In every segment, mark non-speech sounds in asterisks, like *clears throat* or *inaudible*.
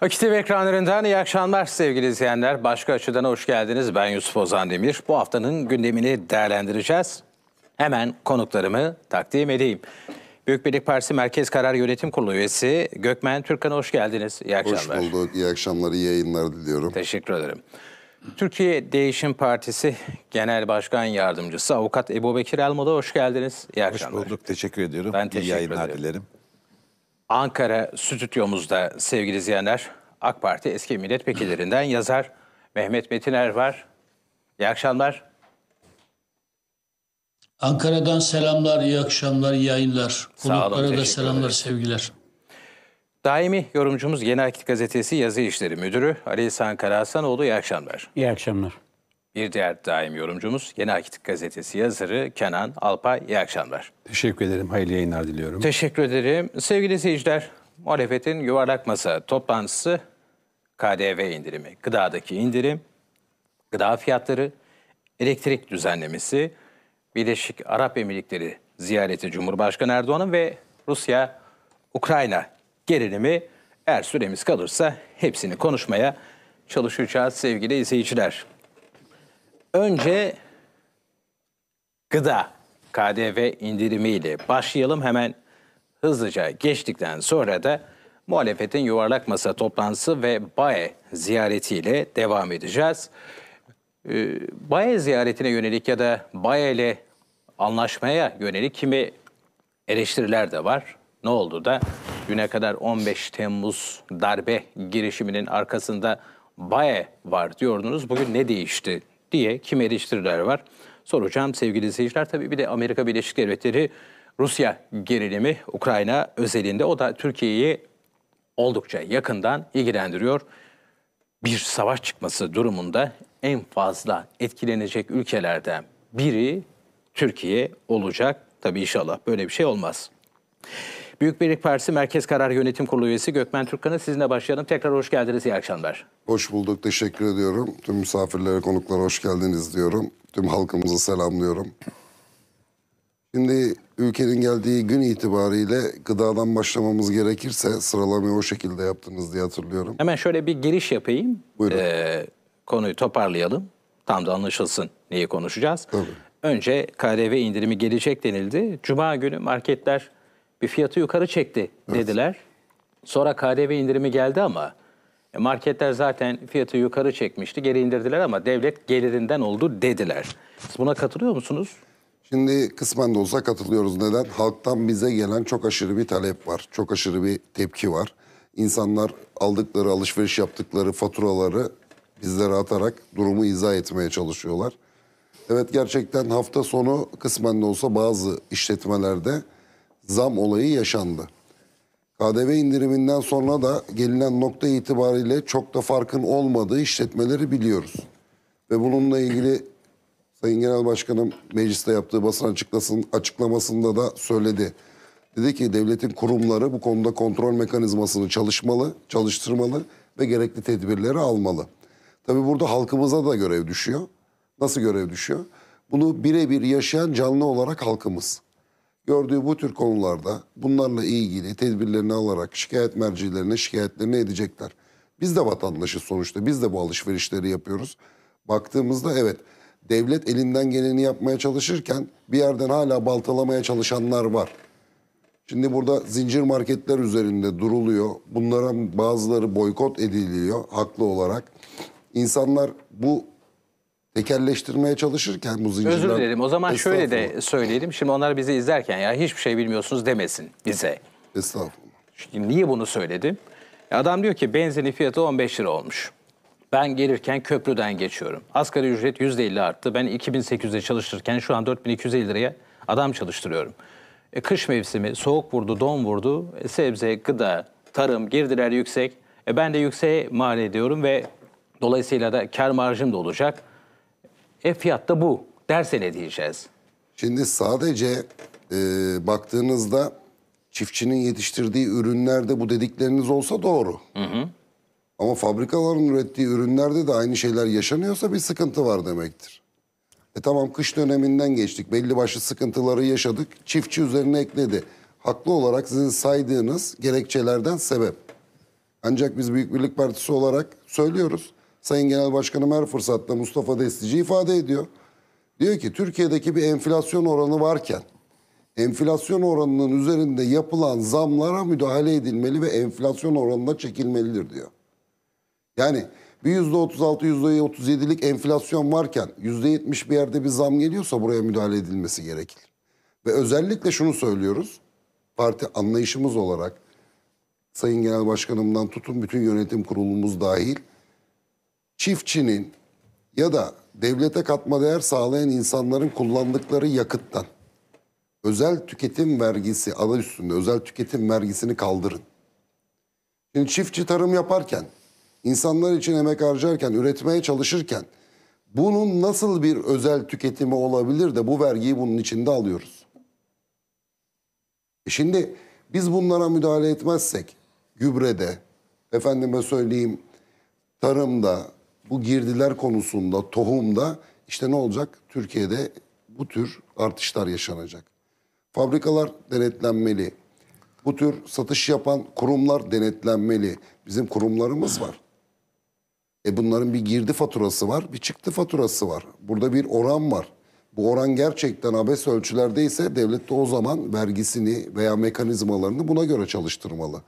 Akit ekranlarından iyi akşamlar sevgili izleyenler. Başka açıdan hoş geldiniz. Ben Yusuf Ozan Demir. Bu haftanın gündemini değerlendireceğiz. Hemen konuklarımı takdim edeyim. Büyük Birlik Partisi Merkez Karar Yönetim Kurulu üyesi Gökmen Türkan hoş geldiniz. İyi akşamlar. Hoş bulduk. İyi akşamlar, iyi yayınlar diliyorum. Teşekkür ederim. Türkiye Değişim Partisi Genel Başkan Yardımcısı Avukat Ebu Bekir Elmoda hoş geldiniz. İyi akşamlar. Hoş bulduk. Teşekkür ediyorum. Ben teşekkür iyi yayınlar ederim. dilerim. Ankara stüdyomuzda sevgili izleyenler AK Parti eski milletvekillerinden *laughs* yazar Mehmet Metiner var. İyi akşamlar. Ankara'dan selamlar, iyi akşamlar, iyi yayınlar. Konuklara da selamlar, ederim. sevgiler. Daimi yorumcumuz Genel Gazetesi Yazı İşleri Müdürü Ali İhsan Karahsanoğlu iyi akşamlar. İyi akşamlar. Bir diğer daim yorumcumuz Yeni Akit Gazetesi yazarı Kenan Alpay. İyi akşamlar. Teşekkür ederim. Hayırlı yayınlar diliyorum. Teşekkür ederim. Sevgili seyirciler, muhalefetin yuvarlak masa toplantısı KDV indirimi, gıdadaki indirim, gıda fiyatları, elektrik düzenlemesi, Birleşik Arap Emirlikleri ziyareti Cumhurbaşkanı Erdoğan'ın ve Rusya-Ukrayna gerilimi eğer süremiz kalırsa hepsini konuşmaya çalışacağız sevgili izleyiciler. Önce gıda KDV indirimiyle başlayalım hemen hızlıca geçtikten sonra da muhalefetin yuvarlak masa toplantısı ve BAE ziyaretiyle devam edeceğiz. Ee, BAE ziyaretine yönelik ya da BAE ile anlaşmaya yönelik kimi eleştiriler de var. Ne oldu da güne kadar 15 Temmuz darbe girişiminin arkasında BAE var diyordunuz. Bugün ne değişti diye kim eleştiriler var. Soracağım sevgili izleyiciler. Tabii bir de Amerika Birleşik Devletleri Rusya gerilimi Ukrayna özelinde o da Türkiye'yi oldukça yakından ilgilendiriyor. Bir savaş çıkması durumunda en fazla etkilenecek ülkelerden biri Türkiye olacak. Tabii inşallah böyle bir şey olmaz. Büyük Birlik Partisi Merkez Karar Yönetim Kurulu üyesi Gökmen Türkkan'ı sizinle başlayalım. Tekrar hoş geldiniz. iyi akşamlar. Hoş bulduk. Teşekkür ediyorum. Tüm misafirlere, konuklara hoş geldiniz diyorum. Tüm halkımızı selamlıyorum. Şimdi ülkenin geldiği gün itibariyle gıdadan başlamamız gerekirse sıralamayı o şekilde yaptınız diye hatırlıyorum. Hemen şöyle bir giriş yapayım. Buyurun. Ee, konuyu toparlayalım. Tam da anlaşılsın neyi konuşacağız. Tabii. Önce KDV indirimi gelecek denildi. Cuma günü marketler bir fiyatı yukarı çekti dediler. Sonra KDV indirimi geldi ama e, marketler zaten fiyatı yukarı çekmişti. Geri indirdiler ama devlet gelirinden oldu dediler. buna katılıyor musunuz? Şimdi kısmen de olsa katılıyoruz. Neden? Halktan bize gelen çok aşırı bir talep var. Çok aşırı bir tepki var. İnsanlar aldıkları, alışveriş yaptıkları faturaları bizlere atarak durumu izah etmeye çalışıyorlar. Evet gerçekten hafta sonu kısmen de olsa bazı işletmelerde zam olayı yaşandı. KDV indiriminden sonra da gelinen nokta itibariyle çok da farkın olmadığı işletmeleri biliyoruz. Ve bununla ilgili Sayın Genel Başkanım mecliste yaptığı basın açıklamasında da söyledi. Dedi ki devletin kurumları bu konuda kontrol mekanizmasını çalışmalı, çalıştırmalı ve gerekli tedbirleri almalı. Tabi burada halkımıza da görev düşüyor. Nasıl görev düşüyor? Bunu birebir yaşayan canlı olarak halkımız gördüğü bu tür konularda bunlarla ilgili tedbirlerini alarak şikayet mercilerine şikayetlerini edecekler. Biz de vatandaşız sonuçta. Biz de bu alışverişleri yapıyoruz. Baktığımızda evet devlet elinden geleni yapmaya çalışırken bir yerden hala baltalamaya çalışanlar var. Şimdi burada zincir marketler üzerinde duruluyor. Bunlara bazıları boykot ediliyor haklı olarak. İnsanlar bu tekerleştirmeye çalışırken bu zincirler... Özür dilerim. O zaman şöyle de söyleyelim. Şimdi onlar bizi izlerken ya hiçbir şey bilmiyorsunuz demesin bize. Estağfurullah. Şimdi niye bunu söyledim? Adam diyor ki benzinin fiyatı 15 lira olmuş. Ben gelirken köprüden geçiyorum. Asgari ücret %50 arttı. Ben 2800'e çalıştırırken şu an 4250 liraya adam çalıştırıyorum. E, kış mevsimi soğuk vurdu, don vurdu. E, sebze, gıda, tarım girdiler yüksek. E, ben de yükseğe mal ediyorum ve dolayısıyla da kar marjım da olacak. E fiyat da bu derse ne diyeceğiz? Şimdi sadece e, baktığınızda çiftçinin yetiştirdiği ürünlerde bu dedikleriniz olsa doğru. Hı hı. Ama fabrikaların ürettiği ürünlerde de aynı şeyler yaşanıyorsa bir sıkıntı var demektir. E tamam kış döneminden geçtik. Belli başlı sıkıntıları yaşadık. Çiftçi üzerine ekledi. Haklı olarak sizin saydığınız gerekçelerden sebep. Ancak biz Büyük Birlik Partisi olarak söylüyoruz. Sayın Genel Başkanım her fırsatta Mustafa Destici ifade ediyor. Diyor ki Türkiye'deki bir enflasyon oranı varken enflasyon oranının üzerinde yapılan zamlara müdahale edilmeli ve enflasyon oranına çekilmelidir diyor. Yani bir %36, %37'lik enflasyon varken %70 bir yerde bir zam geliyorsa buraya müdahale edilmesi gerekir. Ve özellikle şunu söylüyoruz. Parti anlayışımız olarak Sayın Genel Başkanımdan tutun bütün yönetim kurulumuz dahil çiftçinin ya da devlete katma değer sağlayan insanların kullandıkları yakıttan özel tüketim vergisi adı üstünde özel tüketim vergisini kaldırın. Şimdi çiftçi tarım yaparken, insanlar için emek harcarken, üretmeye çalışırken bunun nasıl bir özel tüketimi olabilir de bu vergiyi bunun içinde alıyoruz? E şimdi biz bunlara müdahale etmezsek gübrede, efendime söyleyeyim tarımda, bu girdiler konusunda, tohumda işte ne olacak? Türkiye'de bu tür artışlar yaşanacak. Fabrikalar denetlenmeli. Bu tür satış yapan kurumlar denetlenmeli. Bizim kurumlarımız var. E bunların bir girdi faturası var, bir çıktı faturası var. Burada bir oran var. Bu oran gerçekten abes ölçülerde ise devlet de o zaman vergisini veya mekanizmalarını buna göre çalıştırmalı.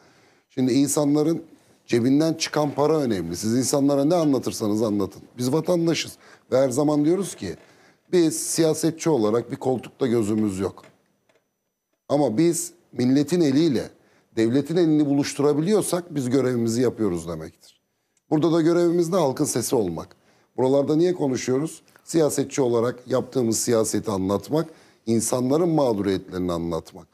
Şimdi insanların Cebinden çıkan para önemli. Siz insanlara ne anlatırsanız anlatın. Biz vatandaşız ve her zaman diyoruz ki biz siyasetçi olarak bir koltukta gözümüz yok. Ama biz milletin eliyle devletin elini buluşturabiliyorsak biz görevimizi yapıyoruz demektir. Burada da görevimiz de halkın sesi olmak. Buralarda niye konuşuyoruz? Siyasetçi olarak yaptığımız siyaseti anlatmak, insanların mağduriyetlerini anlatmak.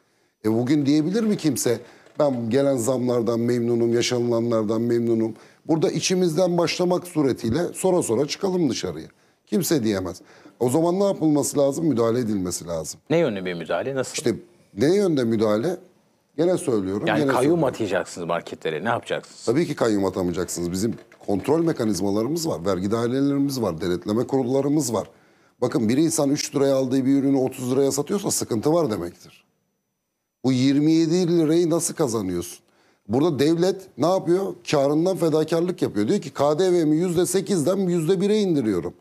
E bugün diyebilir mi kimse ben gelen zamlardan memnunum, yaşanılanlardan memnunum. Burada içimizden başlamak suretiyle sonra sonra çıkalım dışarıya. Kimse diyemez. O zaman ne yapılması lazım? Müdahale edilmesi lazım. Ne yönlü bir müdahale? Nasıl? İşte ne yönde müdahale? Gene söylüyorum. Yani gene kayyum söylüyorum. atayacaksınız marketlere. Ne yapacaksınız? Tabii ki kayyum atamayacaksınız. Bizim kontrol mekanizmalarımız var. Vergi dairelerimiz var. Denetleme kurullarımız var. Bakın bir insan 3 liraya aldığı bir ürünü 30 liraya satıyorsa sıkıntı var demektir. Bu 27 lirayı nasıl kazanıyorsun? Burada devlet ne yapıyor? Karından fedakarlık yapıyor. Diyor ki KDV'mi %8'den %1'e indiriyorum.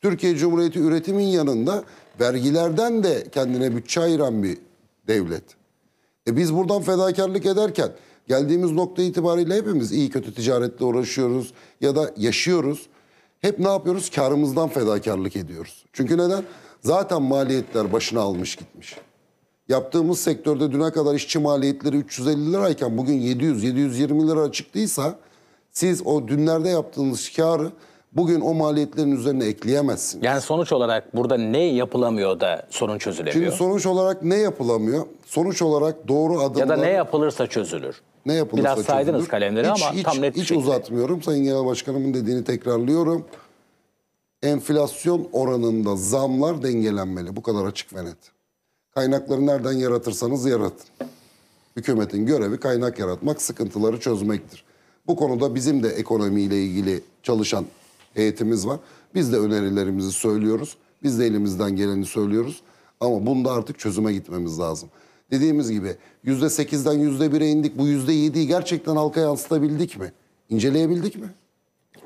Türkiye Cumhuriyeti üretimin yanında vergilerden de kendine bütçe ayıran bir devlet. E biz buradan fedakarlık ederken geldiğimiz nokta itibariyle hepimiz iyi kötü ticaretle uğraşıyoruz ya da yaşıyoruz. Hep ne yapıyoruz? Karımızdan fedakarlık ediyoruz. Çünkü neden? Zaten maliyetler başına almış gitmiş yaptığımız sektörde düne kadar işçi maliyetleri 350 lirayken bugün 700-720 lira çıktıysa siz o dünlerde yaptığınız karı bugün o maliyetlerin üzerine ekleyemezsiniz. Yani sonuç olarak burada ne yapılamıyor da sorun çözülemiyor? Şimdi sonuç olarak ne yapılamıyor? Sonuç olarak doğru adımlar... Ya da ne yapılırsa çözülür. Ne yapılırsa Biraz saydınız çözülür. kalemleri hiç, ama hiç, tam net Hiç şekilde. uzatmıyorum. Sayın Genel Başkanımın dediğini tekrarlıyorum. Enflasyon oranında zamlar dengelenmeli. Bu kadar açık ve net. Kaynakları nereden yaratırsanız yaratın. Hükümetin görevi kaynak yaratmak, sıkıntıları çözmektir. Bu konuda bizim de ekonomiyle ilgili çalışan heyetimiz var. Biz de önerilerimizi söylüyoruz. Biz de elimizden geleni söylüyoruz. Ama bunda artık çözüme gitmemiz lazım. Dediğimiz gibi %8'den %1'e indik. Bu %7'yi gerçekten halka yansıtabildik mi? İnceleyebildik mi?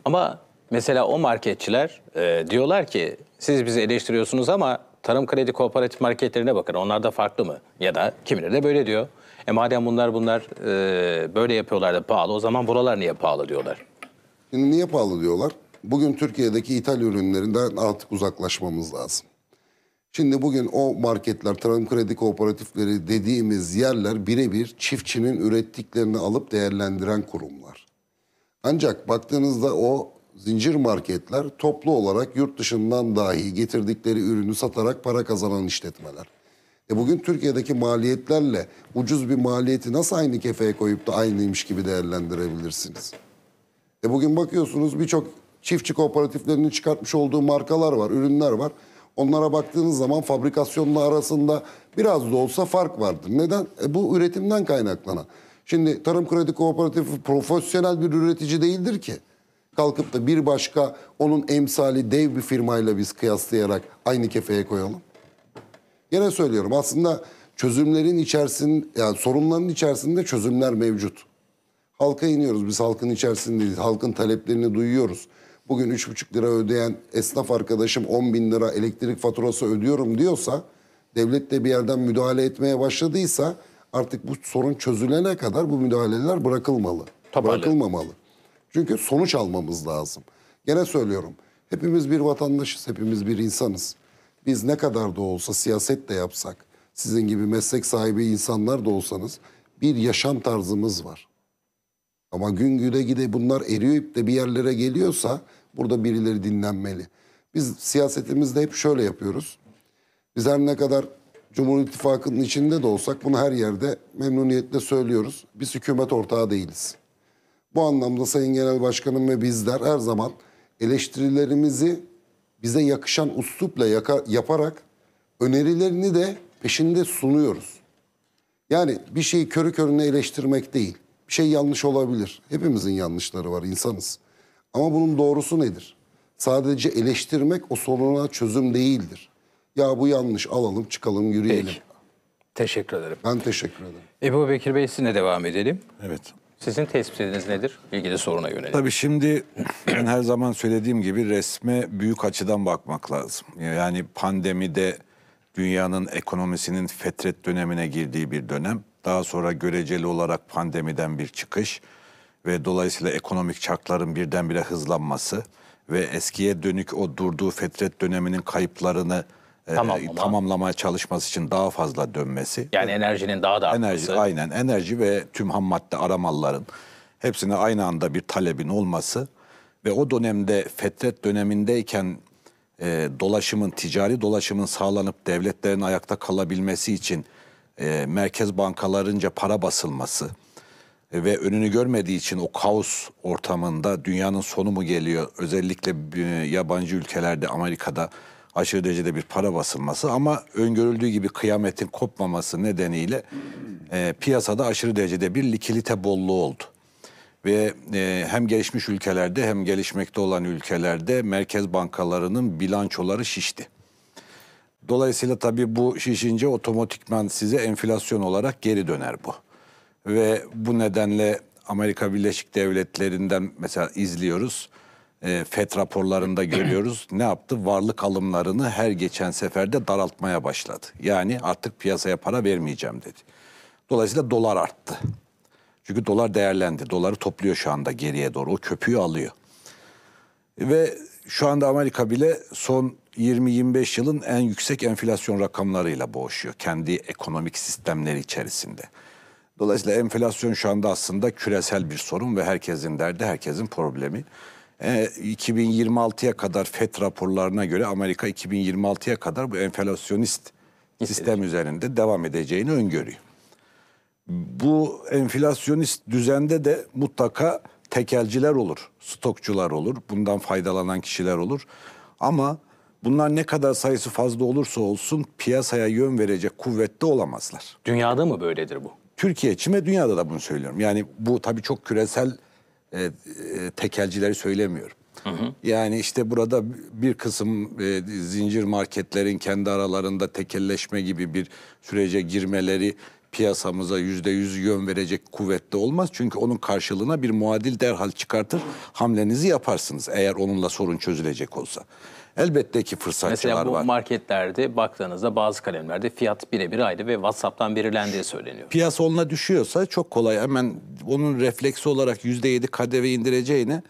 Ama mesela o marketçiler e, diyorlar ki siz bizi eleştiriyorsunuz ama Tarım kredi kooperatif marketlerine bakın. Onlar da farklı mı? Ya da kimileri de böyle diyor. E madem bunlar bunlar e, böyle yapıyorlar da pahalı o zaman buralar niye pahalı diyorlar. Şimdi niye pahalı diyorlar? Bugün Türkiye'deki ithal ürünlerinden artık uzaklaşmamız lazım. Şimdi bugün o marketler, tarım kredi kooperatifleri dediğimiz yerler birebir çiftçinin ürettiklerini alıp değerlendiren kurumlar. Ancak baktığınızda o zincir marketler toplu olarak yurt dışından dahi getirdikleri ürünü satarak para kazanan işletmeler. E bugün Türkiye'deki maliyetlerle ucuz bir maliyeti nasıl aynı kefeye koyup da aynıymış gibi değerlendirebilirsiniz? E bugün bakıyorsunuz birçok çiftçi kooperatiflerinin çıkartmış olduğu markalar var, ürünler var. Onlara baktığınız zaman fabrikasyonla arasında biraz da olsa fark vardır. Neden? E bu üretimden kaynaklanan. Şimdi Tarım Kredi Kooperatifi profesyonel bir üretici değildir ki kalkıp da bir başka onun emsali dev bir firmayla biz kıyaslayarak aynı kefeye koyalım? Yine söylüyorum aslında çözümlerin içerisinde yani sorunların içerisinde çözümler mevcut. Halka iniyoruz biz halkın içerisindeyiz. Halkın taleplerini duyuyoruz. Bugün 3,5 lira ödeyen esnaf arkadaşım 10 bin lira elektrik faturası ödüyorum diyorsa devlet de bir yerden müdahale etmeye başladıysa artık bu sorun çözülene kadar bu müdahaleler bırakılmalı. Tabii. Bırakılmamalı. Çünkü sonuç almamız lazım. Gene söylüyorum. Hepimiz bir vatandaşız, hepimiz bir insanız. Biz ne kadar da olsa siyaset de yapsak, sizin gibi meslek sahibi insanlar da olsanız bir yaşam tarzımız var. Ama gün güne gide bunlar eriyip de bir yerlere geliyorsa burada birileri dinlenmeli. Biz siyasetimizde hep şöyle yapıyoruz. Biz her ne kadar Cumhur İttifakı'nın içinde de olsak bunu her yerde memnuniyetle söylüyoruz. Biz hükümet ortağı değiliz. Bu anlamda Sayın Genel Başkanım ve bizler her zaman eleştirilerimizi bize yakışan uslupla yaka, yaparak önerilerini de peşinde sunuyoruz. Yani bir şeyi körü körüne eleştirmek değil. Bir şey yanlış olabilir. Hepimizin yanlışları var, insanız. Ama bunun doğrusu nedir? Sadece eleştirmek o soruna çözüm değildir. Ya bu yanlış alalım çıkalım yürüyelim. Peki. Teşekkür ederim. Ben teşekkür ederim. Ebu Bekir Bey sizinle devam edelim. Evet. Sizin tespitiniz nedir ilgili soruna yönelik? Tabii şimdi ben her zaman söylediğim gibi resme büyük açıdan bakmak lazım. Yani pandemide dünyanın ekonomisinin fetret dönemine girdiği bir dönem. Daha sonra göreceli olarak pandemiden bir çıkış ve dolayısıyla ekonomik çarkların birdenbire hızlanması ve eskiye dönük o durduğu fetret döneminin kayıplarını ee, tamamlama. e, tamamlamaya çalışması için daha fazla dönmesi. Yani enerjinin daha da artması. Enerji, aynen enerji ve tüm ham madde aramalların hepsine aynı anda bir talebin olması ve o dönemde fetret dönemindeyken e, dolaşımın, ticari dolaşımın sağlanıp devletlerin ayakta kalabilmesi için e, merkez bankalarınca para basılması ve önünü görmediği için o kaos ortamında dünyanın sonu mu geliyor özellikle e, yabancı ülkelerde Amerika'da aşırı derecede bir para basılması ama öngörüldüğü gibi kıyametin kopmaması nedeniyle e, piyasada aşırı derecede bir likilite bolluğu oldu. Ve e, hem gelişmiş ülkelerde hem gelişmekte olan ülkelerde merkez bankalarının bilançoları şişti. Dolayısıyla tabii bu şişince otomatikman size enflasyon olarak geri döner bu. Ve bu nedenle Amerika Birleşik Devletleri'nden mesela izliyoruz e, FED raporlarında görüyoruz. *clears throat* Ne yaptı? Varlık alımlarını her geçen seferde daraltmaya başladı. Yani artık piyasaya para vermeyeceğim dedi. Dolayısıyla dolar arttı. Çünkü dolar değerlendi. Doları topluyor şu anda geriye doğru. O köpüğü alıyor. Ve şu anda Amerika bile son 20-25 yılın en yüksek enflasyon rakamlarıyla boğuşuyor. Kendi ekonomik sistemleri içerisinde. Dolayısıyla enflasyon şu anda aslında küresel bir sorun ve herkesin derdi, herkesin problemi. E, 2026'ya kadar FED raporlarına göre Amerika 2026'ya kadar bu enflasyonist sistem üzerinde devam edeceğini öngörüyor. Bu enflasyonist düzende de mutlaka tekelciler olur, stokçular olur, bundan faydalanan kişiler olur. Ama bunlar ne kadar sayısı fazla olursa olsun piyasaya yön verecek kuvvette olamazlar. Dünyada mı böyledir bu? Türkiye için ve dünyada da bunu söylüyorum. Yani bu tabii çok küresel e, e, tekelcileri söylemiyorum. Hı hı. Yani işte burada bir kısım e, zincir marketlerin kendi aralarında tekelleşme gibi bir sürece girmeleri piyasamıza yüzde yüz yön verecek kuvvette olmaz. Çünkü onun karşılığına bir muadil derhal çıkartır hamlenizi yaparsınız eğer onunla sorun çözülecek olsa. Elbette ki fırsatçılar var. Mesela bu marketlerde baktığınızda bazı kalemlerde fiyat birebir aynı ve WhatsApp'tan belirlendiği söyleniyor. Piyasa onunla düşüyorsa çok kolay hemen onun refleksi olarak %7 KDV indireceğine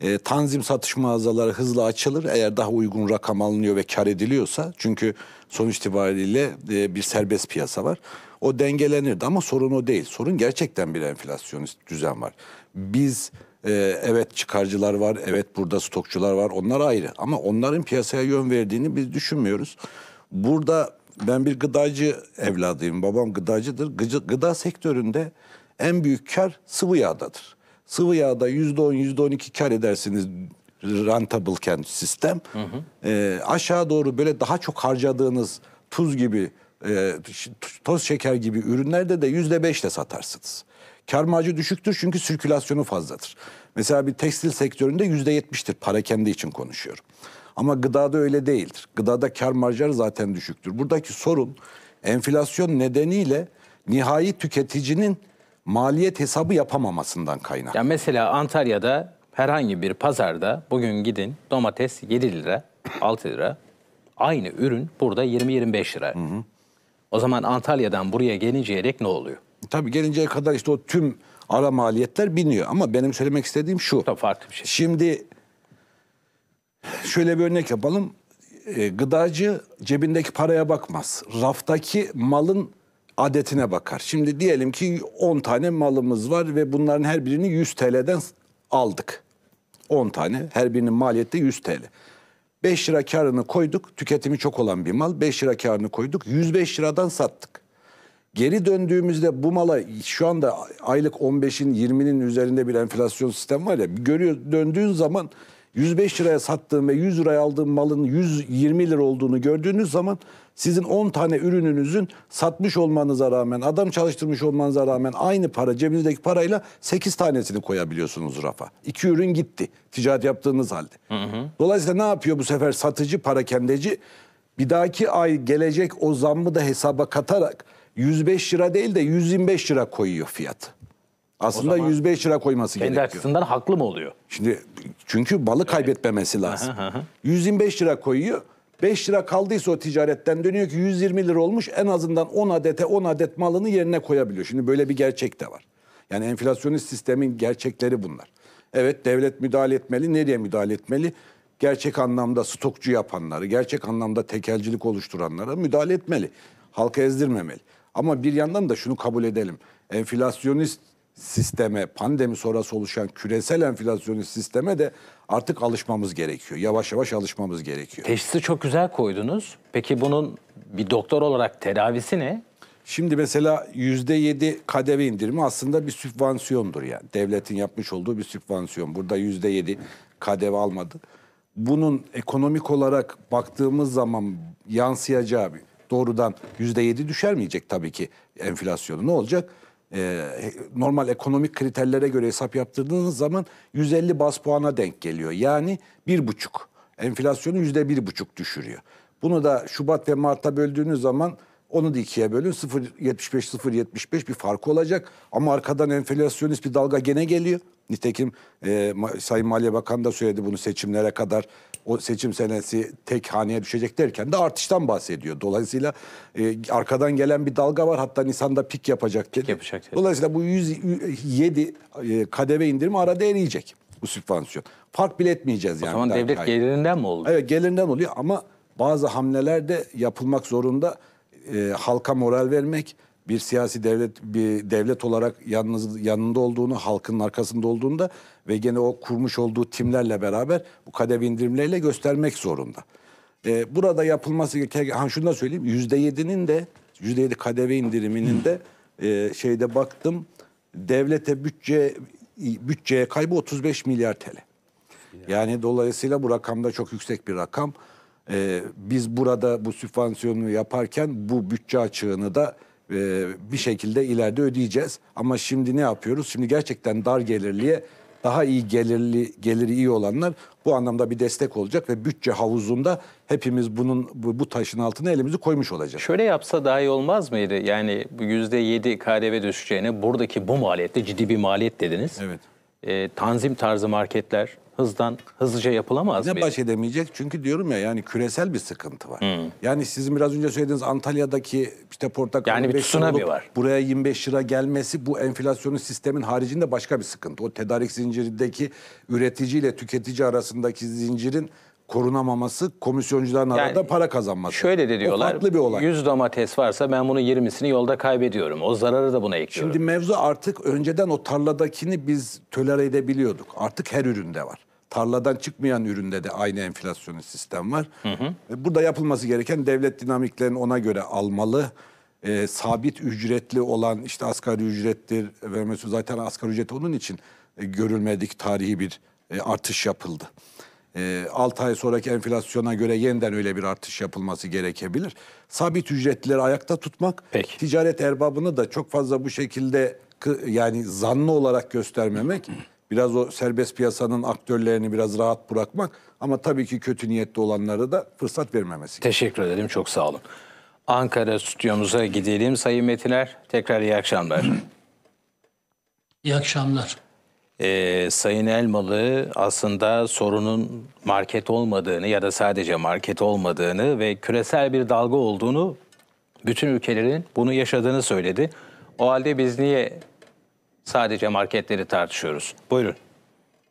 e, tanzim satış mağazaları hızla açılır eğer daha uygun rakam alınıyor ve kar ediliyorsa. Çünkü sonuç itibariyle e, bir serbest piyasa var. O dengelenirdi ama sorun o değil. Sorun gerçekten bir enflasyonist düzen var. Biz ee, evet çıkarcılar var, evet burada stokçular var. Onlar ayrı ama onların piyasaya yön verdiğini biz düşünmüyoruz. Burada ben bir gıdacı evladıyım. Babam gıdacıdır. Gıcı, gıda sektöründe en büyük kar sıvı yağdadır. Sıvı yağda yüzde on, yüzde on iki kar edersiniz rentable'ken sistem. Hı hı. E, aşağı doğru böyle daha çok harcadığınız tuz gibi, e, toz şeker gibi ürünlerde de yüzde beşle satarsınız. Kar marjı düşüktür çünkü sirkülasyonu fazladır. Mesela bir tekstil sektöründe yüzde %70'tir. Para kendi için konuşuyorum. Ama gıdada öyle değildir. Gıdada kar marjları zaten düşüktür. Buradaki sorun enflasyon nedeniyle nihai tüketicinin maliyet hesabı yapamamasından kaynak. Ya mesela Antalya'da herhangi bir pazarda bugün gidin domates 7 lira, 6 lira. Aynı ürün burada 20-25 lira. Hı hı. O zaman Antalya'dan buraya gelinceye dek ne oluyor? Tabii gelinceye kadar işte o tüm ara maliyetler biniyor. Ama benim söylemek istediğim şu. Tabii farklı bir şey. Şimdi şöyle bir örnek yapalım. E, gıdacı cebindeki paraya bakmaz. Raftaki malın adetine bakar. Şimdi diyelim ki 10 tane malımız var ve bunların her birini 100 TL'den aldık. 10 tane her birinin maliyeti 100 TL. 5 lira karını koyduk. Tüketimi çok olan bir mal. 5 lira karını koyduk. 105 liradan sattık. Geri döndüğümüzde bu mala şu anda aylık 15'in 20'nin üzerinde bir enflasyon sistem var ya görüyor döndüğün zaman 105 liraya sattığım ve 100 liraya aldığım malın 120 lira olduğunu gördüğünüz zaman sizin 10 tane ürününüzün satmış olmanıza rağmen, adam çalıştırmış olmanıza rağmen aynı para cebinizdeki parayla 8 tanesini koyabiliyorsunuz rafa. 2 ürün gitti ticaret yaptığınız halde. Hı hı. Dolayısıyla ne yapıyor bu sefer satıcı, parakendeci? Bir dahaki ay gelecek o zammı da hesaba katarak 105 lira değil de 125 lira koyuyor fiyatı. Aslında 105 lira koyması Kendi gerekiyor. açısından haklı mı oluyor? Şimdi çünkü balı kaybetmemesi lazım. 125 lira koyuyor. 5 lira kaldıysa o ticaretten dönüyor ki 120 lira olmuş. En azından 10 adete 10 adet malını yerine koyabiliyor. Şimdi böyle bir gerçek de var. Yani enflasyonist sistemin gerçekleri bunlar. Evet devlet müdahale etmeli. Nereye müdahale etmeli? Gerçek anlamda stokçu yapanları, gerçek anlamda tekelcilik oluşturanlara müdahale etmeli. Halka ezdirmemeli. Ama bir yandan da şunu kabul edelim. Enflasyonist sisteme, pandemi sonrası oluşan küresel enflasyonist sisteme de artık alışmamız gerekiyor. Yavaş yavaş alışmamız gerekiyor. Teşhisi çok güzel koydunuz. Peki bunun bir doktor olarak tedavisi ne? Şimdi mesela %7 KDV indirimi aslında bir sübvansiyondur yani. Devletin yapmış olduğu bir sübvansiyon. Burada %7 KDV almadı. Bunun ekonomik olarak baktığımız zaman yansıyacağı bir doğrudan %7 düşermeyecek tabii ki enflasyonu. Ne olacak? Ee, normal ekonomik kriterlere göre hesap yaptırdığınız zaman 150 bas puana denk geliyor. Yani 1,5. Enflasyonu %1,5 düşürüyor. Bunu da Şubat ve Mart'a böldüğünüz zaman onu da ikiye bölün. 0.75-0.75 bir farkı olacak. Ama arkadan enflasyonist bir dalga gene geliyor. Nitekim e, Sayın Maliye Bakanı da söyledi bunu seçimlere kadar o seçim senesi tek haneye düşecek derken de artıştan bahsediyor. Dolayısıyla e, arkadan gelen bir dalga var. Hatta Nisan'da pik yapacak Pik yapacak Dolayısıyla bu 107 e, kadeve indirimi arada eriyecek bu sübvansiyon. Fark bile etmeyeceğiz o yani. O zaman devlet yani. gelirinden mi oluyor? Evet gelirinden oluyor ama bazı hamleler de yapılmak zorunda. E, halka moral vermek, bir siyasi devlet bir devlet olarak yalnız yanında olduğunu, halkın arkasında olduğunu da ve gene o kurmuş olduğu timlerle beraber bu kadev indirimleriyle göstermek zorunda. Ee, burada yapılması gereken, ha şunu da söyleyeyim, yüzde yedinin de, yüzde yedi kadeve indiriminin de e, şeyde baktım, devlete bütçe bütçeye kaybı 35 milyar TL. Yani dolayısıyla bu rakamda çok yüksek bir rakam. Ee, biz burada bu sübvansiyonu yaparken bu bütçe açığını da e, bir şekilde ileride ödeyeceğiz. Ama şimdi ne yapıyoruz? Şimdi gerçekten dar gelirliye daha iyi gelirli geliri iyi olanlar bu anlamda bir destek olacak ve bütçe havuzunda hepimiz bunun bu, bu taşın altına elimizi koymuş olacağız. Şöyle yapsa daha iyi olmaz mıydı? Yani yüzde yedi KDV düşeceğine buradaki bu maliyette ciddi bir maliyet dediniz. Evet. E, tanzim tarzı marketler hızdan hızlıca yapılamaz mı? Ne baş edemeyecek? Çünkü diyorum ya yani küresel bir sıkıntı var. Hmm. Yani sizin biraz önce söylediğiniz Antalya'daki işte portakal yani bir tsunami var. Buraya 25 lira gelmesi bu enflasyonun sistemin haricinde başka bir sıkıntı. O tedarik zincirindeki üretici ile tüketici arasındaki zincirin korunamaması komisyoncuların yani, arada para kazanması. Şöyle de diyorlar. O farklı bir olay. 100 domates varsa ben bunun 20'sini yolda kaybediyorum. O zararı da buna ekliyorum. Şimdi mevzu artık önceden o tarladakini biz tölere edebiliyorduk. Artık her üründe var. Tarladan çıkmayan üründe de aynı enflasyonist sistem var. Hı hı. E, burada yapılması gereken devlet dinamiklerini ona göre almalı e, sabit ücretli olan işte asgari ücrettir vermesi zaten asgari ücret onun için e, görülmedik tarihi bir e, artış yapıldı e, ee, 6 ay sonraki enflasyona göre yeniden öyle bir artış yapılması gerekebilir. Sabit ücretleri ayakta tutmak, Peki. ticaret erbabını da çok fazla bu şekilde yani zanlı olarak göstermemek, biraz o serbest piyasanın aktörlerini biraz rahat bırakmak ama tabii ki kötü niyetli olanlara da fırsat vermemesi. Teşekkür ederim, çok sağ olun. Ankara stüdyomuza gidelim Sayın Metiner. Tekrar iyi akşamlar. İyi akşamlar e, Sayın Elmalı aslında sorunun market olmadığını ya da sadece market olmadığını ve küresel bir dalga olduğunu bütün ülkelerin bunu yaşadığını söyledi. O halde biz niye sadece marketleri tartışıyoruz? Buyurun.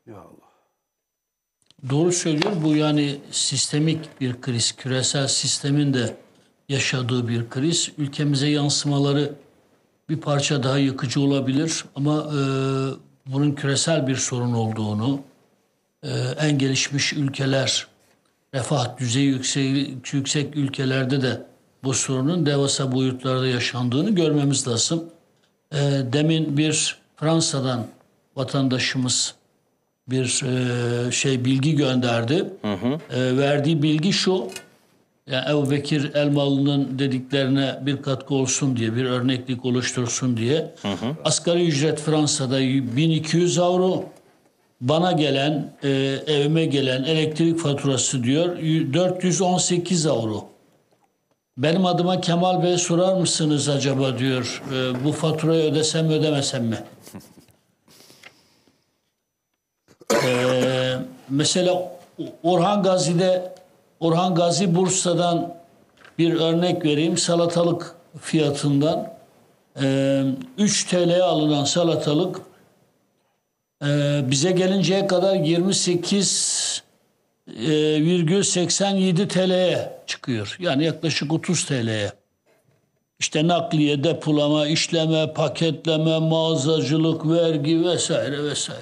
Ya Allah. Doğru söylüyor. Bu yani sistemik bir kriz. Küresel sistemin de yaşadığı bir kriz. Ülkemize yansımaları bir parça daha yıkıcı olabilir ama e, bunun küresel bir sorun olduğunu, e, en gelişmiş ülkeler, refah düzeyi yüksek, yüksek ülkelerde de bu sorunun devasa boyutlarda yaşandığını görmemiz lazım. E, demin bir Fransa'dan vatandaşımız bir e, şey bilgi gönderdi. Hı hı. verdiği bilgi şu, yani Ebu Bekir Elmalı'nın dediklerine bir katkı olsun diye, bir örneklik oluştursun diye. Hı hı. Asgari ücret Fransa'da 1200 avro. Bana gelen, e, evime gelen elektrik faturası diyor 418 avro. Benim adıma Kemal Bey sorar mısınız acaba diyor e, bu faturayı ödesem ödemesem mi? *laughs* e, mesela Orhan Gazi'de Orhan Gazi Bursa'dan bir örnek vereyim. Salatalık fiyatından 3 TL'ye alınan salatalık bize gelinceye kadar 28 %87 TL'ye çıkıyor. Yani yaklaşık 30 TL'ye. İşte nakliye, depolama, işleme, paketleme, mağazacılık, vergi vesaire vesaire.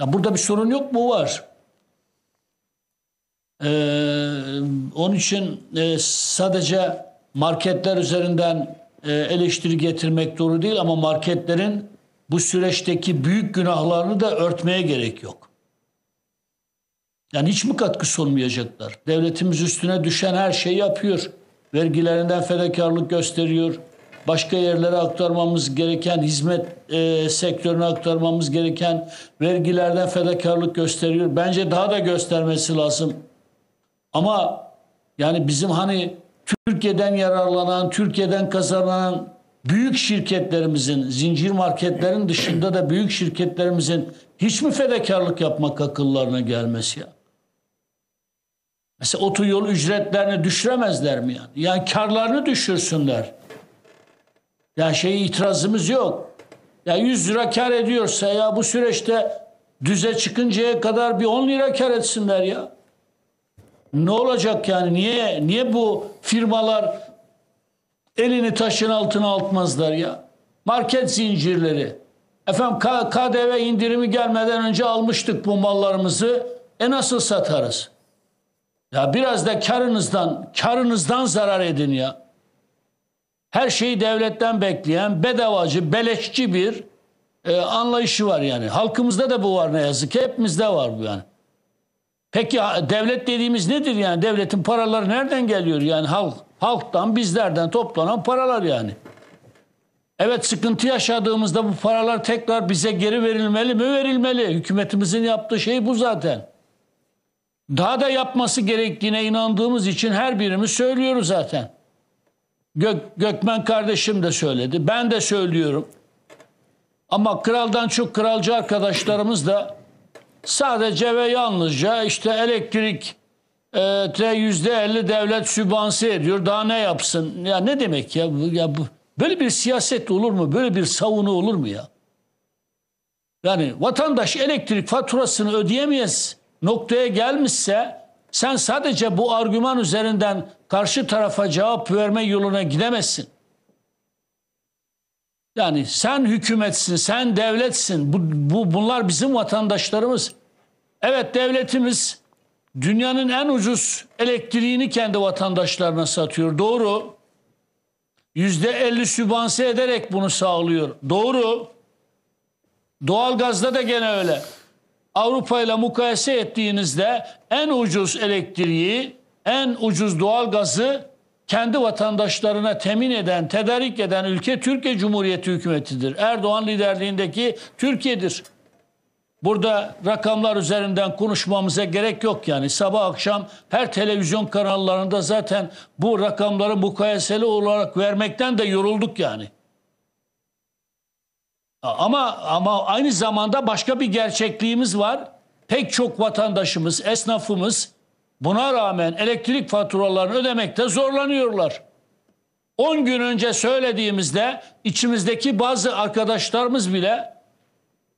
Ya burada bir sorun yok mu? Var. E, onun için e, sadece marketler üzerinden e, eleştiri getirmek doğru değil ama marketlerin bu süreçteki büyük günahlarını da örtmeye gerek yok. Yani hiç mi katkı sunmayacaklar? Devletimiz üstüne düşen her şeyi yapıyor. Vergilerinden fedakarlık gösteriyor. Başka yerlere aktarmamız gereken hizmet e, sektörüne aktarmamız gereken vergilerden fedakarlık gösteriyor. Bence daha da göstermesi lazım. Ama yani bizim hani Türkiye'den yararlanan, Türkiye'den kazanan büyük şirketlerimizin, zincir marketlerin dışında da büyük şirketlerimizin hiç mi fedakarlık yapmak akıllarına gelmesi ya? Mesela otoyol ücretlerini düşüremezler mi yani? Yani karlarını düşürsünler. Ya şey itirazımız yok. Ya 100 lira kar ediyorsa ya bu süreçte düze çıkıncaya kadar bir 10 lira kar etsinler ya. Ne olacak yani? Niye niye bu firmalar elini taşın altına altmazlar ya? Market zincirleri. Efendim KDV indirimi gelmeden önce almıştık bu mallarımızı. E nasıl satarız? Ya biraz da karınızdan, karınızdan zarar edin ya. Her şeyi devletten bekleyen bedavacı, beleşçi bir e, anlayışı var yani. Halkımızda da bu var ne yazık ki. Hepimizde var bu yani. Peki devlet dediğimiz nedir yani? Devletin paraları nereden geliyor yani? Halk, halktan, bizlerden toplanan paralar yani. Evet sıkıntı yaşadığımızda bu paralar tekrar bize geri verilmeli mi? Verilmeli. Hükümetimizin yaptığı şey bu zaten. Daha da yapması gerektiğine inandığımız için her birimiz söylüyoruz zaten. Gök, Gökmen kardeşim de söyledi. Ben de söylüyorum. Ama kraldan çok kralcı arkadaşlarımız da Sadece ve yalnızca işte elektrik e, yüzde elli devlet sübvanse ediyor. Daha ne yapsın? Ya ne demek ya? ya bu, böyle bir siyaset olur mu? Böyle bir savunu olur mu ya? Yani vatandaş elektrik faturasını ödeyemeyiz noktaya gelmişse sen sadece bu argüman üzerinden karşı tarafa cevap verme yoluna gidemezsin. Yani sen hükümetsin, sen devletsin. Bu, bu bunlar bizim vatandaşlarımız. Evet devletimiz dünyanın en ucuz elektriğini kendi vatandaşlarına satıyor. Doğru. Yüzde elli sübanse ederek bunu sağlıyor. Doğru. Doğalgazda da gene öyle. Avrupa ile mukayese ettiğinizde en ucuz elektriği, en ucuz doğalgazı kendi vatandaşlarına temin eden, tedarik eden ülke Türkiye Cumhuriyeti hükümetidir. Erdoğan liderliğindeki Türkiye'dir. Burada rakamlar üzerinden konuşmamıza gerek yok yani. Sabah akşam her televizyon kanallarında zaten bu rakamları mukayeseli olarak vermekten de yorulduk yani. Ama ama aynı zamanda başka bir gerçekliğimiz var. Pek çok vatandaşımız, esnafımız Buna rağmen elektrik faturalarını ödemekte zorlanıyorlar. 10 gün önce söylediğimizde içimizdeki bazı arkadaşlarımız bile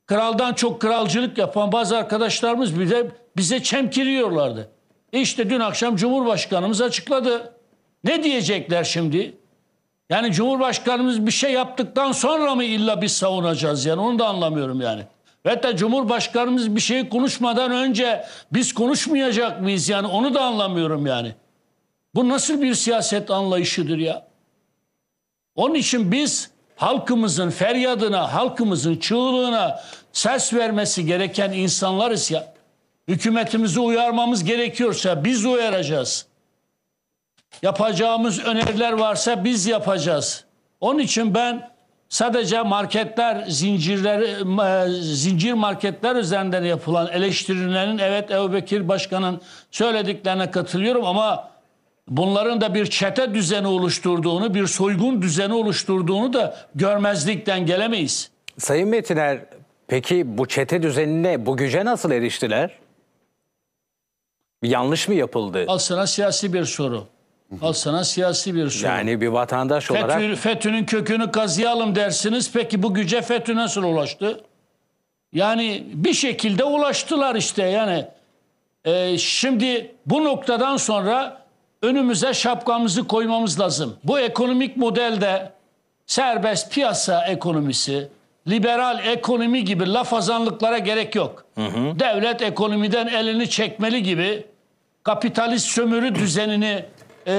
kraldan çok kralcılık yapan bazı arkadaşlarımız bile bize çemkiriyorlardı. İşte dün akşam Cumhurbaşkanımız açıkladı. Ne diyecekler şimdi? Yani Cumhurbaşkanımız bir şey yaptıktan sonra mı illa biz savunacağız yani onu da anlamıyorum yani. Hatta Cumhurbaşkanımız bir şey konuşmadan önce biz konuşmayacak mıyız yani onu da anlamıyorum yani. Bu nasıl bir siyaset anlayışıdır ya? Onun için biz halkımızın feryadına, halkımızın çığlığına ses vermesi gereken insanlarız ya. Hükümetimizi uyarmamız gerekiyorsa biz uyaracağız. Yapacağımız öneriler varsa biz yapacağız. Onun için ben sadece marketler zincirleri zincir marketler üzerinden yapılan eleştirilerin evet Ebu Bekir Başkan'ın söylediklerine katılıyorum ama bunların da bir çete düzeni oluşturduğunu, bir soygun düzeni oluşturduğunu da görmezlikten gelemeyiz. Sayın Metiner, peki bu çete düzenine, bu güce nasıl eriştiler? Yanlış mı yapıldı? Aslında siyasi bir soru. Al sana siyasi bir soru. Yani bir vatandaş FETÖ, olarak... FETÖ'nün kökünü kazıyalım dersiniz. Peki bu güce FETÖ nasıl ulaştı? Yani bir şekilde ulaştılar işte yani. E, şimdi bu noktadan sonra önümüze şapkamızı koymamız lazım. Bu ekonomik modelde serbest piyasa ekonomisi, liberal ekonomi gibi lafazanlıklara gerek yok. Hı hı. Devlet ekonomiden elini çekmeli gibi kapitalist sömürü düzenini e,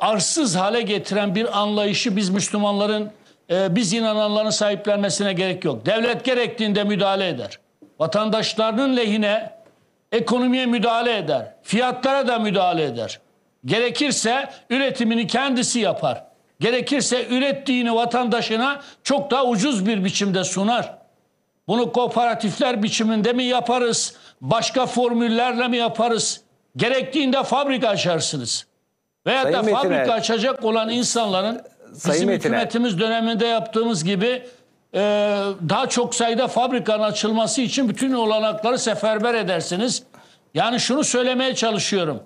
arsız hale getiren bir anlayışı biz Müslümanların, e, biz inananların sahiplenmesine gerek yok. Devlet gerektiğinde müdahale eder. Vatandaşlarının lehine ekonomiye müdahale eder. Fiyatlara da müdahale eder. Gerekirse üretimini kendisi yapar. Gerekirse ürettiğini vatandaşına çok daha ucuz bir biçimde sunar. Bunu kooperatifler biçiminde mi yaparız? Başka formüllerle mi yaparız? Gerektiğinde fabrika açarsınız. Veya da fabrika er- açacak olan insanların bizim Metin Er- hükümetimiz döneminde yaptığımız gibi e, daha çok sayıda fabrikanın açılması için bütün olanakları seferber edersiniz. Yani şunu söylemeye çalışıyorum.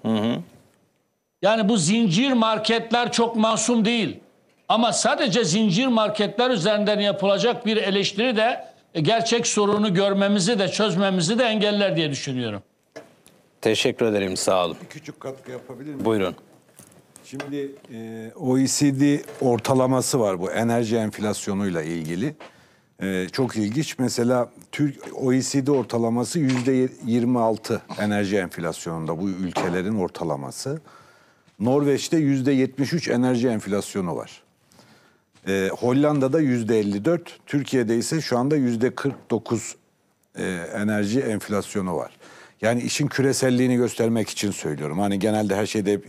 Yani bu zincir marketler çok masum değil. Ama sadece zincir marketler üzerinden yapılacak bir eleştiri de e, gerçek sorunu görmemizi de çözmemizi de engeller diye düşünüyorum. Teşekkür ederim. Sağ olun. Küçük katkı yapabilir miyim? Buyurun. Şimdi e, OECD ortalaması var bu enerji enflasyonuyla ilgili. E, çok ilginç. Mesela Türk OECD ortalaması yüzde 26 enerji enflasyonunda bu ülkelerin ortalaması. Norveç'te yüzde 73 enerji enflasyonu var. E, Hollanda'da yüzde 54, Türkiye'de ise şu anda yüzde 49 e, enerji enflasyonu var. Yani işin küreselliğini göstermek için söylüyorum. Hani genelde her şeyde hep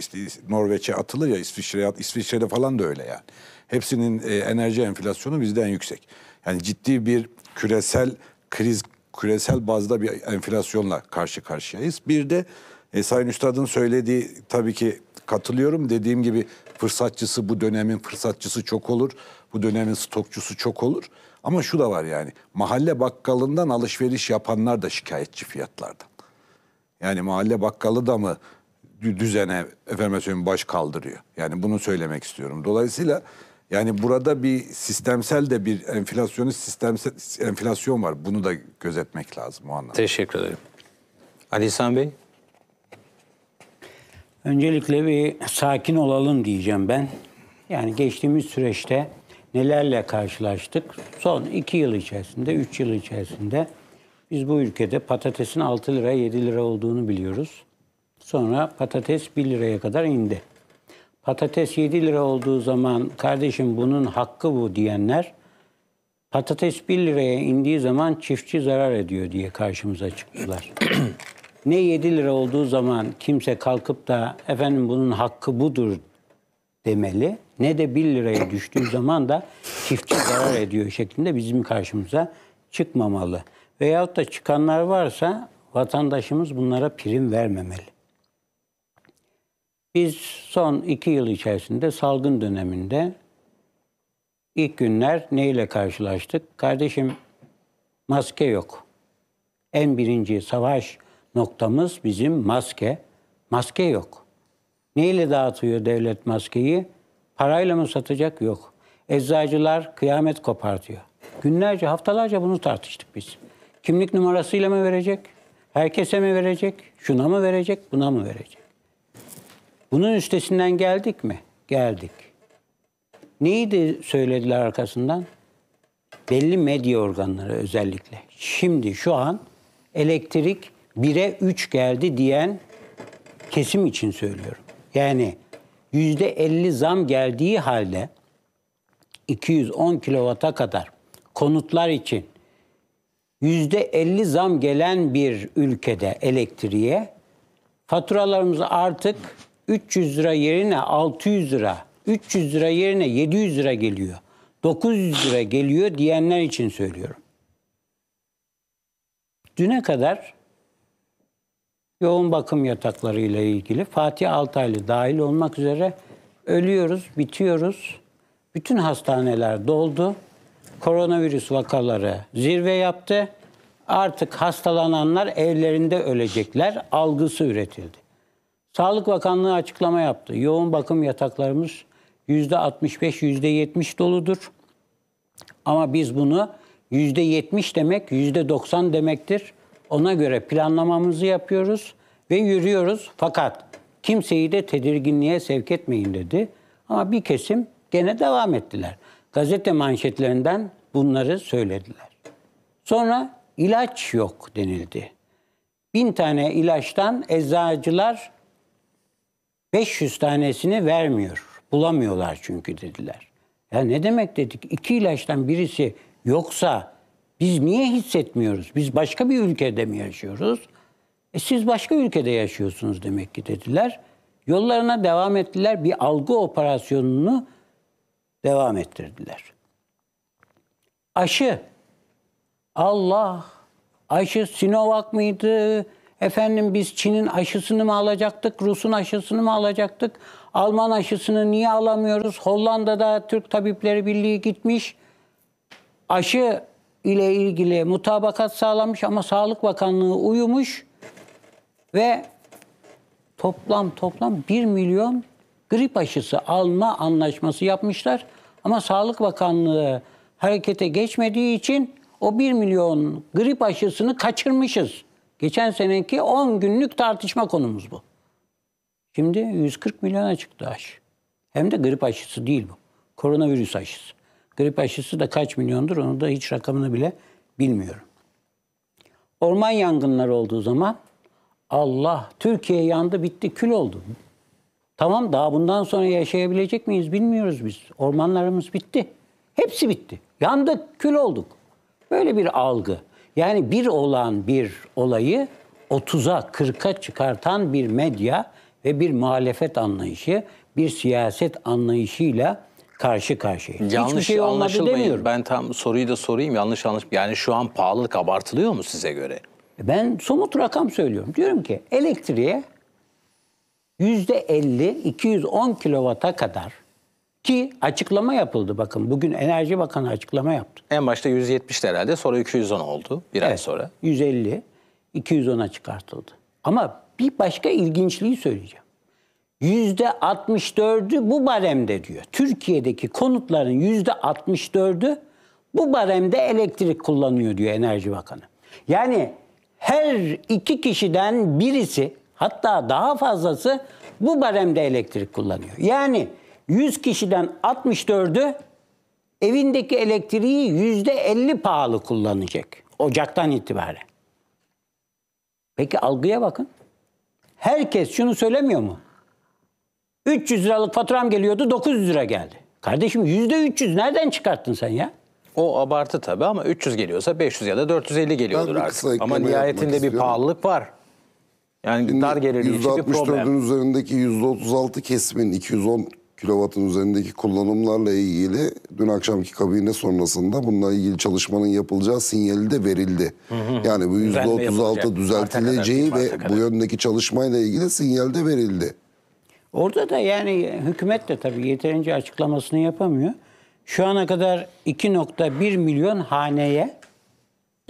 Norveç'e atılır ya İsviçre'ye, İsviçre'de falan da öyle yani. Hepsinin e, enerji enflasyonu bizden yüksek. Yani ciddi bir küresel kriz, küresel bazda bir enflasyonla karşı karşıyayız. Bir de e, Sayın Üstad'ın söylediği tabii ki katılıyorum. Dediğim gibi fırsatçısı bu dönemin fırsatçısı çok olur. Bu dönemin stokçusu çok olur. Ama şu da var yani mahalle bakkalından alışveriş yapanlar da şikayetçi fiyatlarda. Yani mahalle bakkalı da mı düzene efendim söyleyeyim baş kaldırıyor. Yani bunu söylemek istiyorum. Dolayısıyla yani burada bir sistemsel de bir enflasyonist sistemsel enflasyon var. Bunu da gözetmek lazım o anlamda. Teşekkür ederim. Ali İhsan Bey. Öncelikle bir sakin olalım diyeceğim ben. Yani geçtiğimiz süreçte nelerle karşılaştık? Son iki yıl içerisinde, üç yıl içerisinde biz bu ülkede patatesin 6 lira 7 lira olduğunu biliyoruz. Sonra patates 1 liraya kadar indi. Patates 7 lira olduğu zaman kardeşim bunun hakkı bu diyenler patates 1 liraya indiği zaman çiftçi zarar ediyor diye karşımıza çıktılar. *clears throat* ne 7 lira olduğu zaman kimse kalkıp da efendim bunun hakkı budur demeli ne de 1 liraya düştüğü zaman da çiftçi zarar ediyor şeklinde bizim karşımıza çıkmamalı. Veyahut da çıkanlar varsa vatandaşımız bunlara prim vermemeli. Biz son iki yıl içerisinde salgın döneminde ilk günler neyle karşılaştık? Kardeşim maske yok. En birinci savaş noktamız bizim maske. Maske yok. Neyle dağıtıyor devlet maskeyi? Parayla mı satacak? Yok. Eczacılar kıyamet kopartıyor. Günlerce, haftalarca bunu tartıştık biz. Kimlik numarasıyla mı verecek? Herkese mi verecek? Şuna mı verecek? Buna mı verecek? Bunun üstesinden geldik mi? Geldik. Neydi söylediler arkasından? Belli medya organları özellikle. Şimdi şu an elektrik 1'e 3 geldi diyen kesim için söylüyorum. Yani %50 zam geldiği halde 210 kilovata kadar konutlar için %50 zam gelen bir ülkede elektriğe faturalarımız artık 300 lira yerine 600 lira, 300 lira yerine 700 lira geliyor. 900 lira geliyor diyenler için söylüyorum. Düne kadar yoğun bakım yatakları ile ilgili Fatih Altaylı dahil olmak üzere ölüyoruz, bitiyoruz. Bütün hastaneler doldu koronavirüs vakaları zirve yaptı. Artık hastalananlar evlerinde ölecekler algısı üretildi. Sağlık Bakanlığı açıklama yaptı. Yoğun bakım yataklarımız %65, %70 doludur. Ama biz bunu %70 demek, %90 demektir. Ona göre planlamamızı yapıyoruz ve yürüyoruz. Fakat kimseyi de tedirginliğe sevk etmeyin dedi. Ama bir kesim gene devam ettiler. Gazete manşetlerinden bunları söylediler. Sonra ilaç yok denildi. Bin tane ilaçtan eczacılar 500 tanesini vermiyor. Bulamıyorlar çünkü dediler. Ya ne demek dedik? İki ilaçtan birisi yoksa biz niye hissetmiyoruz? Biz başka bir ülkede mi yaşıyoruz? E siz başka ülkede yaşıyorsunuz demek ki dediler. Yollarına devam ettiler. Bir algı operasyonunu devam ettirdiler. Aşı. Allah aşı Sinovac mıydı? Efendim biz Çin'in aşısını mı alacaktık? Rus'un aşısını mı alacaktık? Alman aşısını niye alamıyoruz? Hollanda'da Türk Tabipleri Birliği gitmiş. Aşı ile ilgili mutabakat sağlamış ama Sağlık Bakanlığı uyumuş ve toplam toplam 1 milyon grip aşısı alma anlaşması yapmışlar. Ama Sağlık Bakanlığı harekete geçmediği için o 1 milyon grip aşısını kaçırmışız. Geçen seneki 10 günlük tartışma konumuz bu. Şimdi 140 milyona çıktı aşı. Hem de grip aşısı değil bu. Koronavirüs aşısı. Grip aşısı da kaç milyondur onu da hiç rakamını bile bilmiyorum. Orman yangınları olduğu zaman Allah Türkiye yandı bitti kül oldu. Tamam daha bundan sonra yaşayabilecek miyiz bilmiyoruz biz. Ormanlarımız bitti. Hepsi bitti. Yandık, kül olduk. Böyle bir algı. Yani bir olan bir olayı 30'a, 40'a çıkartan bir medya ve bir muhalefet anlayışı, bir siyaset anlayışıyla karşı karşıya. Yanlış Hiçbir şey anlaşılmıyor. Ben tam soruyu da sorayım. Yanlış anlaş. Yani şu an pahalılık abartılıyor mu size göre? Ben somut rakam söylüyorum. Diyorum ki elektriğe %50 210 kilovata kadar ki açıklama yapıldı bakın. Bugün Enerji Bakanı açıklama yaptı. En başta 170 herhalde sonra 210 oldu bir evet, ay sonra. 150 210'a çıkartıldı. Ama bir başka ilginçliği söyleyeceğim. %64'ü bu baremde diyor. Türkiye'deki konutların %64'ü bu baremde elektrik kullanıyor diyor Enerji Bakanı. Yani her iki kişiden birisi Hatta daha fazlası bu baremde elektrik kullanıyor. Yani 100 kişiden 64'ü evindeki elektriği %50 pahalı kullanacak. Ocaktan itibaren. Peki algıya bakın. Herkes şunu söylemiyor mu? 300 liralık faturam geliyordu 900 lira geldi. Kardeşim %300 nereden çıkarttın sen ya? O abartı tabii ama 300 geliyorsa 500 ya da 450 geliyordur artık. Ama nihayetinde bir istiyorum. pahalılık var. Yani Şimdi dar gelirli için üzerindeki %36 kesimin 210 kilovatın üzerindeki kullanımlarla ilgili dün akşamki kabine sonrasında bununla ilgili çalışmanın yapılacağı sinyali de verildi. Hı hı. Yani bu Düzelme %36 yapılacak. düzeltileceği kadar, ve bu yöndeki çalışmayla ilgili sinyal de verildi. Orada da yani hükümet de tabii yeterince açıklamasını yapamıyor. Şu ana kadar 2.1 milyon haneye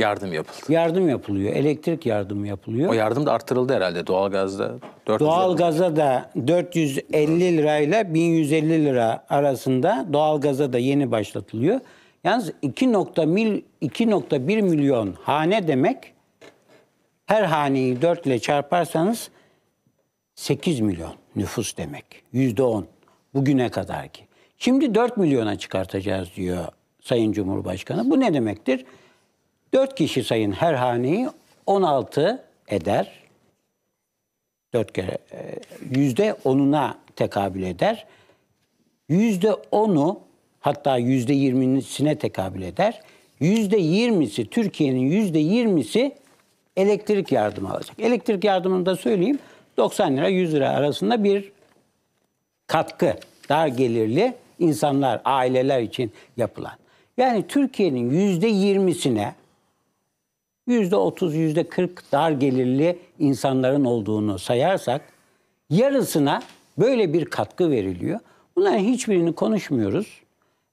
Yardım yapıldı. Yardım yapılıyor. Elektrik yardımı yapılıyor. O yardım da arttırıldı herhalde doğalgazda. Doğalgaza da 450 lirayla 1150 lira arasında doğalgaza da yeni başlatılıyor. Yalnız 2.1 milyon hane demek her haneyi 4 ile çarparsanız 8 milyon nüfus demek. %10 bugüne kadar ki. Şimdi 4 milyona çıkartacağız diyor Sayın Cumhurbaşkanı. Bu ne demektir? 4 kişi sayın her haneyi 16 eder. 4 kere e, yüzde onuna tekabül eder. Yüzde onu hatta yüzde yirmisine tekabül eder. Yüzde yirmisi Türkiye'nin yüzde yirmisi elektrik yardımı alacak. Elektrik yardımını da söyleyeyim 90 lira 100 lira arasında bir katkı dar gelirli insanlar aileler için yapılan. Yani Türkiye'nin yüzde yirmisine %30, %40 dar gelirli insanların olduğunu sayarsak yarısına böyle bir katkı veriliyor. Bunların hiçbirini konuşmuyoruz.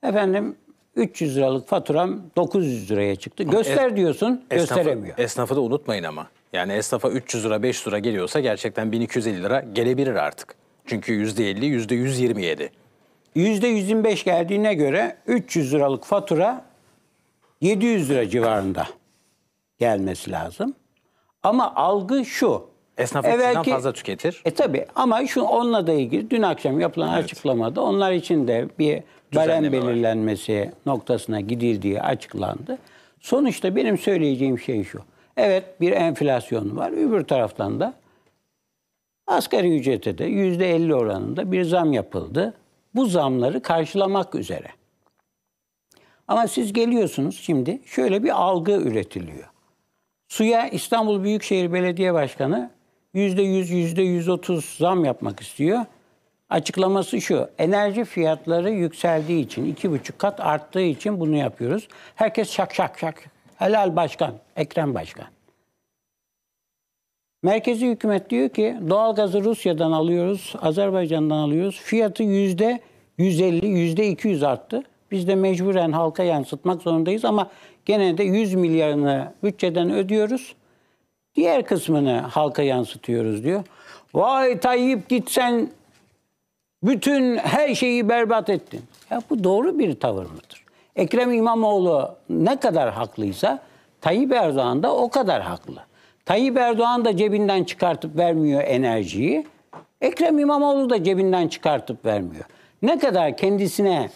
Efendim 300 liralık faturam 900 liraya çıktı. Göster diyorsun, esnafı, gösteremiyor. Esnafı da unutmayın ama. Yani esnafa 300 lira 500 lira geliyorsa gerçekten 1250 lira gelebilir artık. Çünkü %50, %127. %125 geldiğine göre 300 liralık fatura 700 lira civarında gelmesi lazım. Ama algı şu. Esnaf Evvelki, fazla tüketir. E tabi ama şu onunla da ilgili dün akşam yapılan evet. açıklamada onlar için de bir barem belirlenmesi var. noktasına gidildiği açıklandı. Sonuçta benim söyleyeceğim şey şu. Evet bir enflasyon var. Öbür taraftan da asgari ücrete de yüzde %50 oranında bir zam yapıldı. Bu zamları karşılamak üzere. Ama siz geliyorsunuz şimdi şöyle bir algı üretiliyor. Suya İstanbul Büyükşehir Belediye Başkanı %100, %130 zam yapmak istiyor. Açıklaması şu, enerji fiyatları yükseldiği için, iki buçuk kat arttığı için bunu yapıyoruz. Herkes şak şak şak, helal başkan, Ekrem Başkan. Merkezi hükümet diyor ki doğalgazı Rusya'dan alıyoruz, Azerbaycan'dan alıyoruz. Fiyatı yüzde 150, yüzde 200 arttı. Biz de mecburen halka yansıtmak zorundayız ama Gene de 100 milyarını bütçeden ödüyoruz. Diğer kısmını halka yansıtıyoruz diyor. Vay Tayyip gitsen bütün her şeyi berbat ettin. Ya bu doğru bir tavır mıdır? Ekrem İmamoğlu ne kadar haklıysa Tayyip Erdoğan da o kadar haklı. Tayyip Erdoğan da cebinden çıkartıp vermiyor enerjiyi. Ekrem İmamoğlu da cebinden çıkartıp vermiyor. Ne kadar kendisine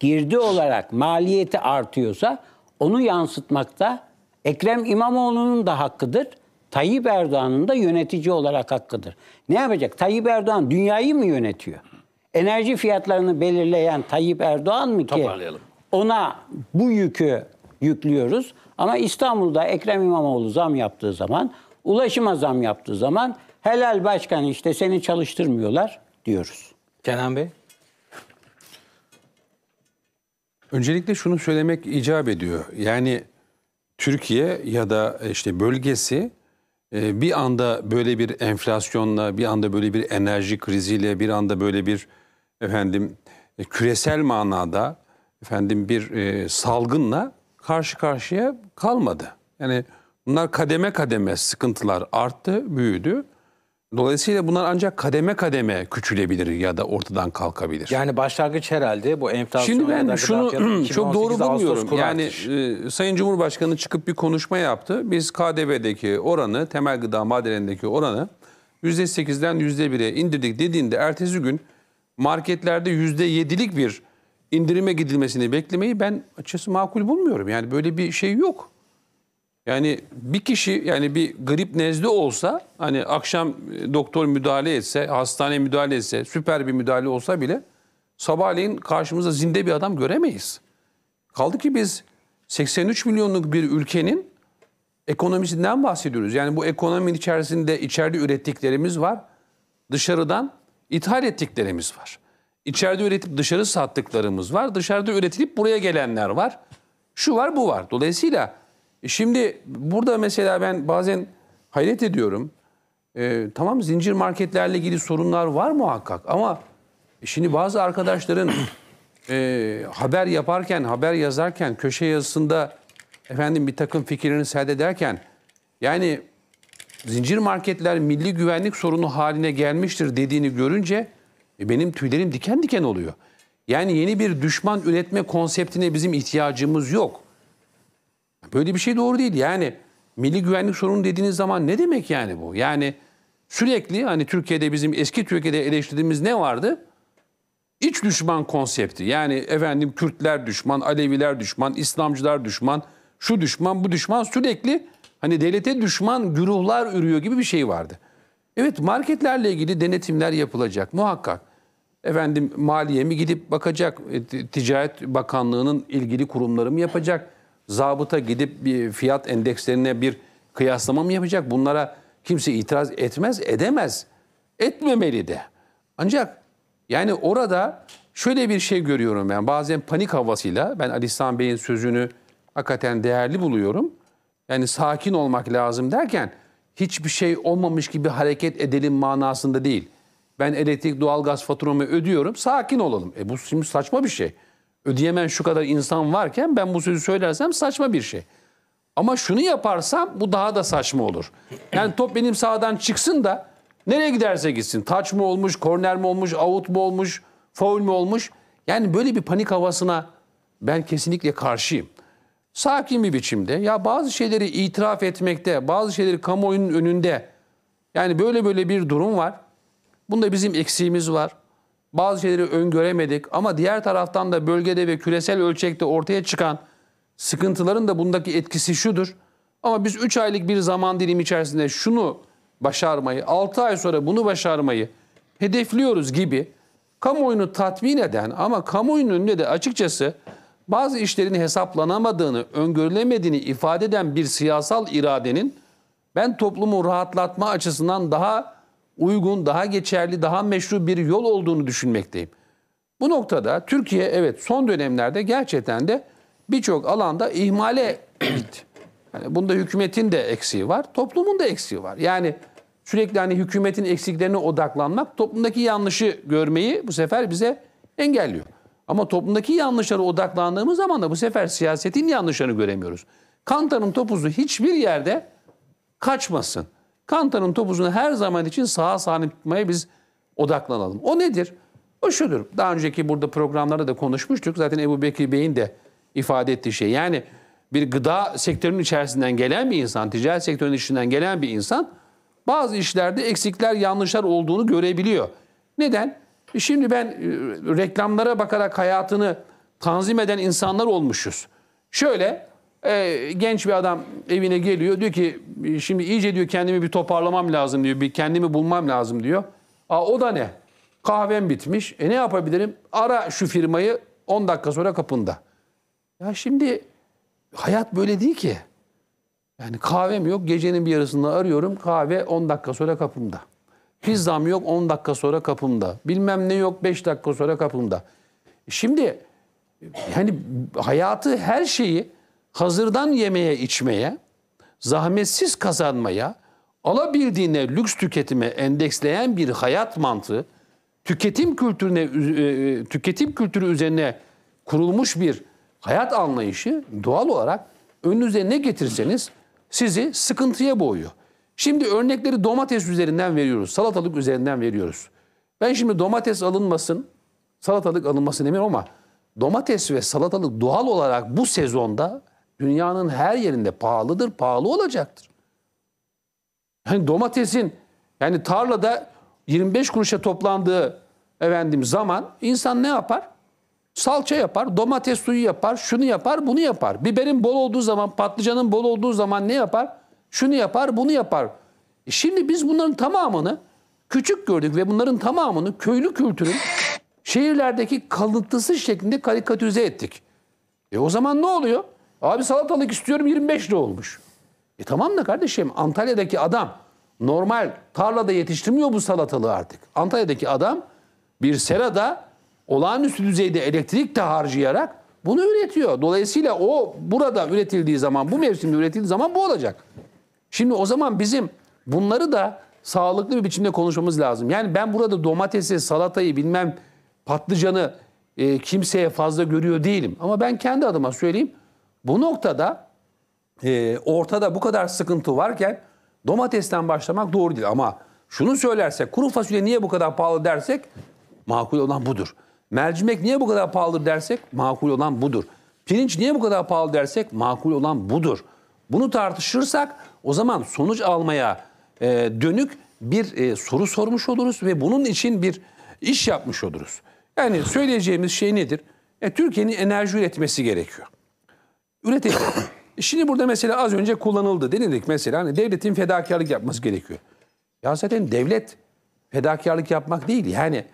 girdi olarak maliyeti artıyorsa onu yansıtmakta Ekrem İmamoğlu'nun da hakkıdır. Tayyip Erdoğan'ın da yönetici olarak hakkıdır. Ne yapacak? Tayyip Erdoğan dünyayı mı yönetiyor? Enerji fiyatlarını belirleyen Tayyip Erdoğan mı ki? Ona bu yükü yüklüyoruz. Ama İstanbul'da Ekrem İmamoğlu zam yaptığı zaman, ulaşıma zam yaptığı zaman helal başkan işte seni çalıştırmıyorlar diyoruz. Kenan Bey? Öncelikle şunu söylemek icap ediyor. Yani Türkiye ya da işte bölgesi e, bir anda böyle bir enflasyonla, bir anda böyle bir enerji kriziyle, bir anda böyle bir efendim e, küresel manada efendim bir e, salgınla karşı karşıya kalmadı. Yani bunlar kademe kademe sıkıntılar arttı, büyüdü. Dolayısıyla bunlar ancak kademe kademe küçülebilir ya da ortadan kalkabilir. Yani başlangıç herhalde bu enflasyon. Şimdi ben şunu *clears throat* çok doğru bulmuyorum. Yani e, Sayın Cumhurbaşkanı çıkıp bir konuşma yaptı. Biz KDV'deki oranı, temel gıda maddelerindeki oranı %8'den %1'e indirdik dediğinde ertesi gün marketlerde %7'lik bir indirime gidilmesini beklemeyi ben açısı makul bulmuyorum. Yani böyle bir şey yok. Yani bir kişi yani bir grip nezli olsa hani akşam e, doktor müdahale etse, hastane müdahale etse, süper bir müdahale olsa bile sabahleyin karşımıza zinde bir adam göremeyiz. Kaldı ki biz 83 milyonluk bir ülkenin ekonomisinden bahsediyoruz. Yani bu ekonominin içerisinde içeride ürettiklerimiz var. Dışarıdan ithal ettiklerimiz var. İçeride üretip dışarı sattıklarımız var. Dışarıda üretilip buraya gelenler var. Şu var bu var. Dolayısıyla e şimdi burada mesela ben bazen hayret ediyorum. Ee, tamam zincir marketlerle ilgili sorunlar var muhakkak ama e şimdi bazı arkadaşların e, haber yaparken, haber yazarken, köşe yazısında efendim bir takım fikirlerini serdederken yani zincir marketler milli güvenlik sorunu haline gelmiştir dediğini görünce e, benim tüylerim diken diken oluyor. Yani yeni bir düşman üretme konseptine bizim ihtiyacımız yok. Böyle bir şey doğru değil. Yani milli güvenlik sorunu dediğiniz zaman ne demek yani bu? Yani sürekli hani Türkiye'de bizim eski Türkiye'de eleştirdiğimiz ne vardı? İç düşman konsepti. Yani efendim Kürtler düşman, Aleviler düşman, İslamcılar düşman, şu düşman, bu düşman sürekli hani devlete düşman güruhlar ürüyor gibi bir şey vardı. Evet marketlerle ilgili denetimler yapılacak muhakkak. Efendim maliye mi gidip bakacak, e, Ticaret Bakanlığı'nın ilgili kurumları mı yapacak? zabıta gidip bir fiyat endekslerine bir kıyaslama mı yapacak? Bunlara kimse itiraz etmez, edemez. Etmemeli de. Ancak yani orada şöyle bir şey görüyorum ben. Bazen panik havasıyla ben Ali Bey'in sözünü hakikaten değerli buluyorum. Yani sakin olmak lazım derken hiçbir şey olmamış gibi hareket edelim manasında değil. Ben elektrik, doğalgaz faturamı ödüyorum, sakin olalım. E bu şimdi saçma bir şey ödeyemeyen şu kadar insan varken ben bu sözü söylersem saçma bir şey. Ama şunu yaparsam bu daha da saçma olur. Yani top benim sağdan çıksın da nereye giderse gitsin. Taç mı olmuş, korner mi olmuş, avut mu olmuş, foul mu olmuş? Yani böyle bir panik havasına ben kesinlikle karşıyım. Sakin bir biçimde ya bazı şeyleri itiraf etmekte, bazı şeyleri kamuoyunun önünde yani böyle böyle bir durum var. Bunda bizim eksiğimiz var bazı şeyleri öngöremedik ama diğer taraftan da bölgede ve küresel ölçekte ortaya çıkan sıkıntıların da bundaki etkisi şudur. Ama biz 3 aylık bir zaman dilimi içerisinde şunu başarmayı, 6 ay sonra bunu başarmayı hedefliyoruz gibi kamuoyunu tatmin eden ama kamuoyunun önünde de açıkçası bazı işlerin hesaplanamadığını, öngörülemediğini ifade eden bir siyasal iradenin ben toplumu rahatlatma açısından daha uygun, daha geçerli, daha meşru bir yol olduğunu düşünmekteyim. Bu noktada Türkiye evet son dönemlerde gerçekten de birçok alanda ihmale *clears throat* gitti. Yani bunda hükümetin de eksiği var, toplumun da eksiği var. Yani sürekli hani hükümetin eksiklerine odaklanmak toplumdaki yanlışı görmeyi bu sefer bize engelliyor. Ama toplumdaki yanlışlara odaklandığımız zaman da bu sefer siyasetin yanlışlarını göremiyoruz. Kantar'ın topuzu hiçbir yerde kaçmasın. Kanta'nın topuzunu her zaman için sağa sahne tutmaya biz odaklanalım. O nedir? O şudur. Daha önceki burada programlarda da konuşmuştuk. Zaten Ebu Bekir Bey'in de ifade ettiği şey. Yani bir gıda sektörünün içerisinden gelen bir insan, ticaret sektörünün içinden gelen bir insan bazı işlerde eksikler, yanlışlar olduğunu görebiliyor. Neden? E şimdi ben e, reklamlara bakarak hayatını tanzim eden insanlar olmuşuz. Şöyle e, genç bir adam evine geliyor. Diyor ki şimdi iyice diyor kendimi bir toparlamam lazım diyor. Bir kendimi bulmam lazım diyor. Aa, o da ne? Kahvem bitmiş. E ne yapabilirim? Ara şu firmayı 10 dakika sonra kapında. Ya şimdi hayat böyle değil ki. Yani kahvem yok. Gecenin bir yarısında arıyorum. Kahve 10 dakika sonra kapımda. Pizzam yok 10 dakika sonra kapımda. Bilmem ne yok 5 dakika sonra kapımda. Şimdi yani hayatı her şeyi hazırdan yemeye içmeye, zahmetsiz kazanmaya, alabildiğine lüks tüketime endeksleyen bir hayat mantığı, tüketim kültürüne e, e, tüketim kültürü üzerine kurulmuş bir hayat anlayışı doğal olarak önünüze ne getirseniz sizi sıkıntıya boğuyor. Şimdi örnekleri domates üzerinden veriyoruz, salatalık üzerinden veriyoruz. Ben şimdi domates alınmasın, salatalık alınmasın demiyorum ama domates ve salatalık doğal olarak bu sezonda Dünyanın her yerinde pahalıdır, pahalı olacaktır. Yani domatesin yani tarlada 25 kuruşa toplandığı efendim zaman insan ne yapar? Salça yapar, domates suyu yapar, şunu yapar, bunu yapar. Biberin bol olduğu zaman, patlıcanın bol olduğu zaman ne yapar? Şunu yapar, bunu yapar. E şimdi biz bunların tamamını küçük gördük ve bunların tamamını köylü kültürün şehirlerdeki kalıntısı şeklinde karikatürize ettik. E o zaman ne oluyor? Abi salatalık istiyorum 25 lira olmuş. E tamam da kardeşim Antalya'daki adam normal tarlada yetiştirmiyor bu salatalığı artık. Antalya'daki adam bir serada olağanüstü düzeyde elektrik de harcayarak bunu üretiyor. Dolayısıyla o burada üretildiği zaman, bu mevsimde üretildiği zaman bu olacak. Şimdi o zaman bizim bunları da sağlıklı bir biçimde konuşmamız lazım. Yani ben burada domatesi, salatayı, bilmem patlıcanı e, kimseye fazla görüyor değilim. Ama ben kendi adıma söyleyeyim. Bu noktada e, ortada bu kadar sıkıntı varken domatesten başlamak doğru değil. Ama şunu söylersek kuru fasulye niye bu kadar pahalı dersek makul olan budur. Mercimek niye bu kadar pahalı dersek makul olan budur. Pirinç niye bu kadar pahalı dersek makul olan budur. Bunu tartışırsak o zaman sonuç almaya e, dönük bir e, soru sormuş oluruz ve bunun için bir iş yapmış oluruz. Yani söyleyeceğimiz şey nedir? E, Türkiye'nin enerji üretmesi gerekiyor üretecek. Şimdi burada mesela az önce kullanıldı. Denedik mesela hani devletin fedakarlık yapması gerekiyor. Ya zaten devlet fedakarlık yapmak değil yani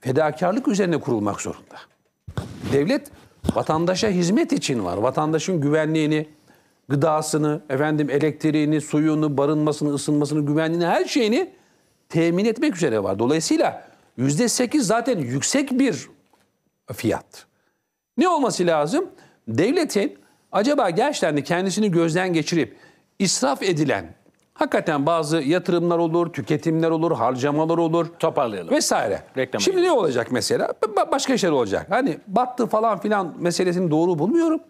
fedakarlık üzerine kurulmak zorunda. Devlet vatandaşa hizmet için var. Vatandaşın güvenliğini, gıdasını, efendim elektriğini, suyunu, barınmasını, ısınmasını, güvenliğini her şeyini temin etmek üzere var. Dolayısıyla yüzde sekiz zaten yüksek bir fiyat. Ne olması lazım? Devletin Acaba gerçekten de kendisini gözden geçirip israf edilen hakikaten bazı yatırımlar olur, tüketimler olur, harcamalar olur. Toparlayalım. Vesaire. Reklam Şimdi ne olacak mesela? Ba- başka şeyler olacak. Hani battı falan filan meselesini doğru bulmuyorum.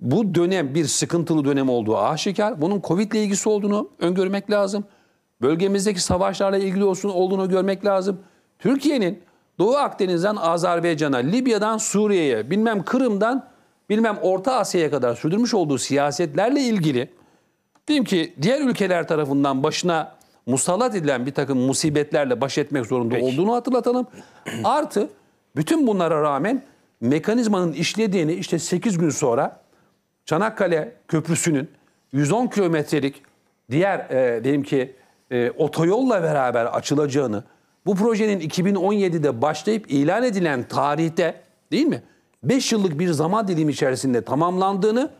Bu dönem bir sıkıntılı dönem olduğu aşikar. Bunun Covid ile ilgisi olduğunu öngörmek lazım. Bölgemizdeki savaşlarla ilgili olsun olduğunu görmek lazım. Türkiye'nin Doğu Akdeniz'den Azerbaycan'a, Libya'dan Suriye'ye, bilmem Kırım'dan bilmem Orta Asya'ya kadar sürdürmüş olduğu siyasetlerle ilgili diyeyim ki diğer ülkeler tarafından başına musallat edilen bir takım musibetlerle baş etmek zorunda Peki. olduğunu hatırlatalım. Artı bütün bunlara rağmen mekanizmanın işlediğini işte 8 gün sonra Çanakkale Köprüsü'nün 110 kilometrelik diğer e, diyelim ki e, otoyolla beraber açılacağını bu projenin 2017'de başlayıp ilan edilen tarihte değil mi? 5 yıllık bir zaman dilimi içerisinde tamamlandığını,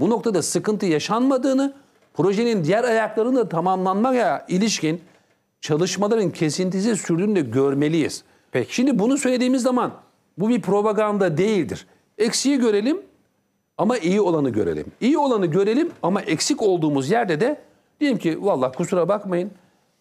bu noktada sıkıntı yaşanmadığını, projenin diğer ayaklarının da tamamlanmaya ilişkin çalışmaların kesintisiz sürdüğünü de görmeliyiz. Peki. Şimdi bunu söylediğimiz zaman bu bir propaganda değildir. Eksiği görelim ama iyi olanı görelim. İyi olanı görelim ama eksik olduğumuz yerde de diyelim ki valla kusura bakmayın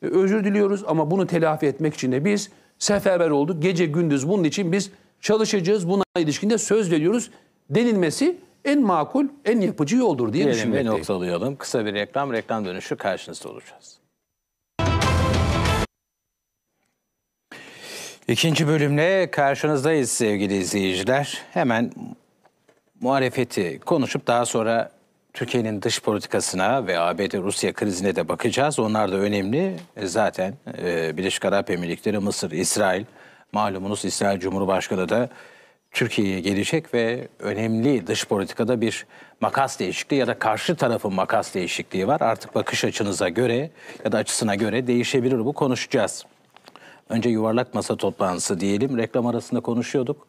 e, özür diliyoruz ama bunu telafi etmek için de biz seferber olduk. Gece gündüz bunun için biz çalışacağız buna ilişkinde söz veriyoruz denilmesi en makul, en yapıcı yoldur diye Diyelim ve düşünmekteyim. noktalayalım. Kısa bir reklam, reklam dönüşü karşınızda olacağız. İkinci bölümle karşınızdayız sevgili izleyiciler. Hemen muhalefeti konuşup daha sonra Türkiye'nin dış politikasına ve ABD-Rusya krizine de bakacağız. Onlar da önemli. E, zaten e, Birleşik Arap Emirlikleri, Mısır, İsrail, Malumunuz İsrail Cumhurbaşkanı da Türkiye'ye gelecek ve önemli dış politikada bir makas değişikliği ya da karşı tarafın makas değişikliği var. Artık bakış açınıza göre ya da açısına göre değişebilir bu konuşacağız. Önce yuvarlak masa toplantısı diyelim. Reklam arasında konuşuyorduk.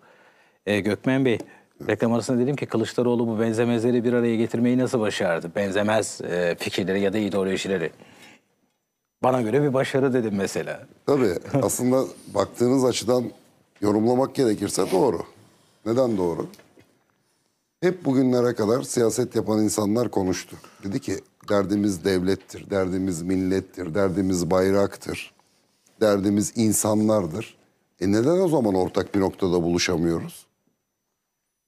E, Gökmen Bey, reklam arasında dedim ki Kılıçdaroğlu bu benzemezleri bir araya getirmeyi nasıl başardı? Benzemez e, fikirleri ya da ideolojileri. Bana göre bir başarı dedim mesela. Tabii aslında baktığınız açıdan yorumlamak gerekirse doğru. Neden doğru? Hep bugünlere kadar siyaset yapan insanlar konuştu. Dedi ki derdimiz devlettir, derdimiz millettir, derdimiz bayraktır, derdimiz insanlardır. E neden o zaman ortak bir noktada buluşamıyoruz?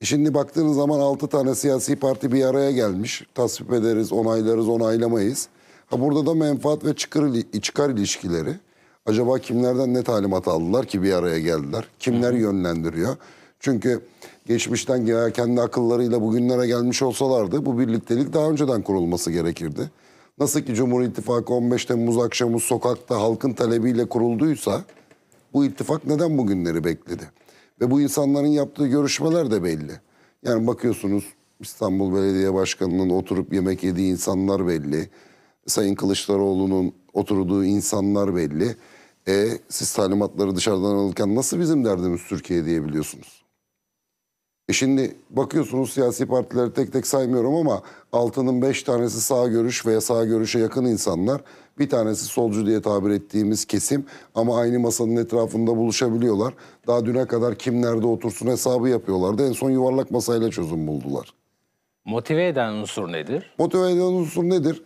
E şimdi baktığınız zaman altı tane siyasi parti bir araya gelmiş. Tasvip ederiz, onaylarız, onaylamayız. Burada da menfaat ve çıkar, çıkar ilişkileri. Acaba kimlerden ne talimat aldılar ki bir araya geldiler? Kimler yönlendiriyor? Çünkü geçmişten kendi akıllarıyla bugünlere gelmiş olsalardı bu birliktelik daha önceden kurulması gerekirdi. Nasıl ki Cumhur İttifakı 15 Temmuz akşamı sokakta halkın talebiyle kurulduysa bu ittifak neden bugünleri bekledi? Ve bu insanların yaptığı görüşmeler de belli. Yani bakıyorsunuz İstanbul Belediye Başkanı'nın oturup yemek yediği insanlar belli. Sayın Kılıçdaroğlu'nun oturduğu insanlar belli. E siz talimatları dışarıdan alırken nasıl bizim derdimiz Türkiye diyebiliyorsunuz? E şimdi bakıyorsunuz siyasi partileri tek tek saymıyorum ama altının beş tanesi sağ görüş veya sağ görüşe yakın insanlar. Bir tanesi solcu diye tabir ettiğimiz kesim ama aynı masanın etrafında buluşabiliyorlar. Daha düne kadar kim nerede otursun hesabı yapıyorlardı. En son yuvarlak masayla çözüm buldular. Motive eden unsur nedir? Motive eden unsur nedir?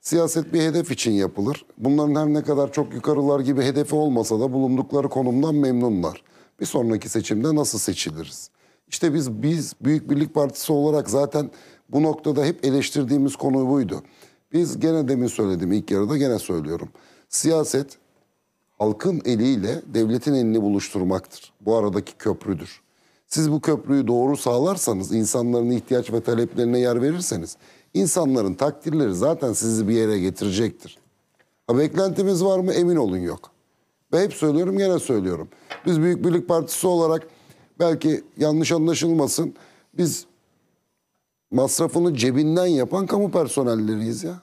Siyaset bir hedef için yapılır. Bunların her ne kadar çok yukarılar gibi hedefi olmasa da bulundukları konumdan memnunlar. Bir sonraki seçimde nasıl seçiliriz? İşte biz biz Büyük Birlik Partisi olarak zaten bu noktada hep eleştirdiğimiz konu buydu. Biz gene demin söyledim ilk yarıda gene söylüyorum. Siyaset halkın eliyle devletin elini buluşturmaktır. Bu aradaki köprüdür. Siz bu köprüyü doğru sağlarsanız, insanların ihtiyaç ve taleplerine yer verirseniz İnsanların takdirleri zaten sizi bir yere getirecektir. Ha, beklentimiz var mı emin olun yok. Ve hep söylüyorum yine söylüyorum. Biz Büyük Birlik Partisi olarak belki yanlış anlaşılmasın biz masrafını cebinden yapan kamu personelleriyiz ya.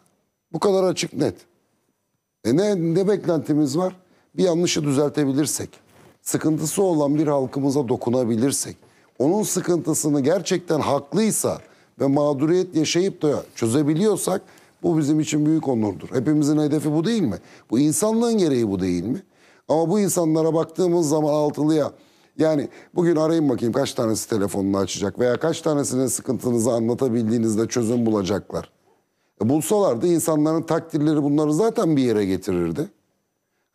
Bu kadar açık net. E ne, ne beklentimiz var? Bir yanlışı düzeltebilirsek, sıkıntısı olan bir halkımıza dokunabilirsek, onun sıkıntısını gerçekten haklıysa ve mağduriyet yaşayıp da çözebiliyorsak bu bizim için büyük onurdur. Hepimizin hedefi bu değil mi? Bu insanlığın gereği bu değil mi? Ama bu insanlara baktığımız zaman altılıya yani bugün arayın bakayım kaç tanesi telefonunu açacak veya kaç tanesine sıkıntınızı anlatabildiğinizde çözüm bulacaklar. E bulsalardı insanların takdirleri bunları zaten bir yere getirirdi.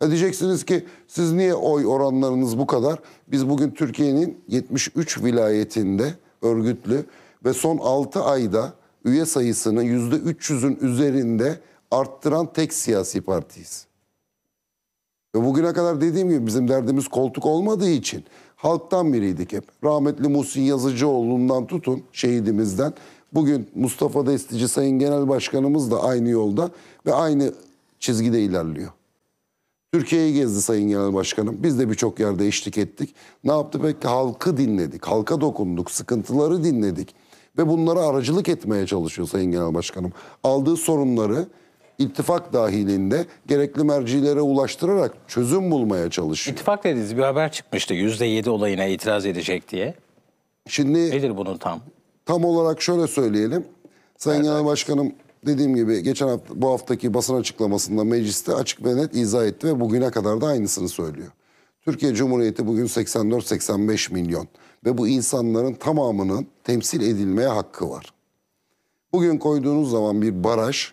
E diyeceksiniz ki siz niye oy oranlarınız bu kadar? Biz bugün Türkiye'nin 73 vilayetinde örgütlü ve son 6 ayda üye sayısını %300'ün üzerinde arttıran tek siyasi partiyiz. Ve bugüne kadar dediğim gibi bizim derdimiz koltuk olmadığı için halktan biriydik hep. Rahmetli Muhsin Yazıcıoğlu'ndan tutun şehidimizden. Bugün Mustafa Destici Sayın Genel Başkanımız da aynı yolda ve aynı çizgide ilerliyor. Türkiye'yi gezdi Sayın Genel Başkanım. Biz de birçok yerde eşlik ettik. Ne yaptı peki? Halkı dinledik, halka dokunduk, sıkıntıları dinledik ve bunlara aracılık etmeye çalışıyor Sayın Genel Başkanım. Aldığı sorunları ittifak dahilinde gerekli mercilere ulaştırarak çözüm bulmaya çalışıyor. İttifak dediniz bir haber çıkmıştı %7 olayına itiraz edecek diye. Şimdi Nedir bunun tam? tam olarak şöyle söyleyelim. Sayın Genel Başkanım dediğim gibi geçen hafta bu haftaki basın açıklamasında mecliste açık ve net izah etti ve bugüne kadar da aynısını söylüyor. Türkiye Cumhuriyeti bugün 84-85 milyon ve bu insanların tamamının temsil edilmeye hakkı var. Bugün koyduğunuz zaman bir baraj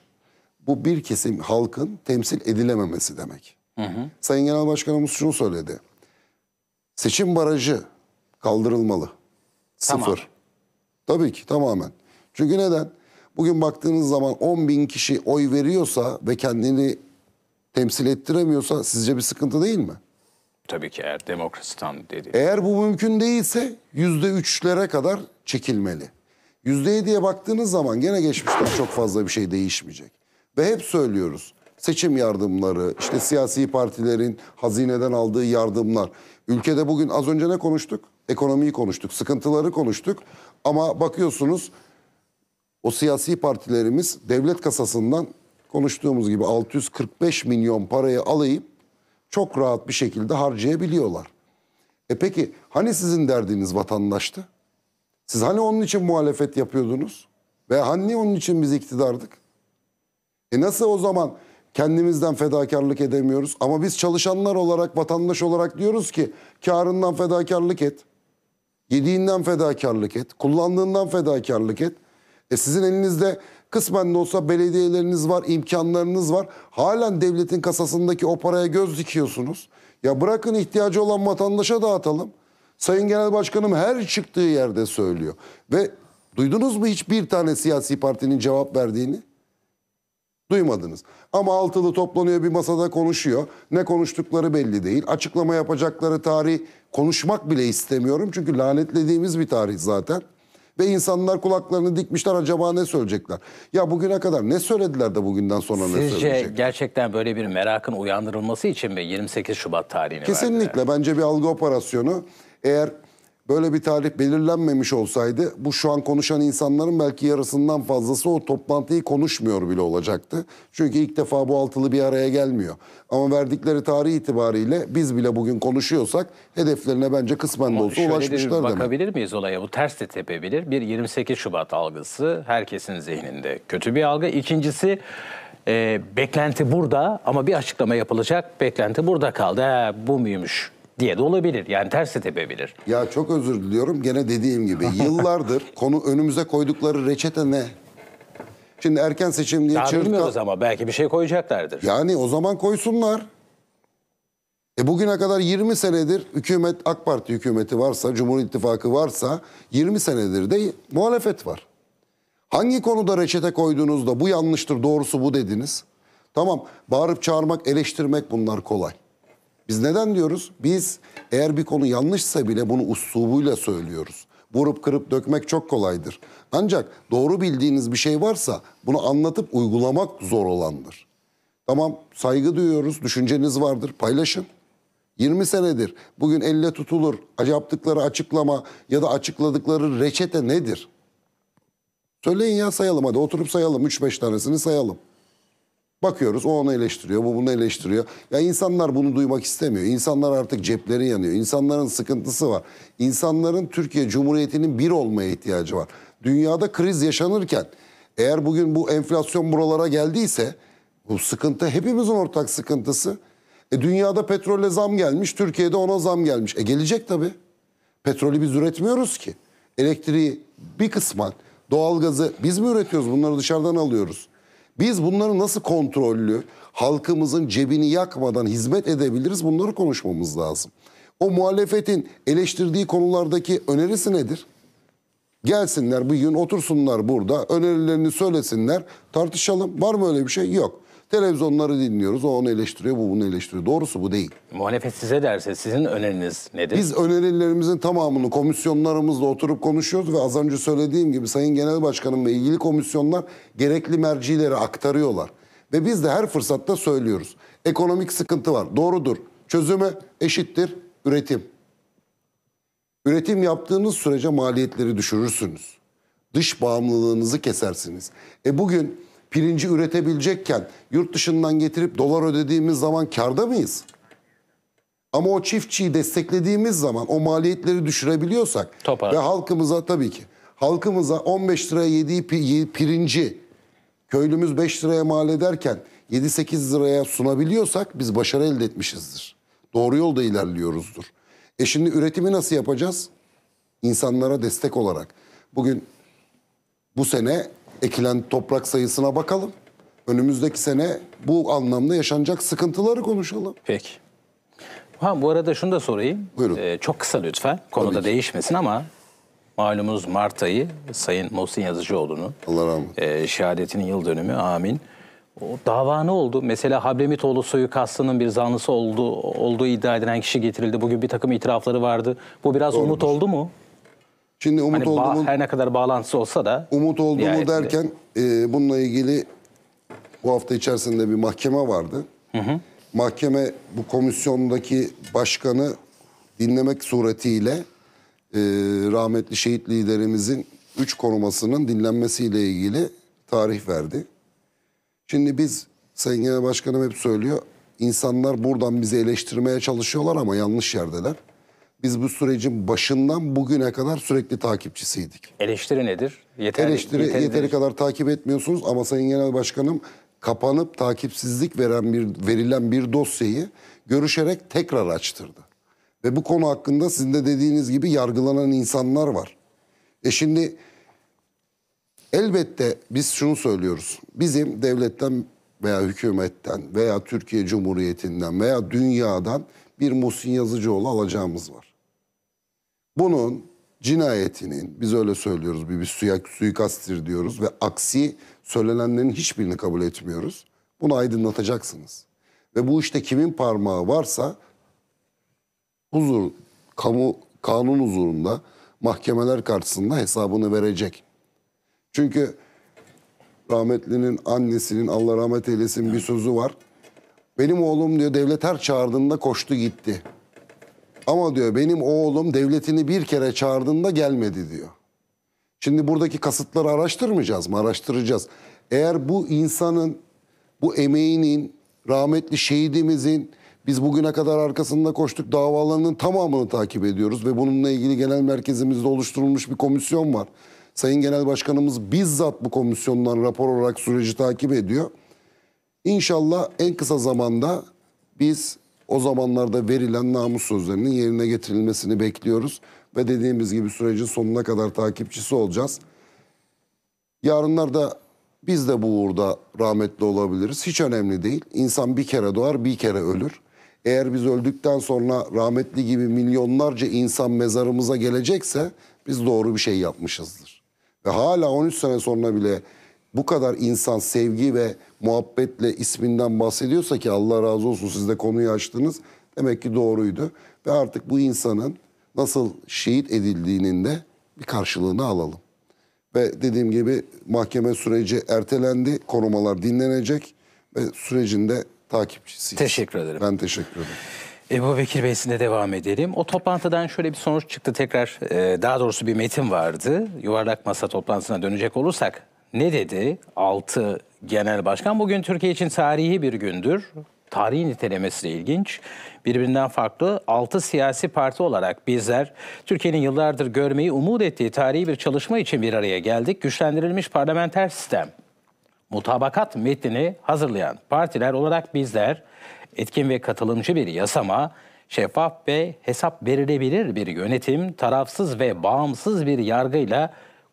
bu bir kesim halkın temsil edilememesi demek. Hı hı. Sayın Genel Başkanımız şunu söyledi. Seçim barajı kaldırılmalı. Tamam. Sıfır. Tabii ki tamamen. Çünkü neden? Bugün baktığınız zaman 10 bin kişi oy veriyorsa ve kendini temsil ettiremiyorsa sizce bir sıkıntı değil mi? Tabii ki eğer demokrasi tam Eğer bu mümkün değilse yüzde üçlere kadar çekilmeli. Yüzde yediye baktığınız zaman gene geçmişten çok fazla bir şey değişmeyecek. Ve hep söylüyoruz seçim yardımları, işte siyasi partilerin hazineden aldığı yardımlar. Ülkede bugün az önce ne konuştuk? Ekonomiyi konuştuk, sıkıntıları konuştuk. Ama bakıyorsunuz o siyasi partilerimiz devlet kasasından konuştuğumuz gibi 645 milyon parayı alayıp çok rahat bir şekilde harcayabiliyorlar. E peki hani sizin derdiniz vatandaştı? Siz hani onun için muhalefet yapıyordunuz? Ve hani onun için biz iktidardık? E nasıl o zaman kendimizden fedakarlık edemiyoruz? Ama biz çalışanlar olarak, vatandaş olarak diyoruz ki karından fedakarlık et. Yediğinden fedakarlık et. Kullandığından fedakarlık et. E sizin elinizde Kısmen de olsa belediyeleriniz var, imkanlarınız var. Halen devletin kasasındaki o paraya göz dikiyorsunuz. Ya bırakın ihtiyacı olan vatandaşa dağıtalım. Sayın Genel Başkanım her çıktığı yerde söylüyor. Ve duydunuz mu hiçbir tane siyasi partinin cevap verdiğini? Duymadınız. Ama altılı toplanıyor bir masada konuşuyor. Ne konuştukları belli değil. Açıklama yapacakları tarih konuşmak bile istemiyorum. Çünkü lanetlediğimiz bir tarih zaten. Ve insanlar kulaklarını dikmişler acaba ne söyleyecekler? Ya bugüne kadar ne söylediler de bugünden sonra Sizce ne söyleyecekler? Sizce gerçekten böyle bir merakın uyandırılması için mi 28 Şubat tarihini Kesinlikle verdiler? bence bir algı operasyonu. Eğer Böyle bir tarih belirlenmemiş olsaydı bu şu an konuşan insanların belki yarısından fazlası o toplantıyı konuşmuyor bile olacaktı. Çünkü ilk defa bu altılı bir araya gelmiyor. Ama verdikleri tarih itibariyle biz bile bugün konuşuyorsak hedeflerine bence kısmen de olsa ulaşmışlar demek. Bakabilir miyiz olaya? Bu ters de tepebilir. Bir 28 Şubat algısı herkesin zihninde kötü bir algı. İkincisi e, beklenti burada ama bir açıklama yapılacak. Beklenti burada kaldı. He, bu muymuş? diye de olabilir. Yani ters de tepebilir. Ya çok özür diliyorum. Gene dediğim gibi *laughs* yıllardır konu önümüze koydukları reçete ne? Şimdi erken seçim diye Daha ama belki bir şey koyacaklardır. Yani o zaman koysunlar. E bugüne kadar 20 senedir hükümet AK Parti hükümeti varsa, Cumhur İttifakı varsa 20 senedir de muhalefet var. Hangi konuda reçete koyduğunuzda bu yanlıştır, doğrusu bu dediniz? Tamam, bağırıp çağırmak, eleştirmek bunlar kolay. Biz neden diyoruz? Biz eğer bir konu yanlışsa bile bunu uslubuyla söylüyoruz. Vurup kırıp dökmek çok kolaydır. Ancak doğru bildiğiniz bir şey varsa bunu anlatıp uygulamak zor olandır. Tamam saygı duyuyoruz, düşünceniz vardır, paylaşın. 20 senedir bugün elle tutulur, yaptıkları açıklama ya da açıkladıkları reçete nedir? Söyleyin ya sayalım hadi oturup sayalım 3-5 tanesini sayalım. Bakıyoruz o onu eleştiriyor, bu bunu eleştiriyor. Ya insanlar bunu duymak istemiyor. İnsanlar artık cepleri yanıyor. İnsanların sıkıntısı var. İnsanların Türkiye Cumhuriyeti'nin bir olmaya ihtiyacı var. Dünyada kriz yaşanırken eğer bugün bu enflasyon buralara geldiyse bu sıkıntı hepimizin ortak sıkıntısı. E dünyada petrole zam gelmiş, Türkiye'de ona zam gelmiş. E gelecek tabii. Petrolü biz üretmiyoruz ki. Elektriği bir kısmen, doğalgazı biz mi üretiyoruz? Bunları dışarıdan alıyoruz. Biz bunları nasıl kontrollü, halkımızın cebini yakmadan hizmet edebiliriz bunları konuşmamız lazım. O muhalefetin eleştirdiği konulardaki önerisi nedir? Gelsinler bir gün otursunlar burada önerilerini söylesinler tartışalım. Var mı öyle bir şey? Yok. Televizyonları dinliyoruz. O onu eleştiriyor, bu bunu eleştiriyor. Doğrusu bu değil. Muhalefet size derse sizin öneriniz nedir? Biz önerilerimizin tamamını komisyonlarımızla oturup konuşuyoruz ve az önce söylediğim gibi Sayın Genel Başkanım ve ilgili komisyonlar gerekli mercileri aktarıyorlar. Ve biz de her fırsatta söylüyoruz. Ekonomik sıkıntı var. Doğrudur. Çözümü eşittir üretim. Üretim yaptığınız sürece maliyetleri düşürürsünüz. Dış bağımlılığınızı kesersiniz. E bugün pirinci üretebilecekken yurt dışından getirip dolar ödediğimiz zaman karda mıyız? Ama o çiftçiyi desteklediğimiz zaman o maliyetleri düşürebiliyorsak Topar. ve halkımıza tabii ki halkımıza 15 liraya yediği pirinci köylümüz 5 liraya mal ederken 7-8 liraya sunabiliyorsak biz başarı elde etmişizdir. Doğru yolda ilerliyoruzdur. E şimdi üretimi nasıl yapacağız? İnsanlara destek olarak. Bugün bu sene ekilen toprak sayısına bakalım. Önümüzdeki sene bu anlamda yaşanacak sıkıntıları konuşalım. Peki. Ha, bu arada şunu da sorayım. Buyurun. Ee, çok kısa lütfen. Konuda değişmesin ama malumunuz Mart ayı Sayın Muhsin Yazıcıoğlu'nun Allah rahmet. E, şehadetinin yıl dönümü amin. O dava ne oldu? Mesela Hablemitoğlu suikastının bir zanlısı oldu olduğu iddia edilen kişi getirildi. Bugün bir takım itirafları vardı. Bu biraz Doğrudur. umut oldu mu? Şimdi Umut hani Oldu'nun... Her ne kadar bağlantısı olsa da... Umut Oldu mu derken e, bununla ilgili bu hafta içerisinde bir mahkeme vardı. Hı hı. Mahkeme bu komisyondaki başkanı dinlemek suretiyle e, rahmetli şehit liderimizin 3 korumasının dinlenmesiyle ilgili tarih verdi. Şimdi biz Sayın Genel Başkanım hep söylüyor. insanlar buradan bizi eleştirmeye çalışıyorlar ama yanlış yerdeler. Biz bu sürecin başından bugüne kadar sürekli takipçisiydik. Eleştiri nedir? Yeterli, Eleştiri yeteri, yeteri kadar takip etmiyorsunuz ama Sayın Genel Başkanım kapanıp takipsizlik veren bir verilen bir dosyayı görüşerek tekrar açtırdı. Ve bu konu hakkında sizin de dediğiniz gibi yargılanan insanlar var. E şimdi elbette biz şunu söylüyoruz. Bizim devletten veya hükümetten veya Türkiye Cumhuriyeti'nden veya dünyadan bir Muhsin Yazıcıoğlu alacağımız var. Bunun cinayetinin biz öyle söylüyoruz bir, bir suyak, suikasttir diyoruz ve aksi söylenenlerin hiçbirini kabul etmiyoruz. Bunu aydınlatacaksınız. Ve bu işte kimin parmağı varsa huzur, kamu, kanun huzurunda mahkemeler karşısında hesabını verecek. Çünkü rahmetlinin annesinin Allah rahmet eylesin bir sözü var. Benim oğlum diyor devlet her çağırdığında koştu gitti. Ama diyor benim oğlum devletini bir kere çağırdığında gelmedi diyor. Şimdi buradaki kasıtları araştırmayacağız mı? Araştıracağız. Eğer bu insanın, bu emeğinin, rahmetli şehidimizin, biz bugüne kadar arkasında koştuk davalarının tamamını takip ediyoruz ve bununla ilgili genel merkezimizde oluşturulmuş bir komisyon var. Sayın Genel Başkanımız bizzat bu komisyondan rapor olarak süreci takip ediyor. İnşallah en kısa zamanda biz o zamanlarda verilen namus sözlerinin yerine getirilmesini bekliyoruz. Ve dediğimiz gibi sürecin sonuna kadar takipçisi olacağız. Yarınlar da biz de bu uğurda rahmetli olabiliriz. Hiç önemli değil. İnsan bir kere doğar bir kere ölür. Eğer biz öldükten sonra rahmetli gibi milyonlarca insan mezarımıza gelecekse biz doğru bir şey yapmışızdır. Ve hala 13 sene sonra bile bu kadar insan sevgi ve muhabbetle isminden bahsediyorsa ki Allah razı olsun siz de konuyu açtınız. Demek ki doğruydu. Ve artık bu insanın nasıl şehit edildiğinin de bir karşılığını alalım. Ve dediğim gibi mahkeme süreci ertelendi. Korumalar dinlenecek ve sürecin de takipçisiyiz. Teşekkür ederim. Ben teşekkür ederim. Ebu Bekir Bey'sine devam edelim. O toplantıdan şöyle bir sonuç çıktı tekrar. E, daha doğrusu bir metin vardı. Yuvarlak masa toplantısına dönecek olursak ne dedi? 6 Genel Başkan. Bugün Türkiye için tarihi bir gündür. Tarihi nitelemesi de ilginç. Birbirinden farklı 6 siyasi parti olarak bizler Türkiye'nin yıllardır görmeyi umut ettiği tarihi bir çalışma için bir araya geldik. Güçlendirilmiş parlamenter sistem mutabakat metnini hazırlayan partiler olarak bizler etkin ve katılımcı bir yasama, şeffaf ve hesap verilebilir bir yönetim, tarafsız ve bağımsız bir yargıyla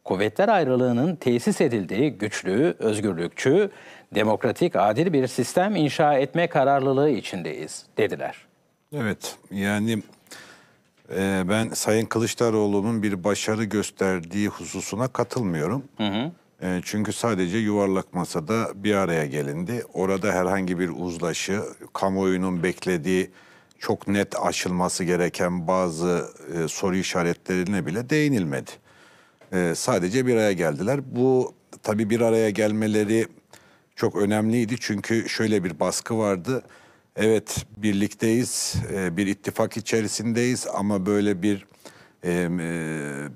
kuvvetler ayrılığının tesis edildiği güçlü, özgürlükçü, demokratik, adil bir sistem inşa etme kararlılığı içindeyiz dediler. Evet yani e, ben Sayın Kılıçdaroğlu'nun bir başarı gösterdiği hususuna katılmıyorum. Hı hı. E, çünkü sadece yuvarlak masada bir araya gelindi. Orada herhangi bir uzlaşı, kamuoyunun beklediği çok net aşılması gereken bazı e, soru işaretlerine bile değinilmedi e, sadece bir araya geldiler. Bu tabii bir araya gelmeleri çok önemliydi çünkü şöyle bir baskı vardı. Evet birlikteyiz, e, bir ittifak içerisindeyiz ama böyle bir e,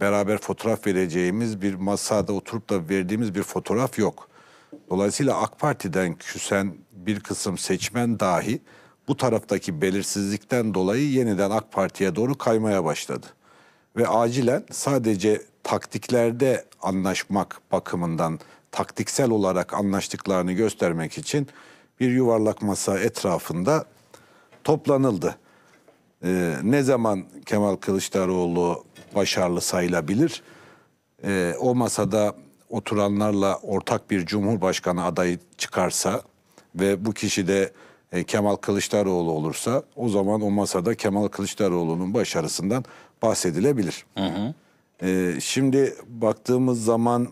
beraber fotoğraf vereceğimiz bir masada oturup da verdiğimiz bir fotoğraf yok. Dolayısıyla AK Parti'den küsen bir kısım seçmen dahi bu taraftaki belirsizlikten dolayı yeniden AK Parti'ye doğru kaymaya başladı. Ve acilen sadece taktiklerde anlaşmak bakımından taktiksel olarak anlaştıklarını göstermek için bir yuvarlak masa etrafında toplanıldı. Ee, ne zaman Kemal Kılıçdaroğlu başarılı sayılabilir? Ee, o masada oturanlarla ortak bir cumhurbaşkanı adayı çıkarsa ve bu kişi de e, Kemal Kılıçdaroğlu olursa o zaman o masada Kemal Kılıçdaroğlu'nun başarısından bahsedilebilir. Hı hı. Ee, şimdi baktığımız zaman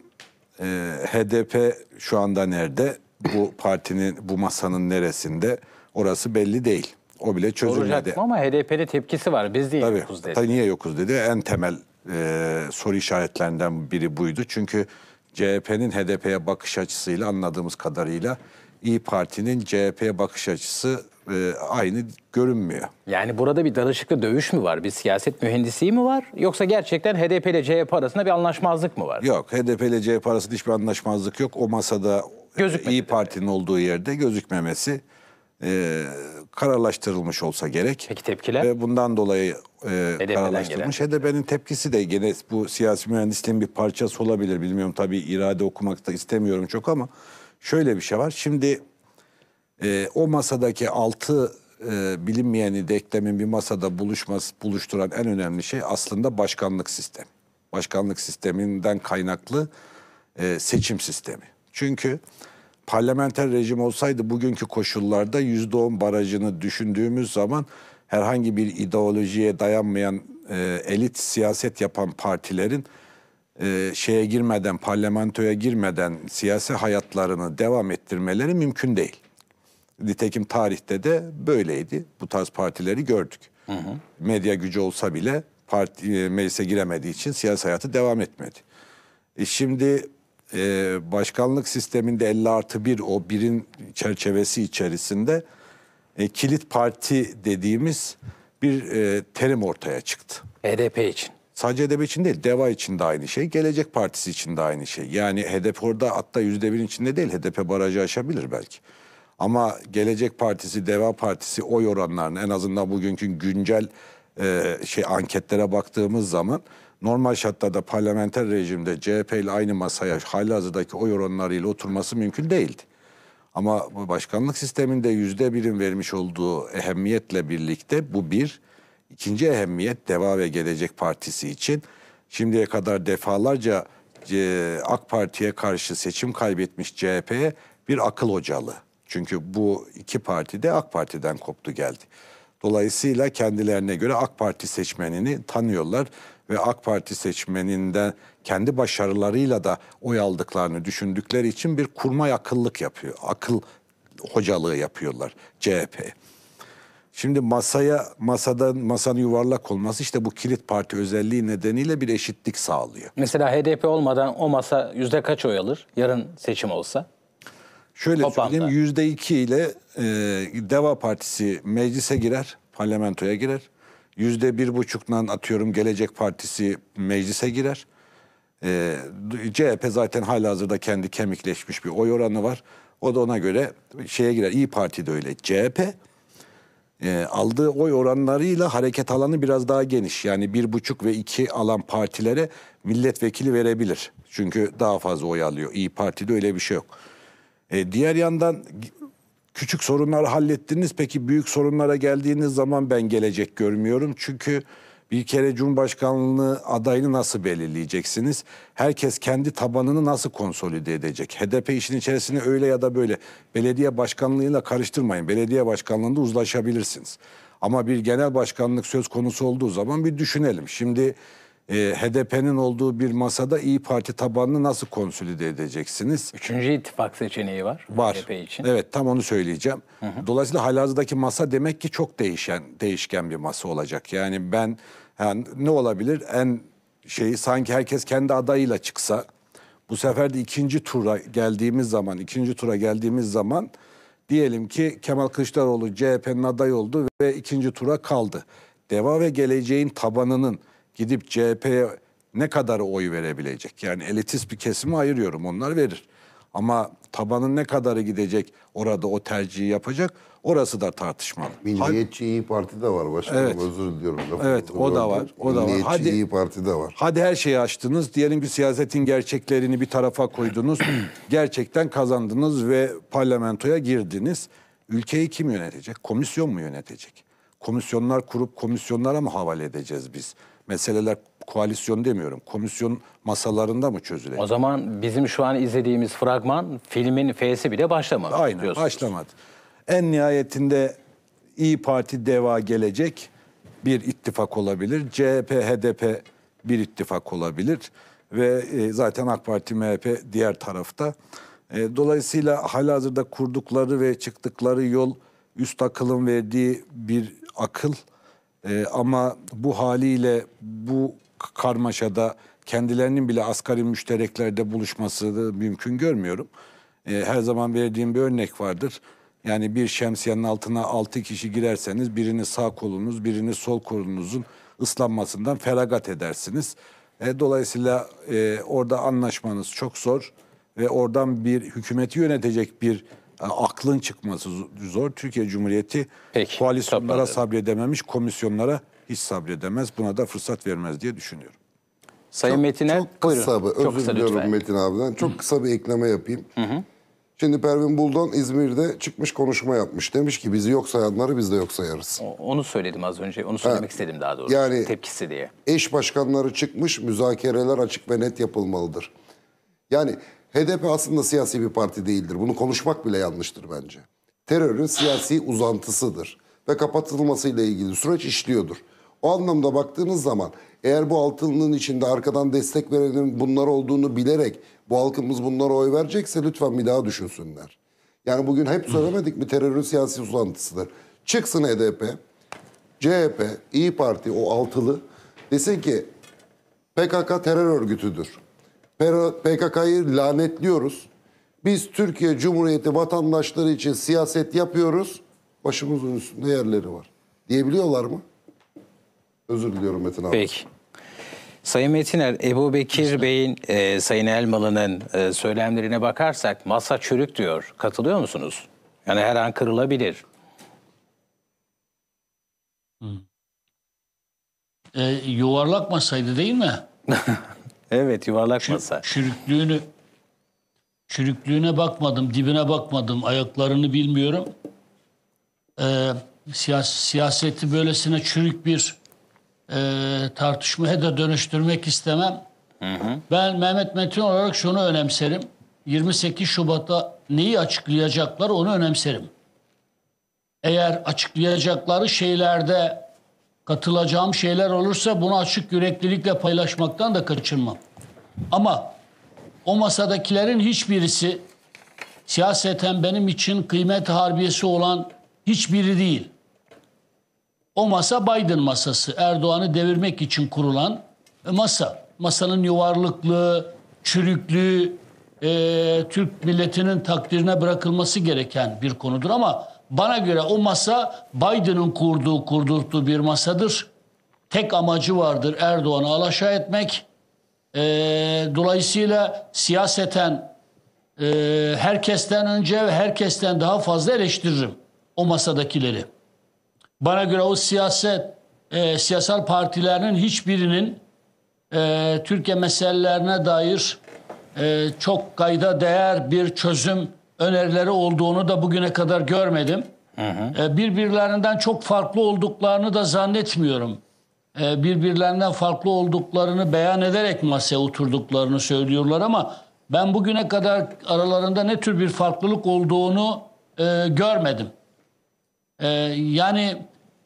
e, HDP şu anda nerede? Bu *clears throat* partinin, bu masanın neresinde? Orası belli değil. O bile çözülmedi. Olacak ama HDP'de tepkisi var. Biz değil Tabii, yokuz dedi. Tabii niye yokuz dedi. En temel e, soru işaretlerinden biri buydu. Çünkü CHP'nin HDP'ye bakış açısıyla anladığımız kadarıyla İyi Parti'nin CHP'ye bakış açısı e, aynı görünmüyor. Yani burada bir danışıklı dövüş mü var? Bir siyaset mühendisliği mi var? Yoksa gerçekten HDP ile CHP arasında bir anlaşmazlık mı var? Yok HDP ile CHP arasında hiçbir anlaşmazlık yok. O masada e, Gözükmedi İyi Parti'nin olduğu yerde gözükmemesi e, kararlaştırılmış olsa gerek. Peki tepkiler? Ve bundan dolayı e, kararlaştırılmış. gelen. HDP'nin tepkisi de gene bu siyasi mühendisliğin bir parçası olabilir. Bilmiyorum tabii irade okumak da istemiyorum çok ama şöyle bir şey var. Şimdi e, o masadaki altı e, bilinmeyeni deklemin bir masada buluşması buluşturan en önemli şey aslında başkanlık sistemi. Başkanlık sisteminden kaynaklı e, seçim sistemi. Çünkü parlamenter rejim olsaydı bugünkü koşullarda yüzde on barajını düşündüğümüz zaman herhangi bir ideolojiye dayanmayan e, elit siyaset yapan partilerin e, şeye girmeden, parlamentoya girmeden siyasi hayatlarını devam ettirmeleri mümkün değil. Nitekim tarihte de böyleydi. Bu tarz partileri gördük. Hı hı. Medya gücü olsa bile parti e, meclise giremediği için siyasi hayatı devam etmedi. E şimdi e, başkanlık sisteminde 50 artı 1 o birin çerçevesi içerisinde e, kilit parti dediğimiz bir e, terim ortaya çıktı. HDP e için. Sadece HDP e için değil, DEVA için de aynı şey, Gelecek Partisi için de aynı şey. Yani HDP orada hatta %1'in içinde değil, HDP barajı aşabilir belki. Ama Gelecek Partisi, Deva Partisi oy oranlarını en azından bugünkü güncel e, şey anketlere baktığımız zaman normal şartlarda parlamenter rejimde CHP ile aynı masaya halihazırdaki oy oranlarıyla oturması mümkün değildi. Ama bu başkanlık sisteminde yüzde birin vermiş olduğu ehemmiyetle birlikte bu bir. ikinci ehemmiyet Deva ve Gelecek Partisi için şimdiye kadar defalarca e, AK Parti'ye karşı seçim kaybetmiş CHP'ye bir akıl hocalığı. Çünkü bu iki parti de AK Parti'den koptu geldi. Dolayısıyla kendilerine göre AK Parti seçmenini tanıyorlar ve AK Parti seçmeninden kendi başarılarıyla da oy aldıklarını düşündükleri için bir kurma akıllık yapıyor. Akıl hocalığı yapıyorlar CHP. Şimdi masaya masadan masanın yuvarlak olması işte bu kilit parti özelliği nedeniyle bir eşitlik sağlıyor. Mesela HDP olmadan o masa yüzde kaç oy alır? Yarın seçim olsa? Şöyle Toplamda. söyleyeyim yüzde iki ile e, Deva Partisi meclise girer, parlamentoya girer. Yüzde bir buçuktan atıyorum Gelecek Partisi meclise girer. E, CHP zaten halihazırda kendi kemikleşmiş bir oy oranı var. O da ona göre şeye girer. İyi Parti de öyle. CHP e, aldığı oy oranlarıyla hareket alanı biraz daha geniş. Yani bir buçuk ve iki alan partilere milletvekili verebilir. Çünkü daha fazla oy alıyor. İyi Parti'de öyle bir şey yok. E, diğer yandan küçük sorunlar hallettiniz. Peki büyük sorunlara geldiğiniz zaman ben gelecek görmüyorum. Çünkü bir kere Cumhurbaşkanlığı adayını nasıl belirleyeceksiniz? Herkes kendi tabanını nasıl konsolide edecek? HDP işin içerisine öyle ya da böyle belediye başkanlığıyla karıştırmayın. Belediye başkanlığında uzlaşabilirsiniz. Ama bir genel başkanlık söz konusu olduğu zaman bir düşünelim. Şimdi e, ee, HDP'nin olduğu bir masada İyi Parti tabanını nasıl konsolide edeceksiniz? Üçüncü ittifak seçeneği var. Var. HDP için. Evet tam onu söyleyeceğim. Hı hı. Dolayısıyla halihazırdaki masa demek ki çok değişen değişken bir masa olacak. Yani ben yani ne olabilir en şeyi sanki herkes kendi adayıyla çıksa bu sefer de ikinci tura geldiğimiz zaman ikinci tura geldiğimiz zaman diyelim ki Kemal Kılıçdaroğlu CHP'nin aday oldu ve ikinci tura kaldı. Deva ve geleceğin tabanının gidip CHP'ye ne kadar oy verebilecek? Yani elitist bir kesimi ayırıyorum onlar verir. Ama tabanın ne kadarı gidecek orada o tercihi yapacak orası da tartışmalı. Milliyetçi Hadi, İyi Parti de var başkanım evet. özür diliyorum. Evet o da var. O da Milliyetçi var. Hadi, İyi Parti de var. Hadi her şeyi açtınız. Diyelim ki siyasetin gerçeklerini bir tarafa koydunuz. *clears throat* gerçekten kazandınız ve parlamentoya girdiniz. Ülkeyi kim yönetecek? Komisyon mu yönetecek? Komisyonlar kurup komisyonlara mı havale edeceğiz biz? meseleler koalisyon demiyorum. Komisyon masalarında mı çözülecek? O zaman bizim şu an izlediğimiz fragman filmin F'si bile başlamadı. Aynen diyorsunuz. başlamadı. En nihayetinde İyi Parti DEVA gelecek bir ittifak olabilir. CHP HDP bir ittifak olabilir ve e, zaten AK Parti MHP diğer tarafta. E, dolayısıyla halihazırda kurdukları ve çıktıkları yol üst akılın verdiği bir akıl. E, ama bu haliyle bu karmaşada kendilerinin bile asgari müştereklerde buluşması da mümkün görmüyorum. E, her zaman verdiğim bir örnek vardır. Yani bir şemsiyenin altına altı kişi girerseniz birini sağ kolunuz, birini sol kolunuzun ıslanmasından feragat edersiniz. E, dolayısıyla e, orada anlaşmanız çok zor ve oradan bir hükümeti yönetecek bir aklın çıkması zor. Türkiye Cumhuriyeti Peki, koalisyonlara kapatalım. sabredememiş, komisyonlara hiç sabredemez. Buna da fırsat vermez diye düşünüyorum. Sayın çok, Metin El, çok buyurun. Kısa bir, özür diliyorum Metin abiden. Çok kısa bir ekleme yapayım. Hı -hı. Şimdi Pervin Buldan İzmir'de çıkmış konuşma yapmış. Demiş ki bizi yok sayanları biz de yok sayarız. Onu söyledim az önce. Onu söylemek ha. istedim daha doğrusu. Yani tepkisi diye. Eş başkanları çıkmış müzakereler açık ve net yapılmalıdır. Yani HDP aslında siyasi bir parti değildir. Bunu konuşmak bile yanlıştır bence. Terörün siyasi uzantısıdır ve kapatılmasıyla ilgili süreç işliyordur. O anlamda baktığınız zaman eğer bu altının içinde arkadan destek verenin bunlar olduğunu bilerek bu halkımız bunlara oy verecekse lütfen bir daha düşünsünler. Yani bugün hep hmm. söylemedik mi terörün siyasi uzantısıdır. Çıksın HDP, CHP, İyi Parti o altılı desin ki PKK terör örgütüdür. PKK'yı lanetliyoruz. Biz Türkiye Cumhuriyeti vatandaşları için siyaset yapıyoruz. Başımızın üstünde yerleri var. Diyebiliyorlar mı? Özür diliyorum Metin abi. Peki. Sayın Metiner, Ebu Bekir işte. Bey'in, e, Sayın Elmalı'nın e, söylemlerine bakarsak masa çürük diyor. Katılıyor musunuz? Yani her an kırılabilir. Hmm. E, yuvarlak masaydı değil mi? *laughs* Evet yuvarlak Çür, masa. Çürüklüğünü çürüklüğüne bakmadım, dibine bakmadım, ayaklarını bilmiyorum. Ee, siyas, siyaseti böylesine çürük bir e, tartışmaya da dönüştürmek istemem. Hı hı. Ben Mehmet Metin olarak şunu önemserim. 28 Şubat'ta neyi açıklayacaklar onu önemserim. Eğer açıklayacakları şeylerde Katılacağım şeyler olursa bunu açık yüreklilikle paylaşmaktan da kaçınmam. Ama o masadakilerin hiçbirisi siyaseten benim için kıymet harbiyesi olan hiçbiri değil. O masa Biden masası. Erdoğan'ı devirmek için kurulan e, masa. Masanın yuvarlıklığı, çürüklüğü, e, Türk milletinin takdirine bırakılması gereken bir konudur ama bana göre o masa Biden'ın kurduğu, kurdurttuğu bir masadır. Tek amacı vardır Erdoğan'ı alaşağı etmek. E, dolayısıyla siyaseten e, herkesten önce ve herkesten daha fazla eleştiririm o masadakileri. Bana göre o siyaset, e, siyasal partilerinin hiçbirinin e, Türkiye meselelerine dair e, çok kayda değer bir çözüm önerileri olduğunu da bugüne kadar görmedim. Hı hı. E, birbirlerinden çok farklı olduklarını da zannetmiyorum. E, birbirlerinden farklı olduklarını beyan ederek masaya oturduklarını söylüyorlar ama ben bugüne kadar aralarında ne tür bir farklılık olduğunu e, görmedim. Yani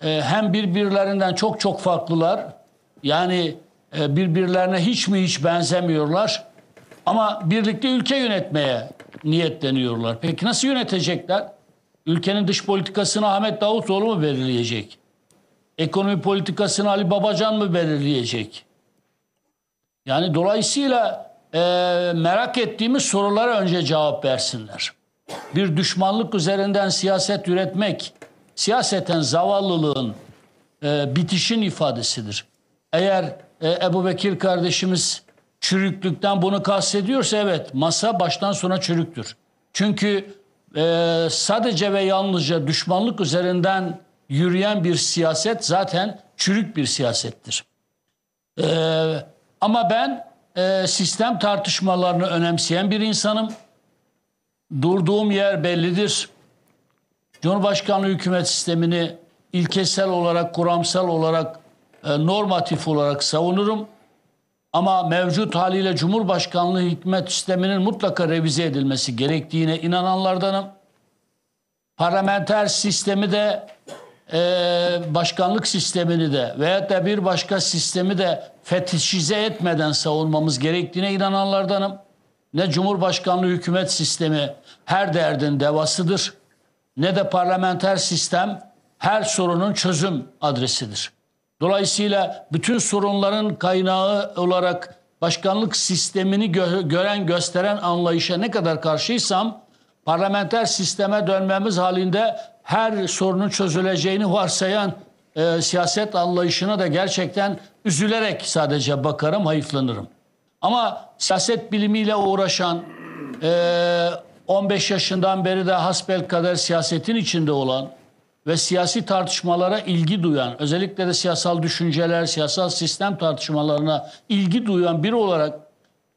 hem birbirlerinden çok çok farklılar yani birbirlerine hiç mi hiç benzemiyorlar ama birlikte ülke yönetmeye niyetleniyorlar. Peki nasıl yönetecekler? Ülkenin dış politikasını Ahmet Davutoğlu mu belirleyecek? Ekonomi politikasını Ali Babacan mı belirleyecek? Yani dolayısıyla e, merak ettiğimiz sorulara önce cevap versinler. Bir düşmanlık üzerinden siyaset üretmek, siyaseten zavallılığın, e, bitişin ifadesidir. Eğer e, Ebu Bekir kardeşimiz çürüklükten bunu kastediyorsa evet masa baştan sona çürüktür. Çünkü e, sadece ve yalnızca düşmanlık üzerinden yürüyen bir siyaset zaten çürük bir siyasettir. E, ama ben e, sistem tartışmalarını önemseyen bir insanım. Durduğum yer bellidir. Cumhurbaşkanlığı hükümet sistemini ilkesel olarak, kuramsal olarak, e, normatif olarak savunurum. Ama mevcut haliyle Cumhurbaşkanlığı hükümet sisteminin mutlaka revize edilmesi gerektiğine inananlardanım. Parlamenter sistemi de e, başkanlık sistemini de veyahut da bir başka sistemi de fetişize etmeden savunmamız gerektiğine inananlardanım. Ne Cumhurbaşkanlığı hükümet sistemi her derdin devasıdır ne de parlamenter sistem her sorunun çözüm adresidir. Dolayısıyla bütün sorunların kaynağı olarak başkanlık sistemini gö- gören gösteren anlayışa ne kadar karşıysam parlamenter sisteme dönmemiz halinde her sorunun çözüleceğini varsayan e, siyaset anlayışına da gerçekten üzülerek sadece bakarım, hayıflanırım. Ama siyaset bilimiyle uğraşan, e, 15 yaşından beri de hasbel kadar siyasetin içinde olan, ve siyasi tartışmalara ilgi duyan, özellikle de siyasal düşünceler, siyasal sistem tartışmalarına ilgi duyan biri olarak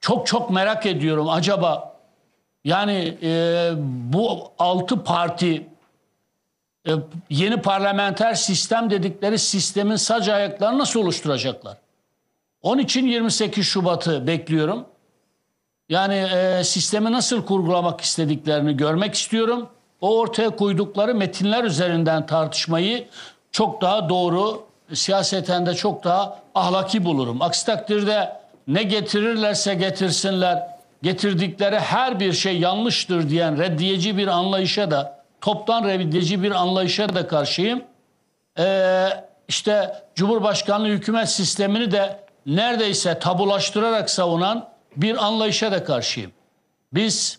çok çok merak ediyorum. Acaba yani e, bu altı parti e, yeni parlamenter sistem dedikleri sistemin sac ayaklarını nasıl oluşturacaklar? Onun için 28 Şubat'ı bekliyorum. Yani e, sistemi nasıl kurgulamak istediklerini görmek istiyorum o ortaya koydukları metinler üzerinden tartışmayı çok daha doğru, siyaseten de çok daha ahlaki bulurum. Aksi takdirde ne getirirlerse getirsinler, getirdikleri her bir şey yanlıştır diyen reddiyeci bir anlayışa da, toptan reddiyeci bir anlayışa da karşıyım. Ee, işte Cumhurbaşkanlığı hükümet sistemini de neredeyse tabulaştırarak savunan bir anlayışa da karşıyım. Biz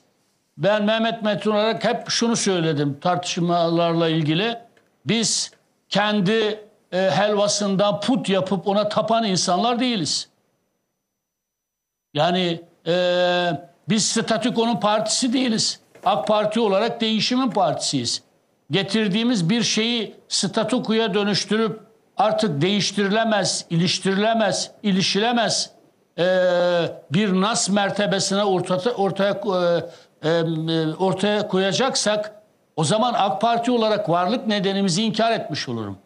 ben Mehmet Metin olarak hep şunu söyledim tartışmalarla ilgili. Biz kendi e, helvasından put yapıp ona tapan insanlar değiliz. Yani e, biz statükonun partisi değiliz. AK Parti olarak değişimin partisiyiz. Getirdiğimiz bir şeyi statükoya dönüştürüp artık değiştirilemez, iliştirilemez, ilişilemez e, bir nas mertebesine ortaya ortaya e, e, ortaya koyacaksak o zaman AK Parti olarak varlık nedenimizi inkar etmiş olurum.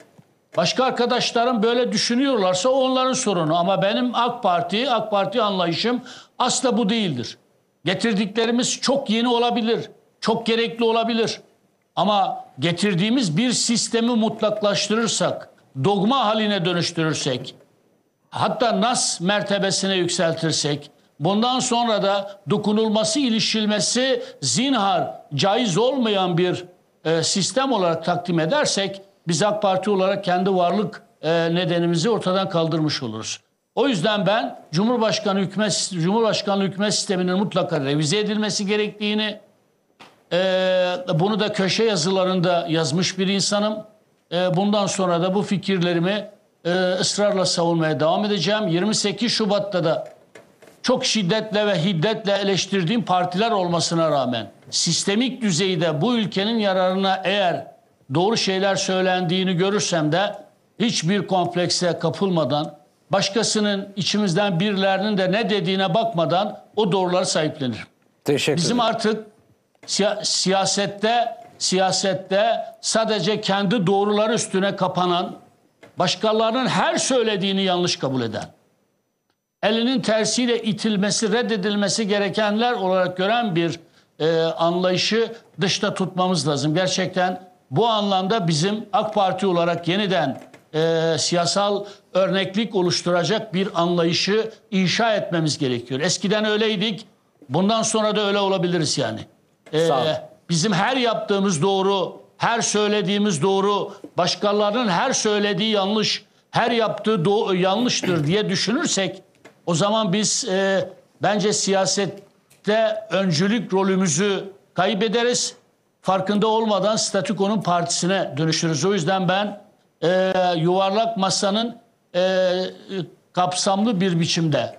Başka arkadaşlarım böyle düşünüyorlarsa onların sorunu ama benim AK Parti, AK Parti anlayışım asla bu değildir. Getirdiklerimiz çok yeni olabilir, çok gerekli olabilir. Ama getirdiğimiz bir sistemi mutlaklaştırırsak, dogma haline dönüştürürsek, hatta nas mertebesine yükseltirsek, Bundan sonra da dokunulması, ilişilmesi zinhar caiz olmayan bir e, sistem olarak takdim edersek biz AK Parti olarak kendi varlık e, nedenimizi ortadan kaldırmış oluruz. O yüzden ben Cumhurbaşkanı hükümet Cumhurbaşkanlığı hükümet sisteminin mutlaka revize edilmesi gerektiğini e, bunu da köşe yazılarında yazmış bir insanım. E, bundan sonra da bu fikirlerimi e, ısrarla savunmaya devam edeceğim. 28 Şubat'ta da çok şiddetle ve hiddetle eleştirdiğim partiler olmasına rağmen sistemik düzeyde bu ülkenin yararına eğer doğru şeyler söylendiğini görürsem de hiçbir komplekse kapılmadan başkasının içimizden birilerinin de ne dediğine bakmadan o doğruları sahiplenirim. Teşekkür Bizim artık siya- siyasette siyasette sadece kendi doğruları üstüne kapanan, başkalarının her söylediğini yanlış kabul eden elinin tersiyle itilmesi, reddedilmesi gerekenler olarak gören bir e, anlayışı dışta tutmamız lazım. Gerçekten bu anlamda bizim AK Parti olarak yeniden e, siyasal örneklik oluşturacak bir anlayışı inşa etmemiz gerekiyor. Eskiden öyleydik, bundan sonra da öyle olabiliriz yani. E, Sağ Bizim her yaptığımız doğru, her söylediğimiz doğru, başkalarının her söylediği yanlış, her yaptığı yanlıştır diye düşünürsek o zaman biz e, bence siyasette öncülük rolümüzü kaybederiz. Farkında olmadan statükonun partisine dönüşürüz. O yüzden ben e, yuvarlak masanın e, kapsamlı bir biçimde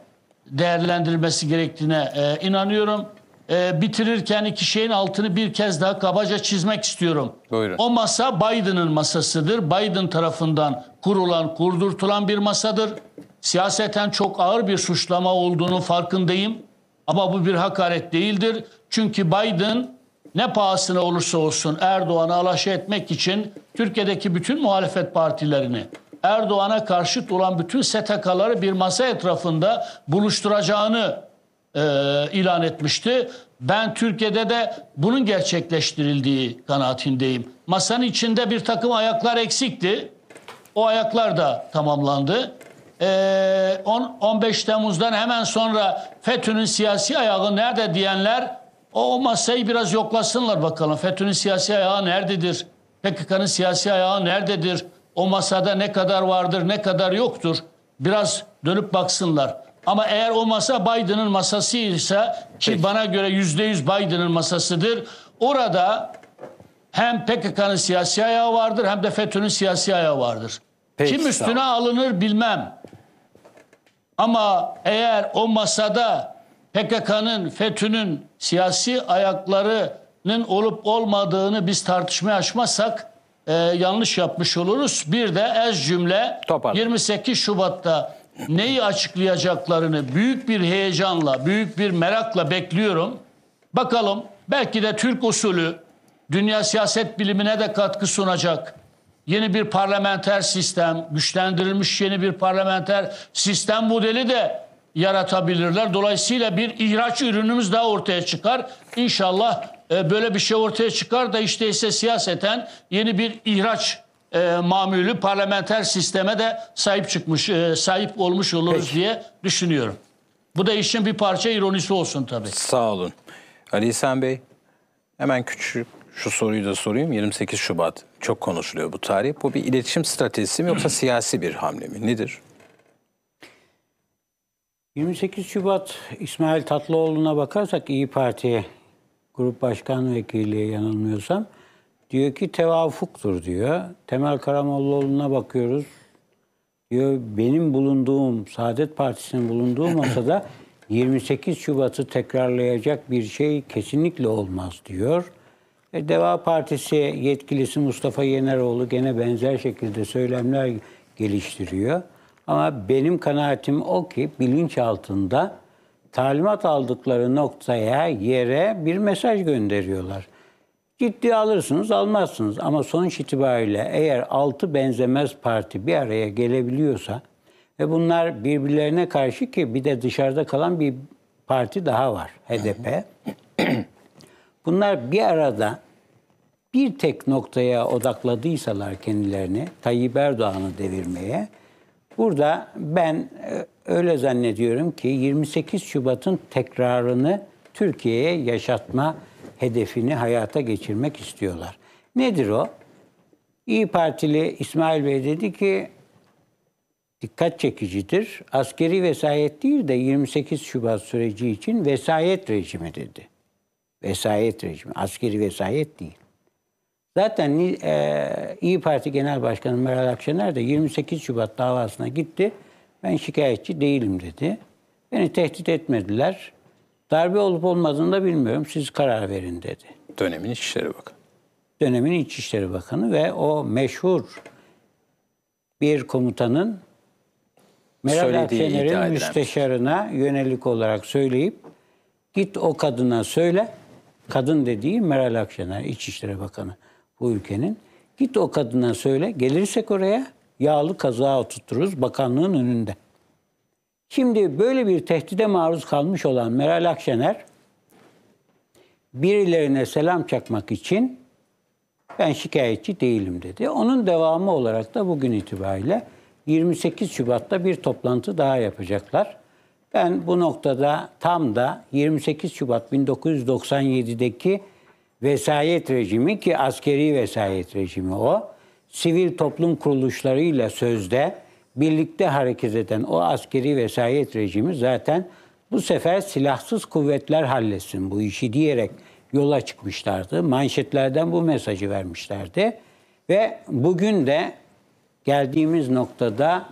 değerlendirilmesi gerektiğine e, inanıyorum. E, bitirirken iki şeyin altını bir kez daha kabaca çizmek istiyorum. Buyurun. O masa Biden'ın masasıdır. Biden tarafından kurulan, kurdurtulan bir masadır siyaseten çok ağır bir suçlama olduğunu farkındayım. Ama bu bir hakaret değildir. Çünkü Biden ne pahasına olursa olsun Erdoğan'ı alaşa etmek için Türkiye'deki bütün muhalefet partilerini Erdoğan'a karşıt olan bütün STK'ları bir masa etrafında buluşturacağını e, ilan etmişti. Ben Türkiye'de de bunun gerçekleştirildiği kanaatindeyim. Masanın içinde bir takım ayaklar eksikti. O ayaklar da tamamlandı. 10, ee, 15 Temmuz'dan hemen sonra FETÖ'nün siyasi ayağı nerede diyenler o, o masayı biraz yoklasınlar bakalım. FETÖ'nün siyasi ayağı nerededir? PKK'nın siyasi ayağı nerededir? O masada ne kadar vardır, ne kadar yoktur? Biraz dönüp baksınlar. Ama eğer o masa Biden'ın masası ise ki Peki. bana göre yüzde yüz Biden'ın masasıdır. Orada hem PKK'nın siyasi ayağı vardır hem de FETÖ'nün siyasi ayağı vardır. Peki, Kim üstüne alınır bilmem. Ama eğer o masada PKK'nın, FETÖ'nün siyasi ayaklarının olup olmadığını biz tartışmaya açmazsak e, yanlış yapmış oluruz. Bir de ez cümle Toparlı. 28 Şubat'ta neyi açıklayacaklarını büyük bir heyecanla, büyük bir merakla bekliyorum. Bakalım belki de Türk usulü dünya siyaset bilimine de katkı sunacak Yeni bir parlamenter sistem, güçlendirilmiş yeni bir parlamenter sistem modeli de yaratabilirler. Dolayısıyla bir ihraç ürünümüz daha ortaya çıkar. İnşallah e, böyle bir şey ortaya çıkar da işte ise siyaseten yeni bir ihraç e, mamülü parlamenter sisteme de sahip çıkmış, e, sahip olmuş oluruz Peki. diye düşünüyorum. Bu da işin bir parça ironisi olsun tabii. Sağ olun. Ali İhsan Bey, hemen küçük şu soruyu da sorayım. 28 Şubat çok konuşuluyor bu tarih. Bu bir iletişim stratejisi mi yoksa siyasi bir hamle mi? Nedir? 28 Şubat İsmail Tatlıoğlu'na bakarsak İyi Parti Grup Başkan Vekili yanılmıyorsam diyor ki tevafuktur diyor. Temel Karamollaoğlu'na bakıyoruz. Diyor benim bulunduğum Saadet Partisi'nin bulunduğu *clears throat* masada 28 Şubat'ı tekrarlayacak bir şey kesinlikle olmaz diyor. E, Deva Partisi yetkilisi Mustafa Yeneroğlu gene benzer şekilde söylemler geliştiriyor. Ama benim kanaatim o ki bilinç altında talimat aldıkları noktaya, yere bir mesaj gönderiyorlar. Ciddi alırsınız, almazsınız ama sonuç itibariyle eğer altı benzemez parti bir araya gelebiliyorsa ve bunlar birbirlerine karşı ki bir de dışarıda kalan bir parti daha var HDP. *laughs* Bunlar bir arada bir tek noktaya odakladıysalar kendilerini Tayyip Erdoğan'ı devirmeye burada ben e, öyle zannediyorum ki 28 Şubat'ın tekrarını Türkiye'ye yaşatma hedefini hayata geçirmek istiyorlar. Nedir o? İyi Partili İsmail Bey dedi ki dikkat çekicidir. Askeri vesayet değil de 28 Şubat süreci için vesayet rejimi dedi vesayet rejimi, askeri vesayet değil. Zaten e, İyi Parti Genel Başkanı Meral Akşener de 28 Şubat davasına gitti. Ben şikayetçi değilim dedi. Beni tehdit etmediler. Darbe olup olmadığını da bilmiyorum. Siz karar verin dedi. Dönemin İçişleri Bakanı. Dönemin İçişleri Bakanı ve o meşhur bir komutanın Meral Akşener'in müsteşarına yönelik olarak söyleyip git o kadına söyle Kadın dediği Meral Akşener, İçişleri Bakanı bu ülkenin. Git o kadına söyle, gelirsek oraya yağlı kazağa oturturuz bakanlığın önünde. Şimdi böyle bir tehdide maruz kalmış olan Meral Akşener birilerine selam çakmak için ben şikayetçi değilim dedi. Onun devamı olarak da bugün itibariyle 28 Şubat'ta bir toplantı daha yapacaklar. Ben bu noktada tam da 28 Şubat 1997'deki vesayet rejimi ki askeri vesayet rejimi o, sivil toplum kuruluşlarıyla sözde birlikte hareket eden o askeri vesayet rejimi zaten bu sefer silahsız kuvvetler halletsin bu işi diyerek yola çıkmışlardı. Manşetlerden bu mesajı vermişlerdi. Ve bugün de geldiğimiz noktada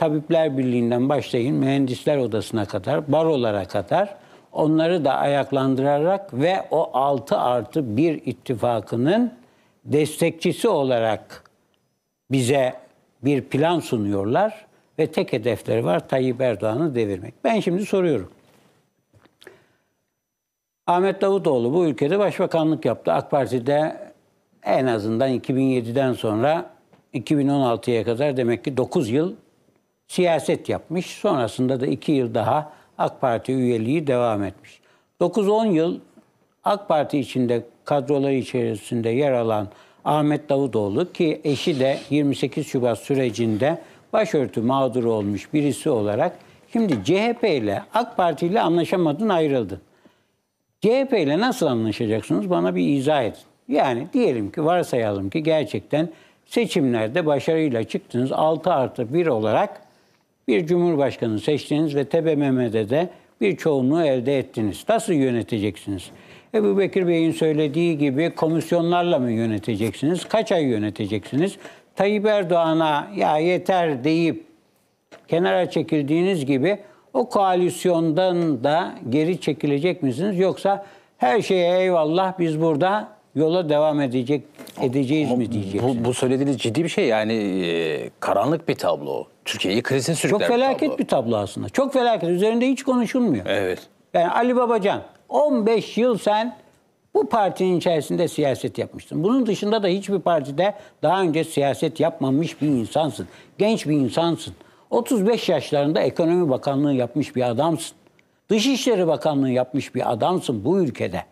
Tabipler Birliği'nden başlayın mühendisler odasına kadar, barolara kadar onları da ayaklandırarak ve o 6 artı 1 ittifakının destekçisi olarak bize bir plan sunuyorlar ve tek hedefleri var Tayyip Erdoğan'ı devirmek. Ben şimdi soruyorum. Ahmet Davutoğlu bu ülkede başbakanlık yaptı. AK Parti'de en azından 2007'den sonra 2016'ya kadar demek ki 9 yıl siyaset yapmış. Sonrasında da iki yıl daha AK Parti üyeliği devam etmiş. 9-10 yıl AK Parti içinde kadroları içerisinde yer alan Ahmet Davutoğlu ki eşi de 28 Şubat sürecinde başörtü mağduru olmuş birisi olarak şimdi CHP ile AK Parti ile anlaşamadın ayrıldın. CHP ile nasıl anlaşacaksınız bana bir izah edin. Yani diyelim ki varsayalım ki gerçekten seçimlerde başarıyla çıktınız 6 artı 1 olarak bir cumhurbaşkanı seçtiniz ve TBMM'de de bir çoğunluğu elde ettiniz. Nasıl yöneteceksiniz? Ebu Bekir Bey'in söylediği gibi komisyonlarla mı yöneteceksiniz? Kaç ay yöneteceksiniz? Tayyip Erdoğan'a ya yeter deyip kenara çekildiğiniz gibi o koalisyondan da geri çekilecek misiniz? Yoksa her şeye eyvallah biz burada yola devam edecek edeceğiz mi diyeceksiniz? Bu, bu söylediğiniz ciddi bir şey yani e, karanlık bir tablo. Türkiye'yi krizin sürükler Çok felaket bir tablo. bir tablo aslında. Çok felaket. Üzerinde hiç konuşulmuyor. Evet. Yani Ali Babacan 15 yıl sen bu partinin içerisinde siyaset yapmışsın. Bunun dışında da hiçbir partide daha önce siyaset yapmamış bir insansın. Genç bir insansın. 35 yaşlarında ekonomi bakanlığı yapmış bir adamsın. Dışişleri Bakanlığı yapmış bir adamsın bu ülkede.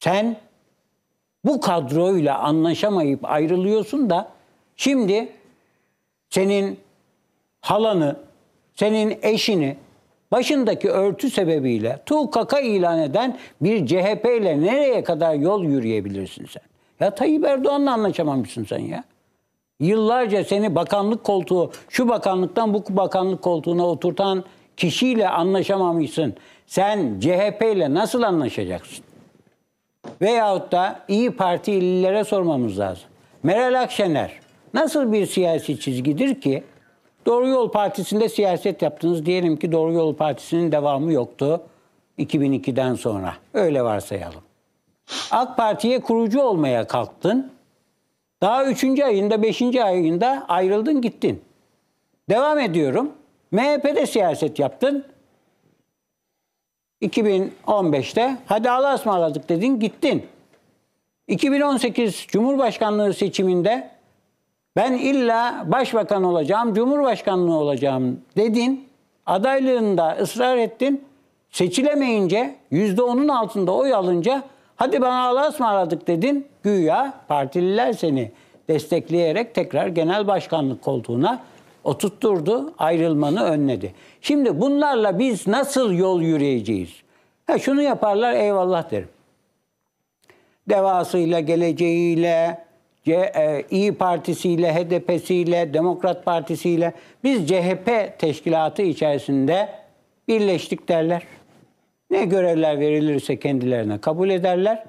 Sen bu kadroyla anlaşamayıp ayrılıyorsun da şimdi senin halanı, senin eşini başındaki örtü sebebiyle tukaka ilan eden bir CHP ile nereye kadar yol yürüyebilirsin sen? Ya Tayyip Erdoğan'la anlaşamamışsın sen ya. Yıllarca seni bakanlık koltuğu, şu bakanlıktan bu bakanlık koltuğuna oturtan kişiyle anlaşamamışsın. Sen CHP ile nasıl anlaşacaksın? Veyahut da İyi Parti illilere sormamız lazım. Meral Akşener Nasıl bir siyasi çizgidir ki Doğru Yol Partisi'nde siyaset yaptınız. Diyelim ki Doğru Yol Partisi'nin devamı yoktu 2002'den sonra. Öyle varsayalım. AK Parti'ye kurucu olmaya kalktın. Daha üçüncü ayında, beşinci ayında ayrıldın gittin. Devam ediyorum. MHP'de siyaset yaptın. 2015'te hadi Allah'a ısmarladık dedin gittin. 2018 Cumhurbaşkanlığı seçiminde ben illa başbakan olacağım, cumhurbaşkanlığı olacağım dedin, adaylığında ısrar ettin, seçilemeyince, yüzde onun altında oy alınca hadi bana Allah'a ısmarladık dedin, güya partililer seni destekleyerek tekrar genel başkanlık koltuğuna oturtturdu, ayrılmanı önledi. Şimdi bunlarla biz nasıl yol yürüyeceğiz? Ha şunu yaparlar eyvallah derim. Devasıyla, geleceğiyle, e, İyi Partisi'yle, HDP'siyle, Demokrat Partisi'yle biz CHP teşkilatı içerisinde birleştik derler. Ne görevler verilirse kendilerine kabul ederler.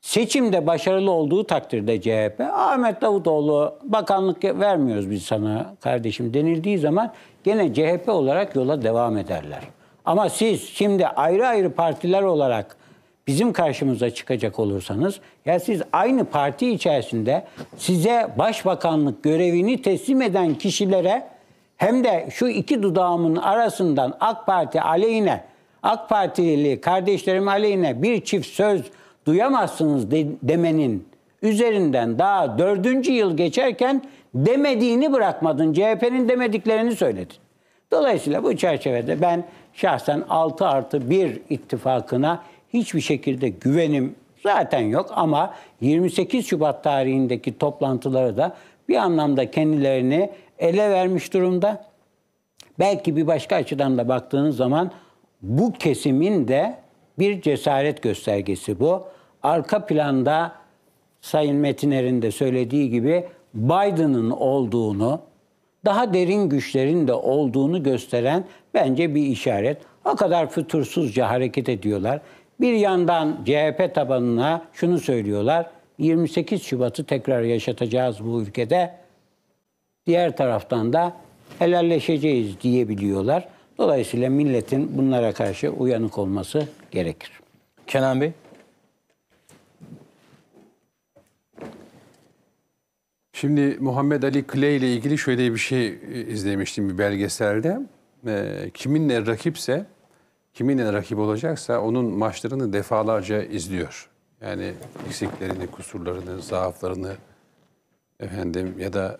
Seçimde başarılı olduğu takdirde CHP, Ahmet Davutoğlu bakanlık vermiyoruz biz sana kardeşim denildiği zaman gene CHP olarak yola devam ederler. Ama siz şimdi ayrı ayrı partiler olarak bizim karşımıza çıkacak olursanız ya siz aynı parti içerisinde size başbakanlık görevini teslim eden kişilere hem de şu iki dudağımın arasından AK Parti aleyhine AK Partili kardeşlerim aleyhine bir çift söz duyamazsınız de, demenin üzerinden daha dördüncü yıl geçerken demediğini bırakmadın. CHP'nin demediklerini söyledin. Dolayısıyla bu çerçevede ben şahsen 6 artı 1 ittifakına hiçbir şekilde güvenim zaten yok ama 28 Şubat tarihindeki toplantıları da bir anlamda kendilerini ele vermiş durumda. Belki bir başka açıdan da baktığınız zaman bu kesimin de bir cesaret göstergesi bu. Arka planda Sayın Metiner'in de söylediği gibi Biden'ın olduğunu, daha derin güçlerin de olduğunu gösteren bence bir işaret. O kadar fütursuzca hareket ediyorlar. Bir yandan CHP tabanına şunu söylüyorlar. 28 Şubat'ı tekrar yaşatacağız bu ülkede. Diğer taraftan da helalleşeceğiz diyebiliyorlar. Dolayısıyla milletin bunlara karşı uyanık olması gerekir. Kenan Bey? Şimdi Muhammed Ali Clay ile ilgili şöyle bir şey e, izlemiştim bir belgeselde. E, kiminle rakipse kiminle rakip olacaksa onun maçlarını defalarca izliyor. Yani eksiklerini, kusurlarını, zaaflarını efendim ya da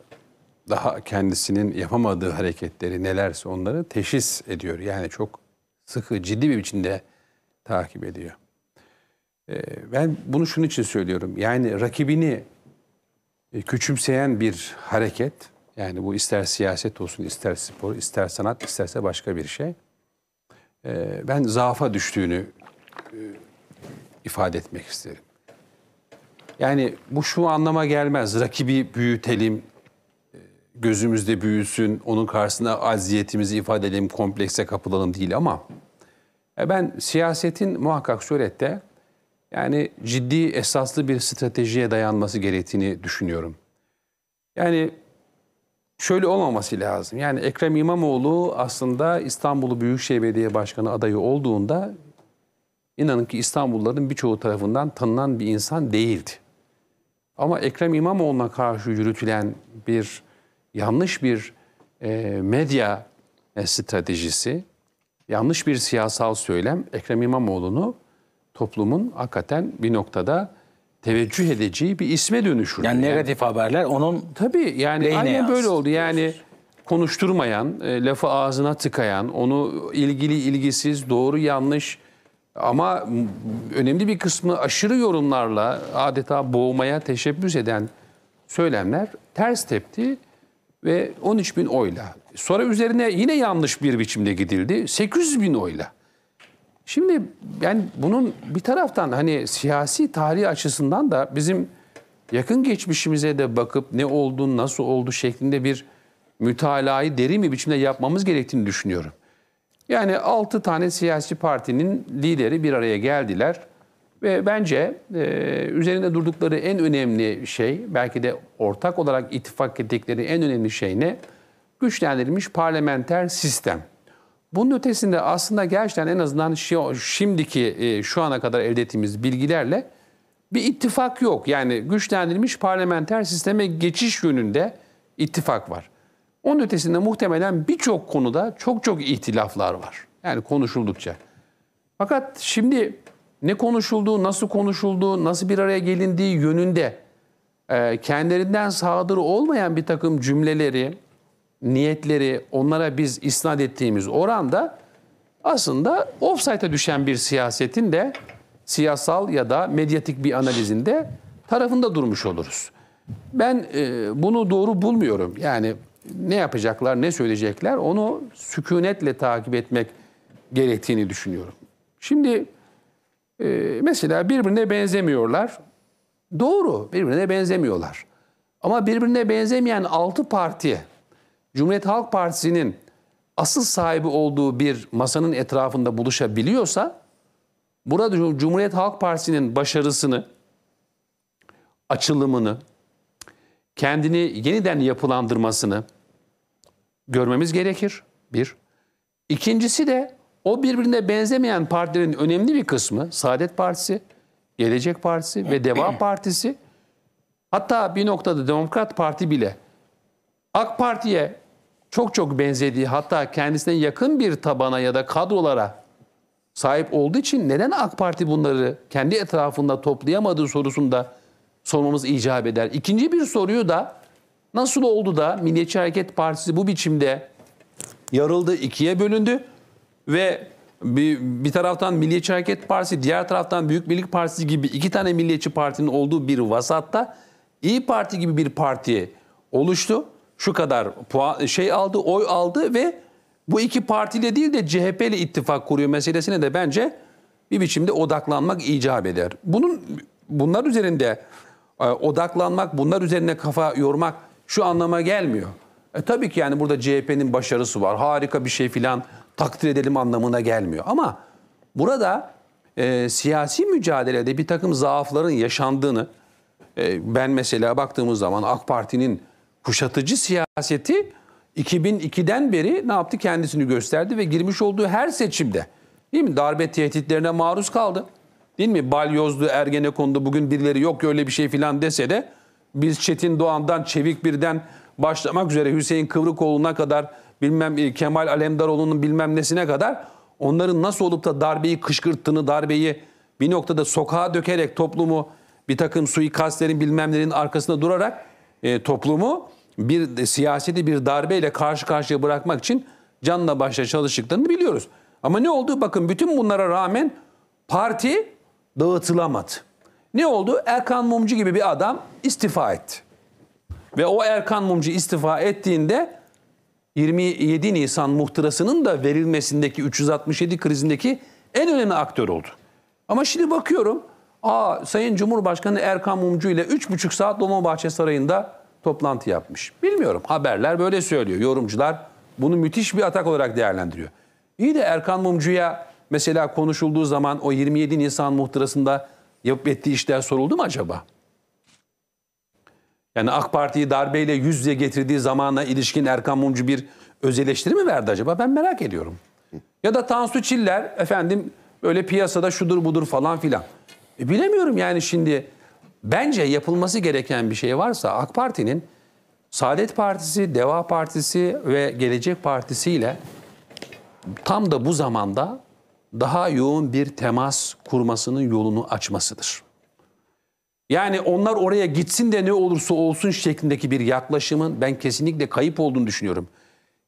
daha kendisinin yapamadığı hareketleri nelerse onları teşhis ediyor. Yani çok sıkı, ciddi bir biçimde takip ediyor. Ee, ben bunu şunun için söylüyorum. Yani rakibini e, küçümseyen bir hareket, yani bu ister siyaset olsun, ister spor, ister sanat, isterse başka bir şey. Ee, ben zaafa düştüğünü e, ifade etmek isterim. Yani bu şu anlama gelmez. Rakibi büyütelim, e, gözümüzde büyüsün, onun karşısında aziyetimizi ifade edelim, komplekse kapılalım değil ama e, ben siyasetin muhakkak surette yani ciddi esaslı bir stratejiye dayanması gerektiğini düşünüyorum. Yani şöyle olmaması lazım. Yani Ekrem İmamoğlu aslında İstanbul'u Büyükşehir Belediye Başkanı adayı olduğunda inanın ki İstanbulluların birçoğu tarafından tanınan bir insan değildi. Ama Ekrem İmamoğlu'na karşı yürütülen bir yanlış bir e, medya e, stratejisi, yanlış bir siyasal söylem Ekrem İmamoğlu'nu toplumun hakikaten bir noktada teveccüh edeceği bir isme dönüşür. Yani, yani negatif haberler onun Tabii yani aynen yansıdı. böyle oldu. Yani konuşturmayan, e, lafı ağzına tıkayan, onu ilgili ilgisiz, doğru yanlış ama önemli bir kısmı aşırı yorumlarla adeta boğmaya teşebbüs eden söylemler ters tepti ve 13 bin oyla. Sonra üzerine yine yanlış bir biçimde gidildi. 800 bin oyla. Şimdi yani bunun bir taraftan hani siyasi tarih açısından da bizim yakın geçmişimize de bakıp ne oldu, nasıl oldu şeklinde bir mütalayı derin bir biçimde yapmamız gerektiğini düşünüyorum. Yani 6 tane siyasi partinin lideri bir araya geldiler ve bence e, üzerinde durdukları en önemli şey, belki de ortak olarak ittifak ettikleri en önemli şey ne? Güçlendirilmiş parlamenter sistem. Bunun ötesinde aslında gerçekten en azından şimdiki e, şu ana kadar elde ettiğimiz bilgilerle bir ittifak yok. Yani güçlendirilmiş parlamenter sisteme geçiş yönünde ittifak var. Onun ötesinde muhtemelen birçok konuda çok çok ihtilaflar var. Yani konuşuldukça. Fakat şimdi ne konuşulduğu, nasıl konuşulduğu, nasıl bir araya gelindiği yönünde e, kendilerinden sadır olmayan bir takım cümleleri, niyetleri onlara biz isnat ettiğimiz oranda aslında offside'a düşen bir siyasetin de siyasal ya da medyatik bir analizinde tarafında durmuş oluruz. Ben e, bunu doğru bulmuyorum. Yani ne yapacaklar, ne söyleyecekler onu sükunetle takip etmek gerektiğini düşünüyorum. Şimdi e, mesela birbirine benzemiyorlar. Doğru, birbirine benzemiyorlar. Ama birbirine benzemeyen altı parti Cumhuriyet Halk Partisi'nin asıl sahibi olduğu bir masanın etrafında buluşabiliyorsa burada Cumhuriyet Halk Partisi'nin başarısını, açılımını, kendini yeniden yapılandırmasını görmemiz gerekir. Bir. İkincisi de o birbirine benzemeyen partilerin önemli bir kısmı Saadet Partisi, Gelecek Partisi ve Deva Partisi hatta bir noktada Demokrat Parti bile AK Parti'ye çok çok benzediği hatta kendisine yakın bir tabana ya da kadrolara sahip olduğu için neden AK Parti bunları kendi etrafında toplayamadığı sorusunda sormamız icap eder. İkinci bir soruyu da nasıl oldu da Milliyetçi Hareket Partisi bu biçimde yarıldı, ikiye bölündü ve bir, bir taraftan Milliyetçi Hareket Partisi, diğer taraftan Büyük Birlik Partisi gibi iki tane milliyetçi partinin olduğu bir vasatta İyi Parti gibi bir parti oluştu şu kadar puan, şey aldı, oy aldı ve bu iki partiyle değil de CHP ile ittifak kuruyor meselesine de bence bir biçimde odaklanmak icap eder. Bunun bunlar üzerinde e, odaklanmak, bunlar üzerine kafa yormak şu anlama gelmiyor. E tabii ki yani burada CHP'nin başarısı var. Harika bir şey filan takdir edelim anlamına gelmiyor. Ama burada e, siyasi mücadelede bir takım zaafların yaşandığını e, ben mesela baktığımız zaman AK Parti'nin kuşatıcı siyaseti 2002'den beri ne yaptı kendisini gösterdi ve girmiş olduğu her seçimde değil mi darbe tehditlerine maruz kaldı. Değil mi? Balyozlu Ergenekon'da bugün birileri yok öyle bir şey filan dese de biz Çetin Doğan'dan Çevik Bir'den başlamak üzere Hüseyin Kıvrıkoğlu'na kadar bilmem e, Kemal Alemdaroğlu'nun bilmem nesine kadar onların nasıl olup da darbeyi kışkırttığını, darbeyi bir noktada sokağa dökerek toplumu bir takım suikastlerin bilmemlerin arkasında durarak e, toplumu bir e, siyaseti bir darbeyle karşı karşıya bırakmak için canla başla çalıştıklarını biliyoruz. Ama ne oldu? Bakın bütün bunlara rağmen parti dağıtılamadı. Ne oldu? Erkan Mumcu gibi bir adam istifa etti. Ve o Erkan Mumcu istifa ettiğinde 27 Nisan muhtırasının da verilmesindeki 367 krizindeki en önemli aktör oldu. Ama şimdi bakıyorum A, Sayın Cumhurbaşkanı Erkan Mumcu ile 3,5 saat Dolmabahçe Sarayı'nda toplantı yapmış. Bilmiyorum haberler böyle söylüyor. Yorumcular bunu müthiş bir atak olarak değerlendiriyor. İyi de Erkan Mumcu'ya mesela konuşulduğu zaman o 27 Nisan muhtırasında yapıp ettiği işler soruldu mu acaba? Yani AK Parti'yi darbeyle yüz yüze getirdiği zamana ilişkin Erkan Mumcu bir öz mi verdi acaba? Ben merak ediyorum. Ya da Tansu Çiller efendim böyle piyasada şudur budur falan filan. E bilemiyorum yani şimdi bence yapılması gereken bir şey varsa AK Parti'nin Saadet Partisi, Deva Partisi ve Gelecek Partisi ile tam da bu zamanda daha yoğun bir temas kurmasının yolunu açmasıdır. Yani onlar oraya gitsin de ne olursa olsun şeklindeki bir yaklaşımın ben kesinlikle kayıp olduğunu düşünüyorum.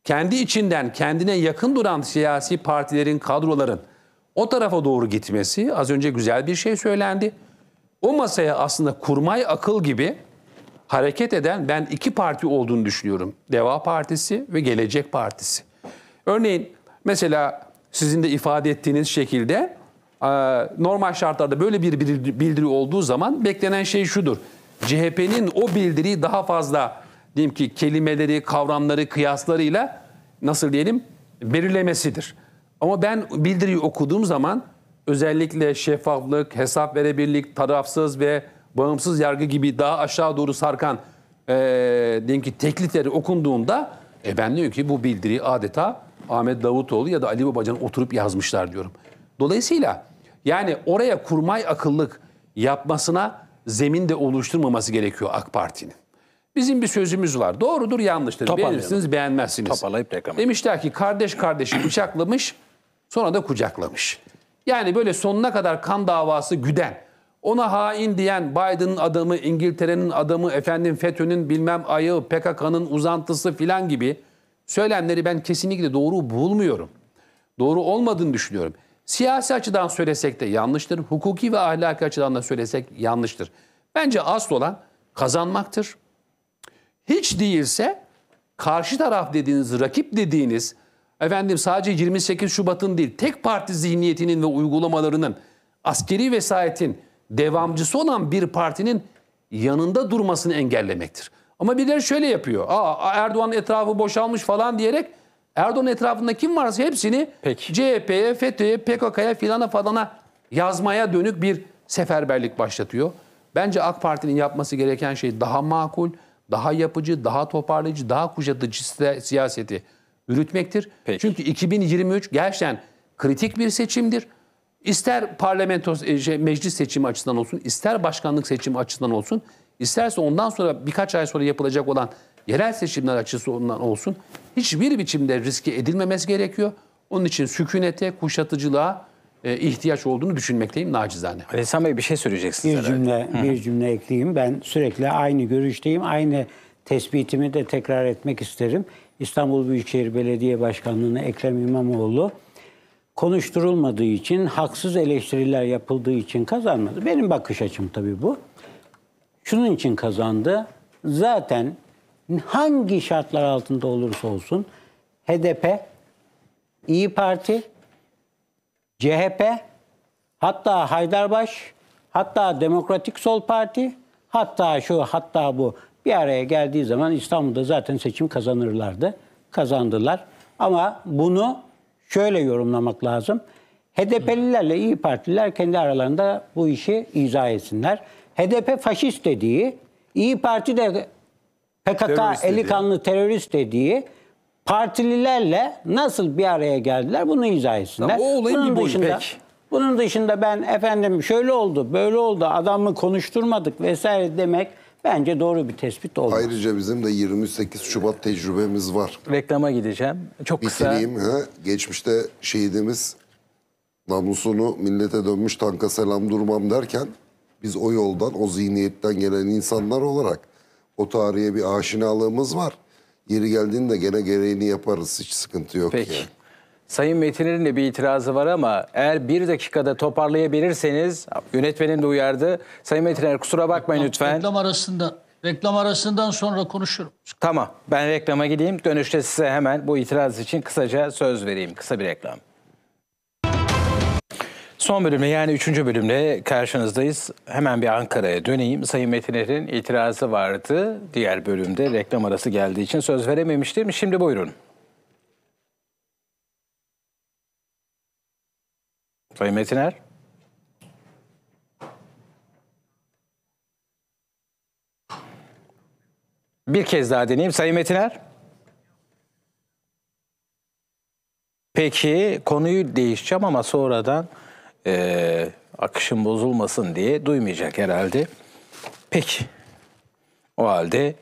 Kendi içinden kendine yakın duran siyasi partilerin, kadroların o tarafa doğru gitmesi az önce güzel bir şey söylendi. O masaya aslında kurmay akıl gibi hareket eden ben iki parti olduğunu düşünüyorum. Deva Partisi ve Gelecek Partisi. Örneğin mesela sizin de ifade ettiğiniz şekilde e, normal şartlarda böyle bir bildiri olduğu zaman beklenen şey şudur. CHP'nin o bildiriyi daha fazla diyeyim ki kelimeleri, kavramları, kıyaslarıyla nasıl diyelim belirlemesidir. Ama ben bildiriyi okuduğum zaman özellikle şeffaflık, hesap verebilirlik, tarafsız ve bağımsız yargı gibi daha aşağı doğru sarkan e, diyelim ki teklifleri okunduğunda e ben diyor ki bu bildiri adeta Ahmet Davutoğlu ya da Ali Babacan oturup yazmışlar diyorum. Dolayısıyla yani oraya kurmay akıllık yapmasına zemin de oluşturmaması gerekiyor AK Parti'nin. Bizim bir sözümüz var. Doğrudur yanlıştır. Beğenirsiniz beğenmezsiniz. Demişler ki kardeş kardeşi bıçaklamış Sonra da kucaklamış. Yani böyle sonuna kadar kan davası güden, ona hain diyen Biden'ın adamı, İngiltere'nin adamı, efendim FETÖ'nün bilmem ayağı, PKK'nın uzantısı filan gibi söylemleri ben kesinlikle doğru bulmuyorum. Doğru olmadığını düşünüyorum. Siyasi açıdan söylesek de yanlıştır. Hukuki ve ahlaki açıdan da söylesek yanlıştır. Bence asıl olan kazanmaktır. Hiç değilse karşı taraf dediğiniz, rakip dediğiniz efendim sadece 28 Şubat'ın değil tek parti zihniyetinin ve uygulamalarının askeri vesayetin devamcısı olan bir partinin yanında durmasını engellemektir. Ama birileri şöyle yapıyor. Aa Erdoğan etrafı boşalmış falan diyerek Erdoğan etrafında kim varsa hepsini CHP'ye, FETÖ'ye, PKK'ya filana falana yazmaya dönük bir seferberlik başlatıyor. Bence AK Parti'nin yapması gereken şey daha makul, daha yapıcı, daha toparlayıcı, daha kuşatıcı siyaseti yürütmektir. Peki. Çünkü 2023 gerçekten kritik bir seçimdir. İster parlamento e, şey, meclis seçimi açısından olsun, ister başkanlık seçimi açısından olsun, isterse ondan sonra birkaç ay sonra yapılacak olan yerel seçimler açısından olsun hiçbir biçimde riske edilmemesi gerekiyor. Onun için sükunete, kuşatıcılığa e, ihtiyaç olduğunu düşünmekteyim nacizane. Aleyhisselam Bey bir şey söyleyeceksiniz. Bir cümle, herhalde. bir cümle ekleyeyim. Ben sürekli aynı görüşteyim. Aynı tespitimi de tekrar etmek isterim. İstanbul Büyükşehir Belediye Başkanlığı'na Ekrem İmamoğlu konuşturulmadığı için, haksız eleştiriler yapıldığı için kazanmadı. Benim bakış açım tabii bu. Şunun için kazandı. Zaten hangi şartlar altında olursa olsun HDP, İyi Parti, CHP, hatta Haydarbaş, hatta Demokratik Sol Parti, hatta şu, hatta bu bir araya geldiği zaman İstanbul'da zaten seçim kazanırlardı. Kazandılar. Ama bunu şöyle yorumlamak lazım. HDP'lilerle İyi Partililer kendi aralarında bu işi izah etsinler. HDP faşist dediği, İyi Parti de PKK terörist eli kanlı terörist dediği partililerle nasıl bir araya geldiler bunu izah etsinler. Tamam, o olayın bunun bir dışında, pek. Bunun dışında ben efendim şöyle oldu, böyle oldu, adamı konuşturmadık vesaire demek Bence doğru bir tespit oldu. Ayrıca bizim de 28 Şubat tecrübemiz var. Reklama gideceğim. Çok kısa. Bitireyim. Ha? Geçmişte şehidimiz namusunu millete dönmüş tanka selam durmam derken biz o yoldan, o zihniyetten gelen insanlar olarak o tarihe bir aşinalığımız var. Yeri geldiğinde gene gereğini yaparız. Hiç sıkıntı yok Peki. yani. Sayın Metin'in de bir itirazı var ama eğer bir dakikada toparlayabilirseniz yönetmenin de uyardı. Sayın Metiner kusura bakmayın reklam, lütfen. Reklam arasında reklam arasından sonra konuşurum. Tamam ben reklama gideyim. Dönüşte size hemen bu itiraz için kısaca söz vereyim. Kısa bir reklam. Son bölümle yani üçüncü bölümle karşınızdayız. Hemen bir Ankara'ya döneyim. Sayın Metiner'in itirazı vardı. Diğer bölümde reklam arası geldiği için söz verememiştim. Şimdi buyurun. Sayın Metiner. Bir kez daha deneyeyim. Sayın Metiner. Peki konuyu değişeceğim ama sonradan e, akışın bozulmasın diye duymayacak herhalde. Peki. O halde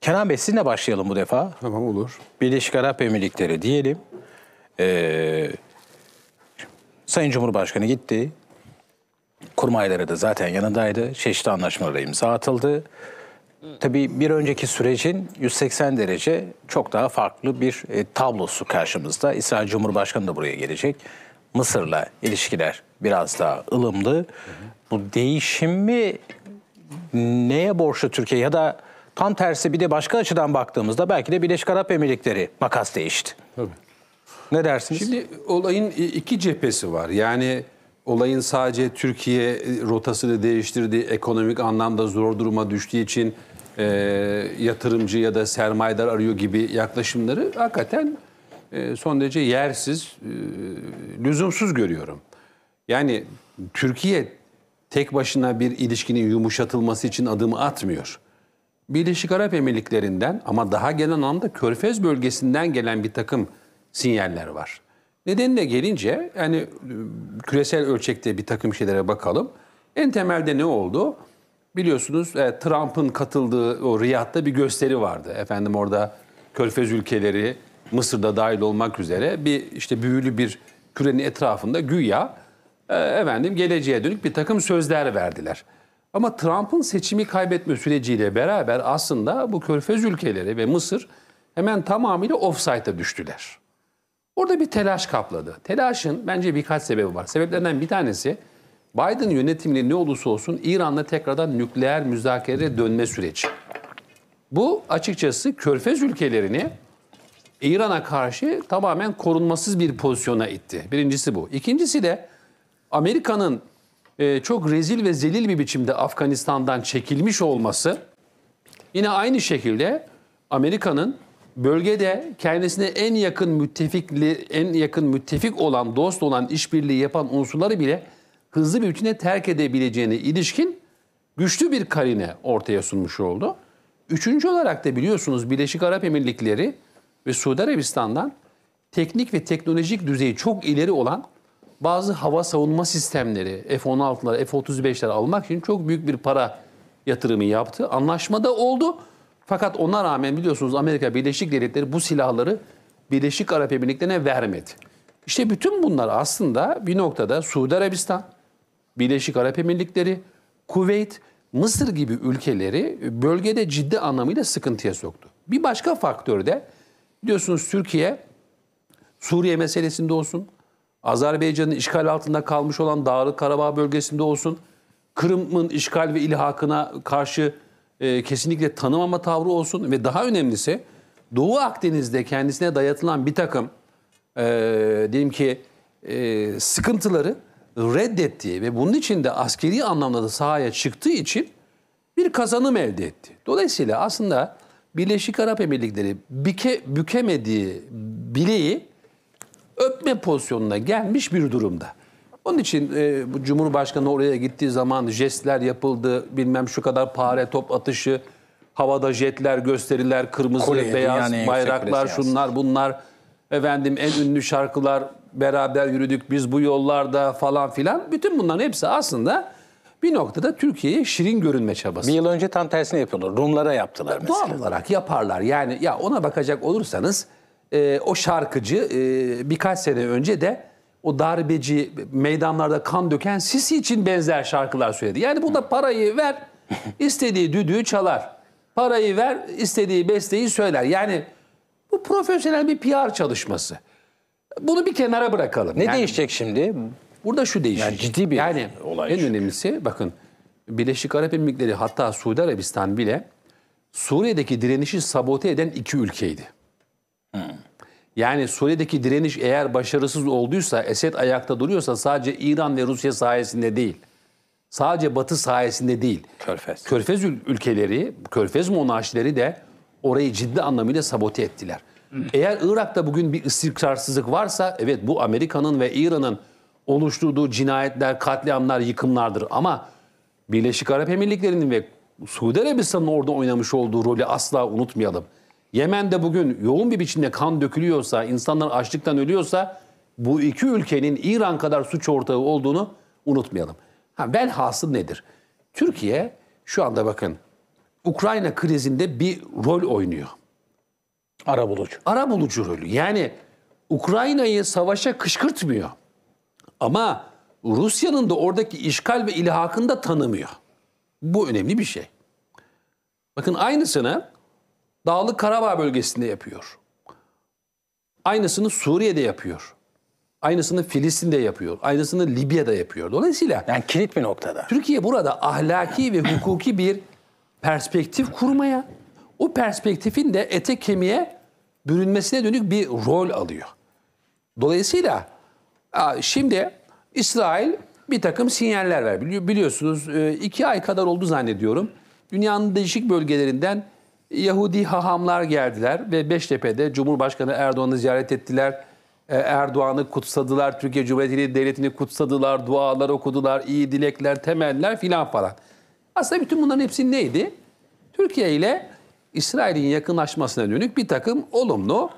Kenan Bey sizinle başlayalım bu defa. Tamam olur. Birleşik Arap Emirlikleri diyelim. Eee Sayın Cumhurbaşkanı gitti. Kurmayları da zaten yanındaydı. Çeşitli anlaşmalara imza atıldı. Tabii bir önceki sürecin 180 derece çok daha farklı bir e, tablosu karşımızda. İsrail Cumhurbaşkanı da buraya gelecek. Mısır'la ilişkiler biraz daha ılımlı. Hı hı. Bu değişimi neye borçlu Türkiye ya da tam tersi bir de başka açıdan baktığımızda belki de Birleşik Arap Emirlikleri makas değişti. Tabii. Ne dersiniz? Şimdi olayın iki cephesi var. Yani olayın sadece Türkiye e, rotasını değiştirdiği, ekonomik anlamda zor duruma düştüğü için e, yatırımcı ya da sermayedar arıyor gibi yaklaşımları hakikaten e, son derece yersiz, e, lüzumsuz görüyorum. Yani Türkiye tek başına bir ilişkinin yumuşatılması için adımı atmıyor. Birleşik Arap Emirlikleri'nden ama daha genel anlamda Körfez bölgesinden gelen bir takım sinyaller var. Nedenine gelince yani e, küresel ölçekte bir takım şeylere bakalım. En temelde ne oldu? Biliyorsunuz e, Trump'ın katıldığı o Riyad'da bir gösteri vardı. Efendim orada Körfez ülkeleri Mısır'da dahil olmak üzere bir işte büyülü bir kürenin etrafında güya e, efendim geleceğe dönük bir takım sözler verdiler. Ama Trump'ın seçimi kaybetme süreciyle beraber aslında bu Körfez ülkeleri ve Mısır hemen tamamıyla offside'a düştüler. Orada bir telaş kapladı. Telaşın bence birkaç sebebi var. Sebeplerden bir tanesi Biden yönetiminin ne olursa olsun İran'la tekrardan nükleer müzakereye dönme süreci. Bu açıkçası Körfez ülkelerini İran'a karşı tamamen korunmasız bir pozisyona itti. Birincisi bu. İkincisi de Amerika'nın e, çok rezil ve zelil bir biçimde Afganistan'dan çekilmiş olması yine aynı şekilde Amerika'nın bölgede kendisine en yakın müttefikli en yakın müttefik olan, dost olan, işbirliği yapan unsurları bile hızlı bir bütüne terk edebileceğine ilişkin güçlü bir karine ortaya sunmuş oldu. Üçüncü olarak da biliyorsunuz Birleşik Arap Emirlikleri ve Suudi Arabistan'dan teknik ve teknolojik düzeyi çok ileri olan bazı hava savunma sistemleri F-16'lar, F-35'ler almak için çok büyük bir para yatırımı yaptı. Anlaşmada oldu. Fakat ona rağmen biliyorsunuz Amerika Birleşik Devletleri bu silahları Birleşik Arap Emirlikleri'ne vermedi. İşte bütün bunlar aslında bir noktada Suudi Arabistan, Birleşik Arap Emirlikleri, Kuveyt, Mısır gibi ülkeleri bölgede ciddi anlamıyla sıkıntıya soktu. Bir başka faktör de biliyorsunuz Türkiye Suriye meselesinde olsun, Azerbaycan'ın işgal altında kalmış olan Dağlı Karabağ bölgesinde olsun, Kırım'ın işgal ve ilhakına karşı e, kesinlikle tanımama tavrı olsun ve daha önemlisi Doğu Akdeniz'de kendisine dayatılan bir takım e, diyelim ki e, sıkıntıları reddettiği ve bunun için de askeri anlamda da sahaya çıktığı için bir kazanım elde etti. Dolayısıyla aslında Birleşik Arap Emirlikleri büke, bükemediği bileği öpme pozisyonuna gelmiş bir durumda. Onun için e, bu Cumhurbaşkanı oraya gittiği zaman jestler yapıldı. Bilmem şu kadar pare top atışı, havada jetler, gösteriler, kırmızı, Kolye, beyaz yani bayraklar, şunlar, bunlar. Efendim en ünlü şarkılar beraber yürüdük biz bu yollarda falan filan. Bütün bunların hepsi aslında bir noktada Türkiye'ye şirin görünme çabası. Bir yıl önce tam tersini yapıyorlar. Rumlara yaptılar mesela. Doğal olarak yaparlar. Yani ya ona bakacak olursanız e, o şarkıcı e, birkaç sene önce de o darbeci meydanlarda kan döken Sisi için benzer şarkılar söyledi. Yani bu da parayı ver, *laughs* istediği düdüğü çalar. Parayı ver, istediği besteyi söyler. Yani bu profesyonel bir PR çalışması. Bunu bir kenara bırakalım. Ne yani, değişecek şimdi? Burada şu değişecek. Yani ciddi bir yani olay. En çünkü. önemlisi bakın Birleşik Arap Emirlikleri hatta Suudi Arabistan bile Suriye'deki direnişi sabote eden iki ülkeydi. Hmm. Yani Suriye'deki direniş eğer başarısız olduysa, Esed ayakta duruyorsa sadece İran ve Rusya sayesinde değil. Sadece Batı sayesinde değil. Körfez. Körfez ülkeleri, Körfez monarşileri de orayı ciddi anlamıyla sabote ettiler. Eğer Irak'ta bugün bir istikrarsızlık varsa evet bu Amerika'nın ve İran'ın oluşturduğu cinayetler, katliamlar, yıkımlardır. Ama Birleşik Arap Emirlikleri'nin ve Suudi Arabistan'ın orada oynamış olduğu rolü asla unutmayalım. Yemen'de bugün yoğun bir biçimde kan dökülüyorsa, insanlar açlıktan ölüyorsa bu iki ülkenin İran kadar suç ortağı olduğunu unutmayalım. Ha, velhasıl nedir? Türkiye şu anda bakın Ukrayna krizinde bir rol oynuyor. Arabulucu. Arabulucu rolü. Yani Ukrayna'yı savaşa kışkırtmıyor. Ama Rusya'nın da oradaki işgal ve ilhakını da tanımıyor. Bu önemli bir şey. Bakın aynısını Dağlık Karabağ bölgesinde yapıyor. Aynısını Suriye'de yapıyor. Aynısını Filistin'de yapıyor. Aynısını Libya'da yapıyor. Dolayısıyla yani kilit bir noktada. Türkiye burada ahlaki ve hukuki bir perspektif kurmaya, o perspektifin de ete kemiğe bürünmesine dönük bir rol alıyor. Dolayısıyla şimdi İsrail bir takım sinyaller ver. Biliyorsunuz e, iki ay kadar oldu zannediyorum. Dünyanın değişik bölgelerinden Yahudi hahamlar geldiler ve Beştepe'de Cumhurbaşkanı Erdoğan'ı ziyaret ettiler. E, Erdoğan'ı kutsadılar, Türkiye Cumhuriyeti Devleti'ni kutsadılar, dualar okudular, iyi dilekler, temeller filan falan. Aslında bütün bunların hepsi neydi? Türkiye ile İsrail'in yakınlaşmasına dönük bir takım olumlu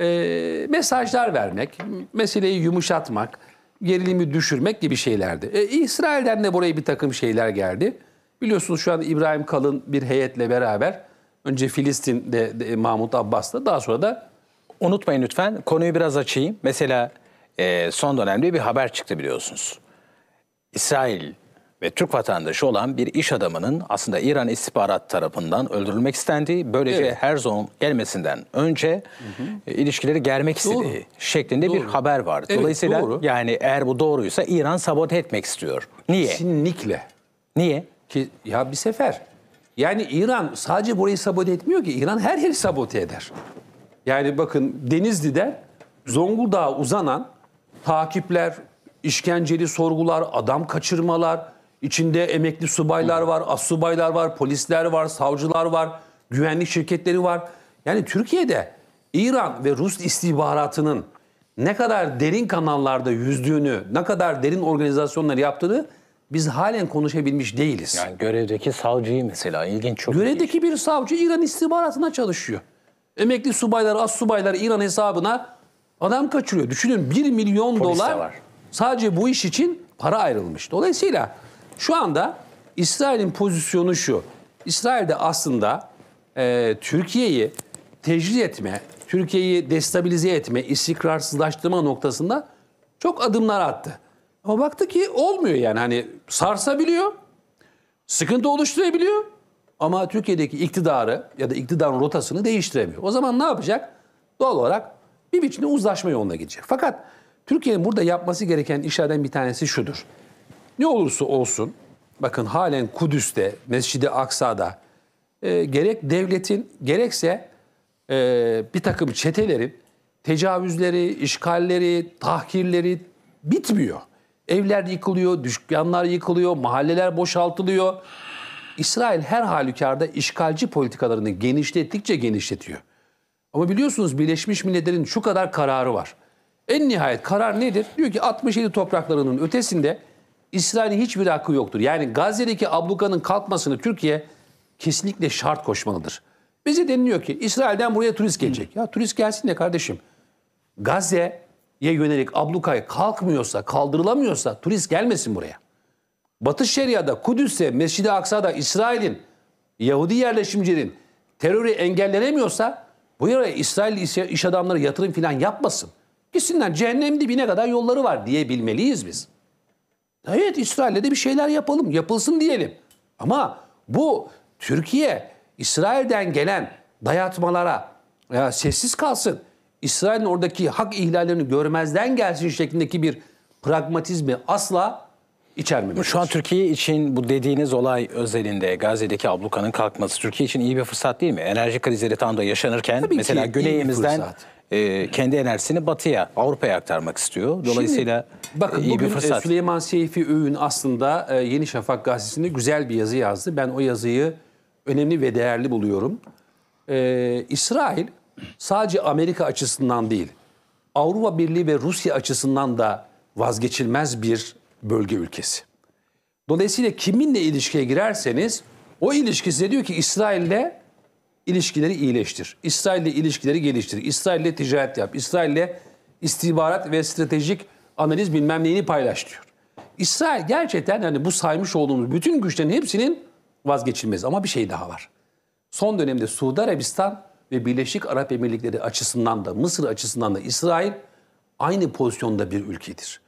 e, mesajlar vermek, meseleyi yumuşatmak, gerilimi düşürmek gibi şeylerdi. E, İsrail'den de buraya bir takım şeyler geldi. Biliyorsunuz şu an İbrahim Kalın bir heyetle beraber Önce Filistin'de de, Mahmut Abbas'ta daha sonra da... Unutmayın lütfen konuyu biraz açayım. Mesela e, son dönemde bir haber çıktı biliyorsunuz. İsrail ve Türk vatandaşı olan bir iş adamının aslında İran istihbarat tarafından öldürülmek istendiği, böylece evet. Herzog'un gelmesinden önce hı hı. E, ilişkileri germek istediği doğru. şeklinde doğru. bir haber var. Evet, Dolayısıyla doğru. yani eğer bu doğruysa İran sabote etmek istiyor. Niye? Kesinlikle. Niye? Ki ya bir sefer yani İran sadece burayı sabote etmiyor ki. İran her yeri sabote eder. Yani bakın Denizli'de Zonguldak'a uzanan takipler, işkenceli sorgular, adam kaçırmalar, içinde emekli subaylar var, assubaylar var, polisler var, savcılar var, güvenlik şirketleri var. Yani Türkiye'de İran ve Rus istihbaratının ne kadar derin kanallarda yüzdüğünü, ne kadar derin organizasyonlar yaptığını biz halen konuşabilmiş değiliz. Yani görevdeki savcıyı mesela ilginç çok. Görevdeki bir savcı İran istihbaratına çalışıyor. Emekli subaylar, az subaylar İran hesabına adam kaçırıyor. Düşünün 1 milyon Polis dolar var. sadece bu iş için para ayrılmış. Dolayısıyla şu anda İsrail'in pozisyonu şu. İsrail de aslında e, Türkiye'yi tecrit etme, Türkiye'yi destabilize etme, istikrarsızlaştırma noktasında çok adımlar attı. Ama baktı ki olmuyor yani hani sarsabiliyor, sıkıntı oluşturabiliyor ama Türkiye'deki iktidarı ya da iktidarın rotasını değiştiremiyor. O zaman ne yapacak? Doğal olarak bir biçimde uzlaşma yoluna gidecek. Fakat Türkiye'nin burada yapması gereken işlerden bir tanesi şudur. Ne olursa olsun bakın halen Kudüs'te, Mescid-i Aksa'da e, gerek devletin gerekse e, bir takım çetelerin tecavüzleri, işgalleri, tahkirleri bitmiyor. Evler yıkılıyor, dükkanlar yıkılıyor, mahalleler boşaltılıyor. İsrail her halükarda işgalci politikalarını genişlettikçe genişletiyor. Ama biliyorsunuz Birleşmiş Milletler'in şu kadar kararı var. En nihayet karar nedir? Diyor ki 67 topraklarının ötesinde İsrail'in hiçbir hakkı yoktur. Yani Gazze'deki ablukanın kalkmasını Türkiye kesinlikle şart koşmalıdır. Bize deniliyor ki İsrail'den buraya turist gelecek. Ya turist gelsin de kardeşim. Gazze yönelik ablukaya kalkmıyorsa, kaldırılamıyorsa turist gelmesin buraya. Batı Şeria'da, Kudüs'te, Mescid-i Aksa'da İsrail'in, Yahudi yerleşimcilerin terörü engellenemiyorsa bu yere İsrail iş adamları yatırım falan yapmasın. Gitsinler cehennem dibine kadar yolları var diyebilmeliyiz biz. Evet İsrail'le de bir şeyler yapalım, yapılsın diyelim. Ama bu Türkiye İsrail'den gelen dayatmalara ya sessiz kalsın. İsrail'in oradaki hak ihlallerini görmezden gelsin şeklindeki bir pragmatizmi asla içermemiş. Şu an Türkiye için bu dediğiniz olay özelinde Gazze'deki ablukanın kalkması Türkiye için iyi bir fırsat değil mi? Enerji krizleri tam da yaşanırken Tabii mesela güneyimizden e, kendi enerjisini batıya, Avrupa'ya aktarmak istiyor. Dolayısıyla Şimdi, bakın, iyi bir e, fırsat. Süleyman Seyfi Öğün aslında e, Yeni Şafak gazetesinde güzel bir yazı yazdı. Ben o yazıyı önemli ve değerli buluyorum. E, İsrail sadece Amerika açısından değil, Avrupa Birliği ve Rusya açısından da vazgeçilmez bir bölge ülkesi. Dolayısıyla kiminle ilişkiye girerseniz o ilişki size diyor ki İsrail'le ilişkileri iyileştir. İsrail'le ilişkileri geliştir. İsrail'le ticaret yap. İsrail'le istihbarat ve stratejik analiz bilmem neyini paylaş diyor. İsrail gerçekten hani bu saymış olduğumuz bütün güçlerin hepsinin vazgeçilmez ama bir şey daha var. Son dönemde Suudi Arabistan ve Birleşik Arap Emirlikleri açısından da Mısır açısından da İsrail aynı pozisyonda bir ülkedir.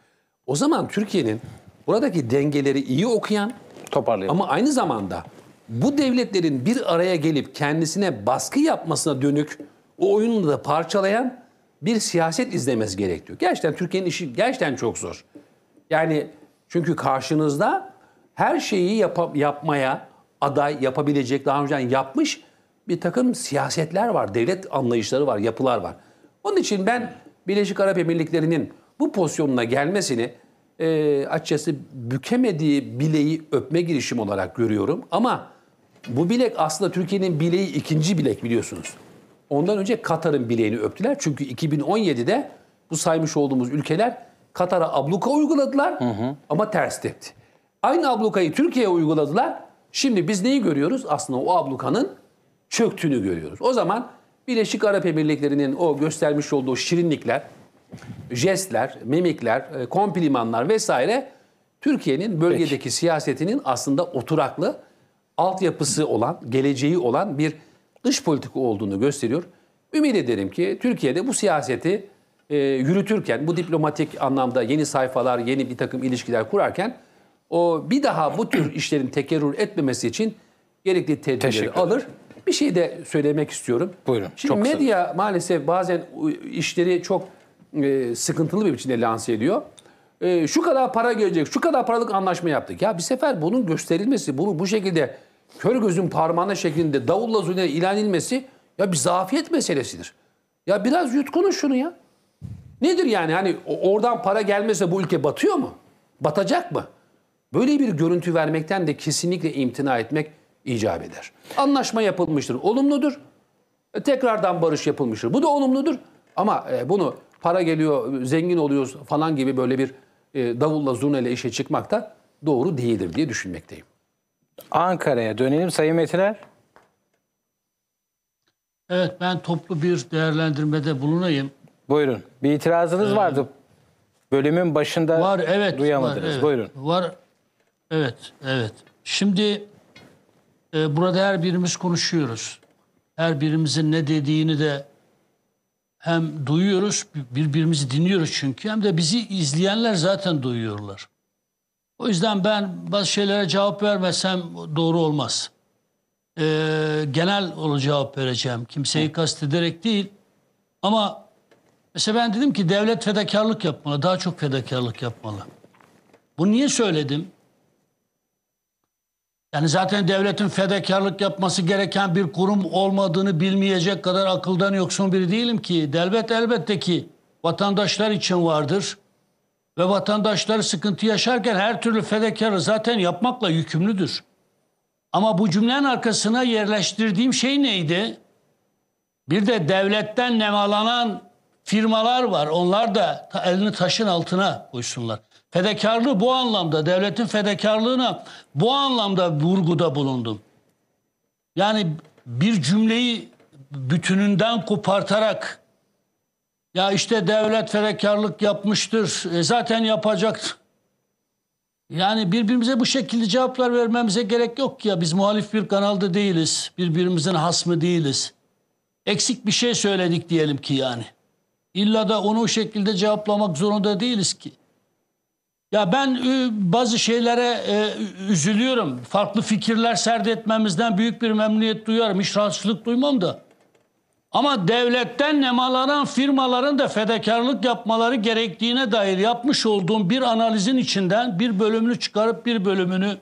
O zaman Türkiye'nin buradaki dengeleri iyi okuyan toparlayan ama aynı zamanda bu devletlerin bir araya gelip kendisine baskı yapmasına dönük o oyunu da parçalayan bir siyaset izlemesi gerekiyor. Gerçekten Türkiye'nin işi gerçekten çok zor. Yani çünkü karşınızda her şeyi yap yapmaya aday yapabilecek daha önceden yapmış bir takım siyasetler var, devlet anlayışları var, yapılar var. Onun için ben Birleşik Arap Emirlikleri'nin bu pozisyonuna gelmesini e, açıkçası bükemediği bileği öpme girişim olarak görüyorum. Ama bu bilek aslında Türkiye'nin bileği ikinci bilek biliyorsunuz. Ondan önce Katar'ın bileğini öptüler. Çünkü 2017'de bu saymış olduğumuz ülkeler Katar'a abluka uyguladılar hı hı. ama ters tepti. Aynı ablukayı Türkiye'ye uyguladılar. Şimdi biz neyi görüyoruz? Aslında o ablukanın çöktüğünü görüyoruz. O zaman Birleşik Arap Emirlikleri'nin o göstermiş olduğu şirinlikler, jestler, mimikler, e, komplimanlar vesaire Türkiye'nin bölgedeki Peki. siyasetinin aslında oturaklı, altyapısı olan, geleceği olan bir dış politika olduğunu gösteriyor. Ümit ederim ki Türkiye'de bu siyaseti e, yürütürken, bu diplomatik anlamda yeni sayfalar, yeni bir takım ilişkiler kurarken o bir daha bu tür işlerin tekerrür etmemesi için gerekli tedbirleri alır. Bir şey de söylemek istiyorum. Buyurun. Şimdi çok medya kısa. maalesef bazen işleri çok e, sıkıntılı bir biçimde lanse ediyor. E, şu kadar para gelecek, şu kadar paralık anlaşma yaptık. Ya bir sefer bunun gösterilmesi, bunu bu şekilde kör gözün parmağına şeklinde davulla zurna ilan edilmesi ya bir zafiyet meselesidir. Ya biraz yutkunun şunu ya. Nedir yani hani oradan para gelmese bu ülke batıyor mu? Batacak mı? Böyle bir görüntü vermekten de kesinlikle imtina etmek icap eder. Anlaşma yapılmıştır, olumludur. E, tekrardan barış yapılmıştır. Bu da olumludur. Ama e, bunu para geliyor, zengin oluyoruz falan gibi böyle bir e, davulla zurnayla işe çıkmak da doğru değildir diye düşünmekteyim. Ankara'ya dönelim Sayın Metiner. Evet ben toplu bir değerlendirmede bulunayım. Buyurun. Bir itirazınız ee, vardı. Bölümün başında var, evet, duyamadınız. Var, evet, Buyurun. Var. Evet, evet. Şimdi e, burada her birimiz konuşuyoruz. Her birimizin ne dediğini de hem duyuyoruz, birbirimizi dinliyoruz çünkü hem de bizi izleyenler zaten duyuyorlar. O yüzden ben bazı şeylere cevap vermesem doğru olmaz. Ee, genel olarak cevap vereceğim. Kimseyi kastederek değil. Ama mesela ben dedim ki devlet fedakarlık yapmalı, daha çok fedakarlık yapmalı. Bu niye söyledim? Yani zaten devletin fedakarlık yapması gereken bir kurum olmadığını bilmeyecek kadar akıldan yoksun biri değilim ki. Elbet elbette ki vatandaşlar için vardır. Ve vatandaşlar sıkıntı yaşarken her türlü fedakarı zaten yapmakla yükümlüdür. Ama bu cümlenin arkasına yerleştirdiğim şey neydi? Bir de devletten nemalanan firmalar var. Onlar da elini taşın altına koysunlar. Fedakarlığı bu anlamda, devletin fedakarlığına bu anlamda vurguda bulundum. Yani bir cümleyi bütününden kopartarak ya işte devlet fedakarlık yapmıştır, e zaten yapacak. Yani birbirimize bu şekilde cevaplar vermemize gerek yok ki ya. Biz muhalif bir kanalda değiliz. Birbirimizin hasmı değiliz. Eksik bir şey söyledik diyelim ki yani. İlla da onu o şekilde cevaplamak zorunda değiliz ki. Ya ben e, bazı şeylere e, üzülüyorum. Farklı fikirler serdetmemizden büyük bir memnuniyet duyarım. Hiç rahatsızlık duymam da. Ama devletten nemalanan firmaların da fedakarlık yapmaları gerektiğine dair yapmış olduğum bir analizin içinden bir bölümünü çıkarıp bir bölümünü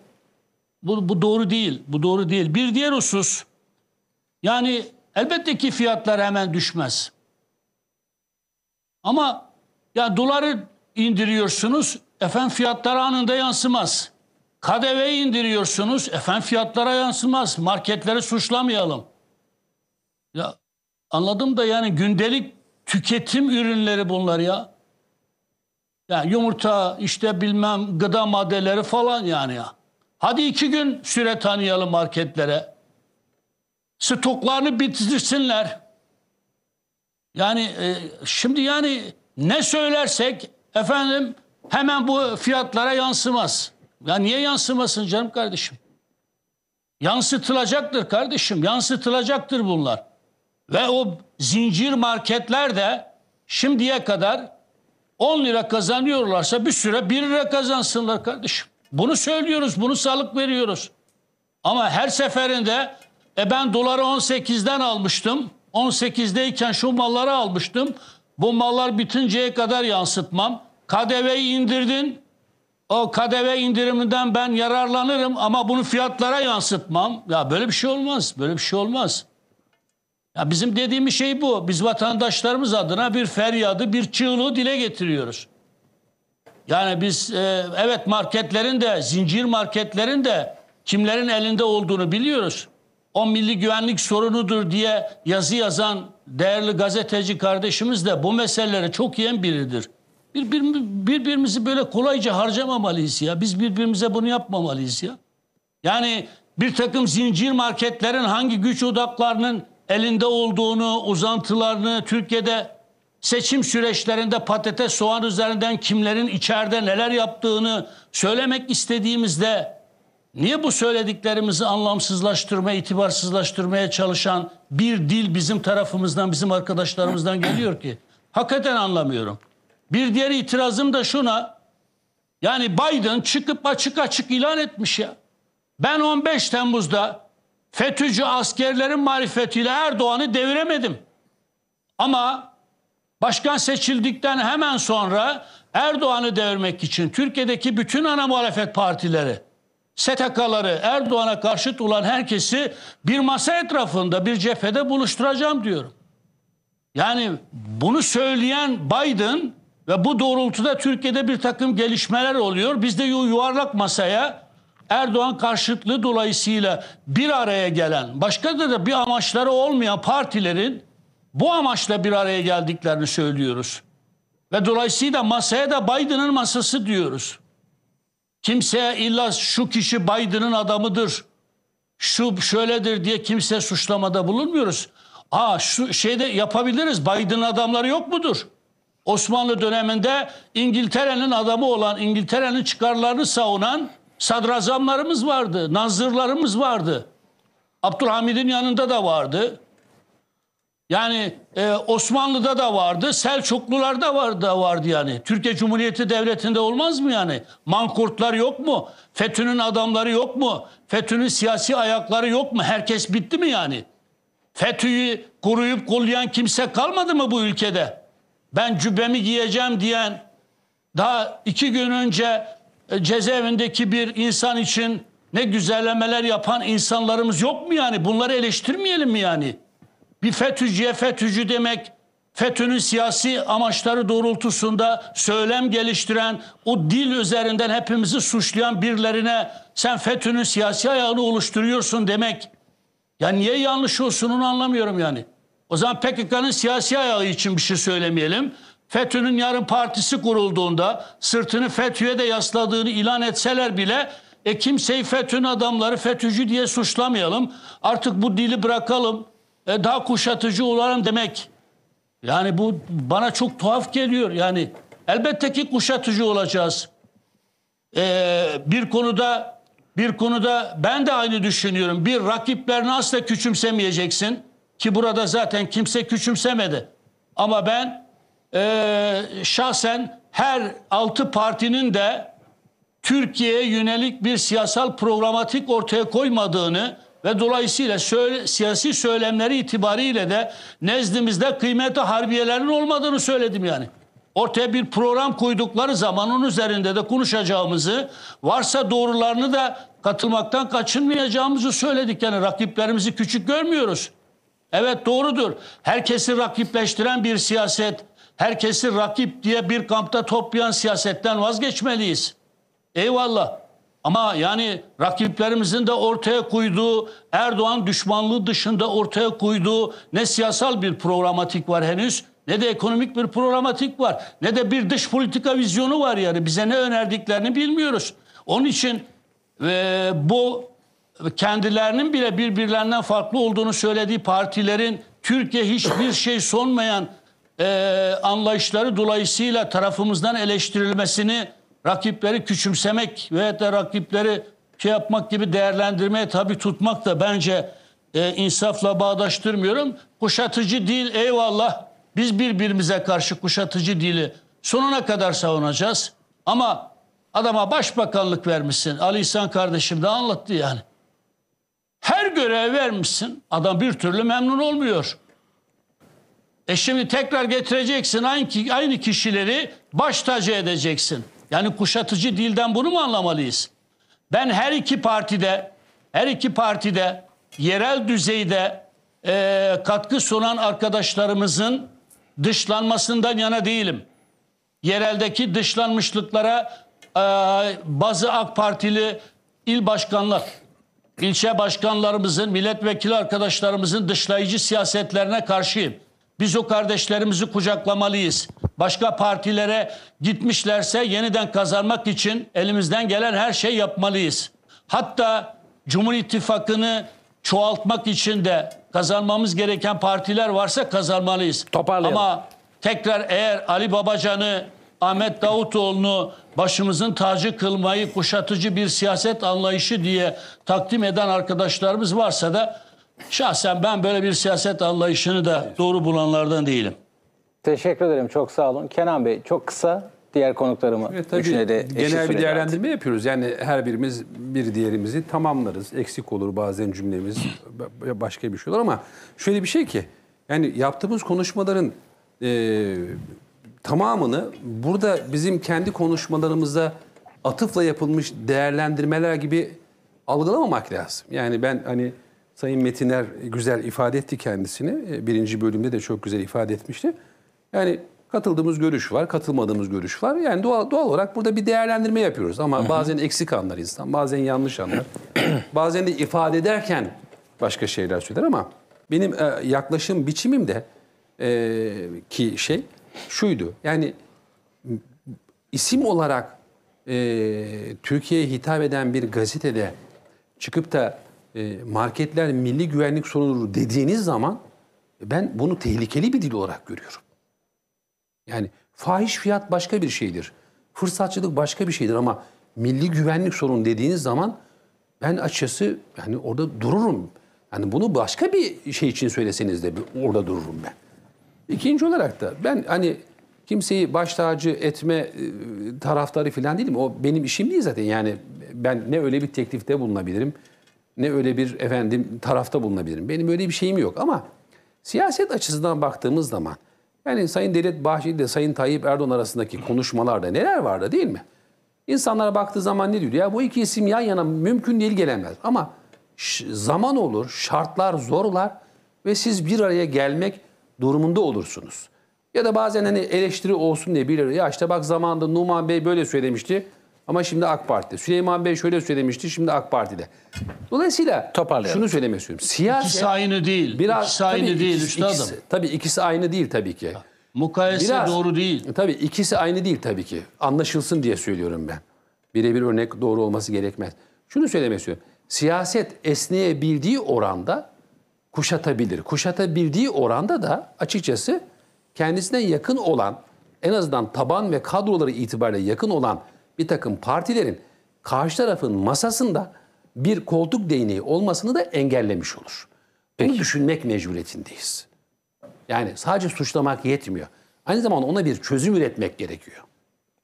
bu, bu doğru değil. Bu doğru değil. Bir diğer husus yani elbette ki fiyatlar hemen düşmez. Ama ya doları indiriyorsunuz efendim fiyatlara anında yansımaz. KDV'yi indiriyorsunuz, efendim fiyatlara yansımaz. Marketleri suçlamayalım. Ya anladım da yani gündelik tüketim ürünleri bunlar ya. Yani yumurta işte bilmem gıda maddeleri falan yani ya. Hadi iki gün süre tanıyalım marketlere. Stoklarını bitirsinler. Yani e, şimdi yani ne söylersek efendim hemen bu fiyatlara yansımaz. Ya niye yansımasın canım kardeşim? Yansıtılacaktır kardeşim. Yansıtılacaktır bunlar. Ve o zincir marketler de şimdiye kadar 10 lira kazanıyorlarsa bir süre 1 lira kazansınlar kardeşim. Bunu söylüyoruz, bunu sağlık veriyoruz. Ama her seferinde e ben doları 18'den almıştım. 18'deyken şu malları almıştım. Bu mallar bitinceye kadar yansıtmam. KDV'yi indirdin. O KDV indiriminden ben yararlanırım ama bunu fiyatlara yansıtmam. Ya böyle bir şey olmaz. Böyle bir şey olmaz. Ya bizim dediğimiz şey bu. Biz vatandaşlarımız adına bir feryadı, bir çığlığı dile getiriyoruz. Yani biz e, evet marketlerin de, zincir marketlerin de kimlerin elinde olduğunu biliyoruz. O milli güvenlik sorunudur diye yazı yazan değerli gazeteci kardeşimiz de bu meseleleri çok iyi biridir birbirimizi böyle kolayca harcamamalıyız ya. Biz birbirimize bunu yapmamalıyız ya. Yani bir takım zincir marketlerin hangi güç odaklarının elinde olduğunu, uzantılarını Türkiye'de seçim süreçlerinde patates soğan üzerinden kimlerin içeride neler yaptığını söylemek istediğimizde niye bu söylediklerimizi anlamsızlaştırma, itibarsızlaştırmaya çalışan bir dil bizim tarafımızdan, bizim arkadaşlarımızdan geliyor ki? Hakikaten anlamıyorum. Bir diğer itirazım da şuna. Yani Biden çıkıp açık açık ilan etmiş ya. Ben 15 Temmuz'da FETÖ'cü askerlerin marifetiyle Erdoğan'ı deviremedim. Ama başkan seçildikten hemen sonra Erdoğan'ı devirmek için Türkiye'deki bütün ana muhalefet partileri, STK'ları, Erdoğan'a karşıt olan herkesi bir masa etrafında, bir cephede buluşturacağım diyorum. Yani bunu söyleyen Biden ve bu doğrultuda Türkiye'de bir takım gelişmeler oluyor. Biz de yuvarlak masaya Erdoğan karşıtlığı dolayısıyla bir araya gelen, başka da, da bir amaçları olmayan partilerin bu amaçla bir araya geldiklerini söylüyoruz. Ve dolayısıyla masaya da Biden'ın masası diyoruz. Kimseye illa şu kişi Biden'ın adamıdır, şu şöyledir diye kimse suçlamada bulunmuyoruz. Aa şu şeyde yapabiliriz. Biden'ın adamları yok mudur? Osmanlı döneminde İngiltere'nin adamı olan, İngiltere'nin çıkarlarını savunan sadrazamlarımız vardı, nazırlarımız vardı. Abdülhamid'in yanında da vardı. Yani e, Osmanlı'da da vardı, Selçuklular'da vardı, da vardı yani. Türkiye Cumhuriyeti Devleti'nde olmaz mı yani? Mankurtlar yok mu? FETÖ'nün adamları yok mu? FETÖ'nün siyasi ayakları yok mu? Herkes bitti mi yani? FETÖ'yü koruyup kollayan kimse kalmadı mı bu ülkede? ben cübbemi giyeceğim diyen daha iki gün önce e, cezaevindeki bir insan için ne güzellemeler yapan insanlarımız yok mu yani? Bunları eleştirmeyelim mi yani? Bir FETÖ'cüye FETÖ'cü demek FETÖ'nün siyasi amaçları doğrultusunda söylem geliştiren, o dil üzerinden hepimizi suçlayan birilerine sen FETÖ'nün siyasi ayağını oluşturuyorsun demek. Ya niye yanlış olsun onu anlamıyorum yani. O zaman PKK'nın siyasi ayağı için bir şey söylemeyelim. FETÖ'nün yarın partisi kurulduğunda sırtını FETÖ'ye de yasladığını ilan etseler bile e kimseyi FETÖ'nün adamları FETÖ'cü diye suçlamayalım. Artık bu dili bırakalım. E daha kuşatıcı olalım demek. Yani bu bana çok tuhaf geliyor. Yani elbette ki kuşatıcı olacağız. E, bir konuda bir konuda ben de aynı düşünüyorum. Bir rakiplerini asla küçümsemeyeceksin. Ki burada zaten kimse küçümsemedi. Ama ben e, şahsen her altı partinin de Türkiye'ye yönelik bir siyasal programatik ortaya koymadığını ve dolayısıyla söyle, siyasi söylemleri itibariyle de nezdimizde kıymeti harbiyelerin olmadığını söyledim yani. Ortaya bir program koydukları zaman onun üzerinde de konuşacağımızı, varsa doğrularını da katılmaktan kaçınmayacağımızı söyledik. Yani rakiplerimizi küçük görmüyoruz. Evet doğrudur. Herkesi rakipleştiren bir siyaset, herkesi rakip diye bir kampta toplayan siyasetten vazgeçmeliyiz. Eyvallah. Ama yani rakiplerimizin de ortaya koyduğu Erdoğan düşmanlığı dışında ortaya koyduğu ne siyasal bir programatik var henüz ne de ekonomik bir programatik var ne de bir dış politika vizyonu var yani bize ne önerdiklerini bilmiyoruz. Onun için e, bu kendilerinin bile birbirlerinden farklı olduğunu söylediği partilerin Türkiye hiçbir şey sonmayan e, anlayışları dolayısıyla tarafımızdan eleştirilmesini rakipleri küçümsemek veya da rakipleri şey yapmak gibi değerlendirmeye tabi tutmak da bence e, insafla bağdaştırmıyorum. Kuşatıcı değil eyvallah biz birbirimize karşı kuşatıcı dili sonuna kadar savunacağız. Ama adama başbakanlık vermişsin. Ali İhsan kardeşim de anlattı yani. Her görev vermişsin. Adam bir türlü memnun olmuyor. E şimdi tekrar getireceksin aynı, aynı kişileri baş tacı edeceksin. Yani kuşatıcı dilden bunu mu anlamalıyız? Ben her iki partide, her iki partide yerel düzeyde e, katkı sunan arkadaşlarımızın dışlanmasından yana değilim. Yereldeki dışlanmışlıklara e, bazı AK Partili il başkanlar ilçe başkanlarımızın, milletvekili arkadaşlarımızın dışlayıcı siyasetlerine karşıyım. Biz o kardeşlerimizi kucaklamalıyız. Başka partilere gitmişlerse yeniden kazanmak için elimizden gelen her şey yapmalıyız. Hatta Cumhur İttifakı'nı çoğaltmak için de kazanmamız gereken partiler varsa kazanmalıyız. Toparlayalım. Ama tekrar eğer Ali Babacan'ı Ahmet Davutoğlu'nu başımızın tacı kılmayı kuşatıcı bir siyaset anlayışı diye takdim eden arkadaşlarımız varsa da şahsen ben böyle bir siyaset anlayışını da doğru bulanlardan değilim. Teşekkür ederim. Çok sağ olun. Kenan Bey çok kısa diğer konuklarımı evet, tabii, üçüne de genel bir değerlendirme artık. yapıyoruz. Yani her birimiz bir diğerimizi tamamlarız. Eksik olur bazen cümlemiz başka bir şey olur ama şöyle bir şey ki yani yaptığımız konuşmaların e, tamamını burada bizim kendi konuşmalarımızda atıfla yapılmış değerlendirmeler gibi algılamamak lazım. Yani ben hani Sayın Metiner güzel ifade etti kendisini. E, birinci bölümde de çok güzel ifade etmişti. Yani katıldığımız görüş var, katılmadığımız görüş var. Yani doğal, doğal olarak burada bir değerlendirme yapıyoruz. Ama bazen eksik anlar insan, bazen yanlış anlar. *clears throat* bazen de ifade ederken başka şeyler söyler ama benim e, yaklaşım biçimim de e, ki şey şuydu. Yani isim olarak e, Türkiye'ye hitap eden bir gazetede çıkıp da e, marketler milli güvenlik sorunudur dediğiniz zaman ben bunu tehlikeli bir dil olarak görüyorum. Yani fahiş fiyat başka bir şeydir. Fırsatçılık başka bir şeydir ama milli güvenlik sorunu dediğiniz zaman ben açısı yani orada dururum. Yani bunu başka bir şey için söyleseniz de orada dururum ben. İkinci olarak da ben hani kimseyi baş tacı etme e, taraftarı falan değilim. O benim işim değil zaten. Yani ben ne öyle bir teklifte bulunabilirim ne öyle bir efendim tarafta bulunabilirim. Benim öyle bir şeyim yok ama siyaset açısından baktığımız zaman yani Sayın Devlet Bahçeli ile Sayın Tayyip Erdoğan arasındaki konuşmalarda neler vardı değil mi? İnsanlara baktığı zaman ne diyor? Ya bu iki isim yan yana mümkün değil gelemez. Ama zaman olur, şartlar zorlar ve siz bir araya gelmek durumunda olursunuz. Ya da bazen hani eleştiri olsun diye bilir. Ya işte bak zamanında Numan Bey böyle söylemişti ama şimdi AK Parti'de. Süleyman Bey şöyle söylemişti şimdi AK Parti'de. Dolayısıyla Toparlayalım. şunu söylemek istiyorum. Siyaset, ikisi aynı değil. Biraz, ikisi aynı tabii, değil ikisi, üstadım. Ikisi, tabii ikisi aynı değil tabii ki. Mukayese Biraz, doğru değil. Tabii ikisi aynı değil tabii ki. Anlaşılsın diye söylüyorum ben. Birebir örnek doğru olması gerekmez. Şunu söylemek istiyorum. Siyaset esneyebildiği oranda kuşatabilir. Kuşatabildiği oranda da açıkçası kendisine yakın olan, en azından taban ve kadroları itibariyle yakın olan bir takım partilerin karşı tarafın masasında bir koltuk değneği olmasını da engellemiş olur. Bunu düşünmek mecburiyetindeyiz. Yani sadece suçlamak yetmiyor. Aynı zamanda ona bir çözüm üretmek gerekiyor.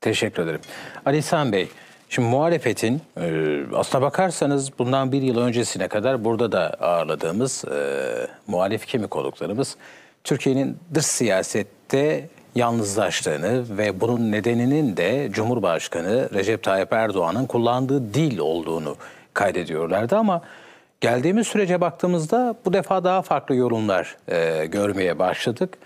Teşekkür ederim. Ali İhsan Bey, Şimdi muhalefetin e, aslına bakarsanız bundan bir yıl öncesine kadar burada da ağırladığımız e, muhalif kimi konuklarımız Türkiye'nin dış siyasette yalnızlaştığını ve bunun nedeninin de Cumhurbaşkanı Recep Tayyip Erdoğan'ın kullandığı dil olduğunu kaydediyorlardı ama geldiğimiz sürece baktığımızda bu defa daha farklı yorumlar e, görmeye başladık.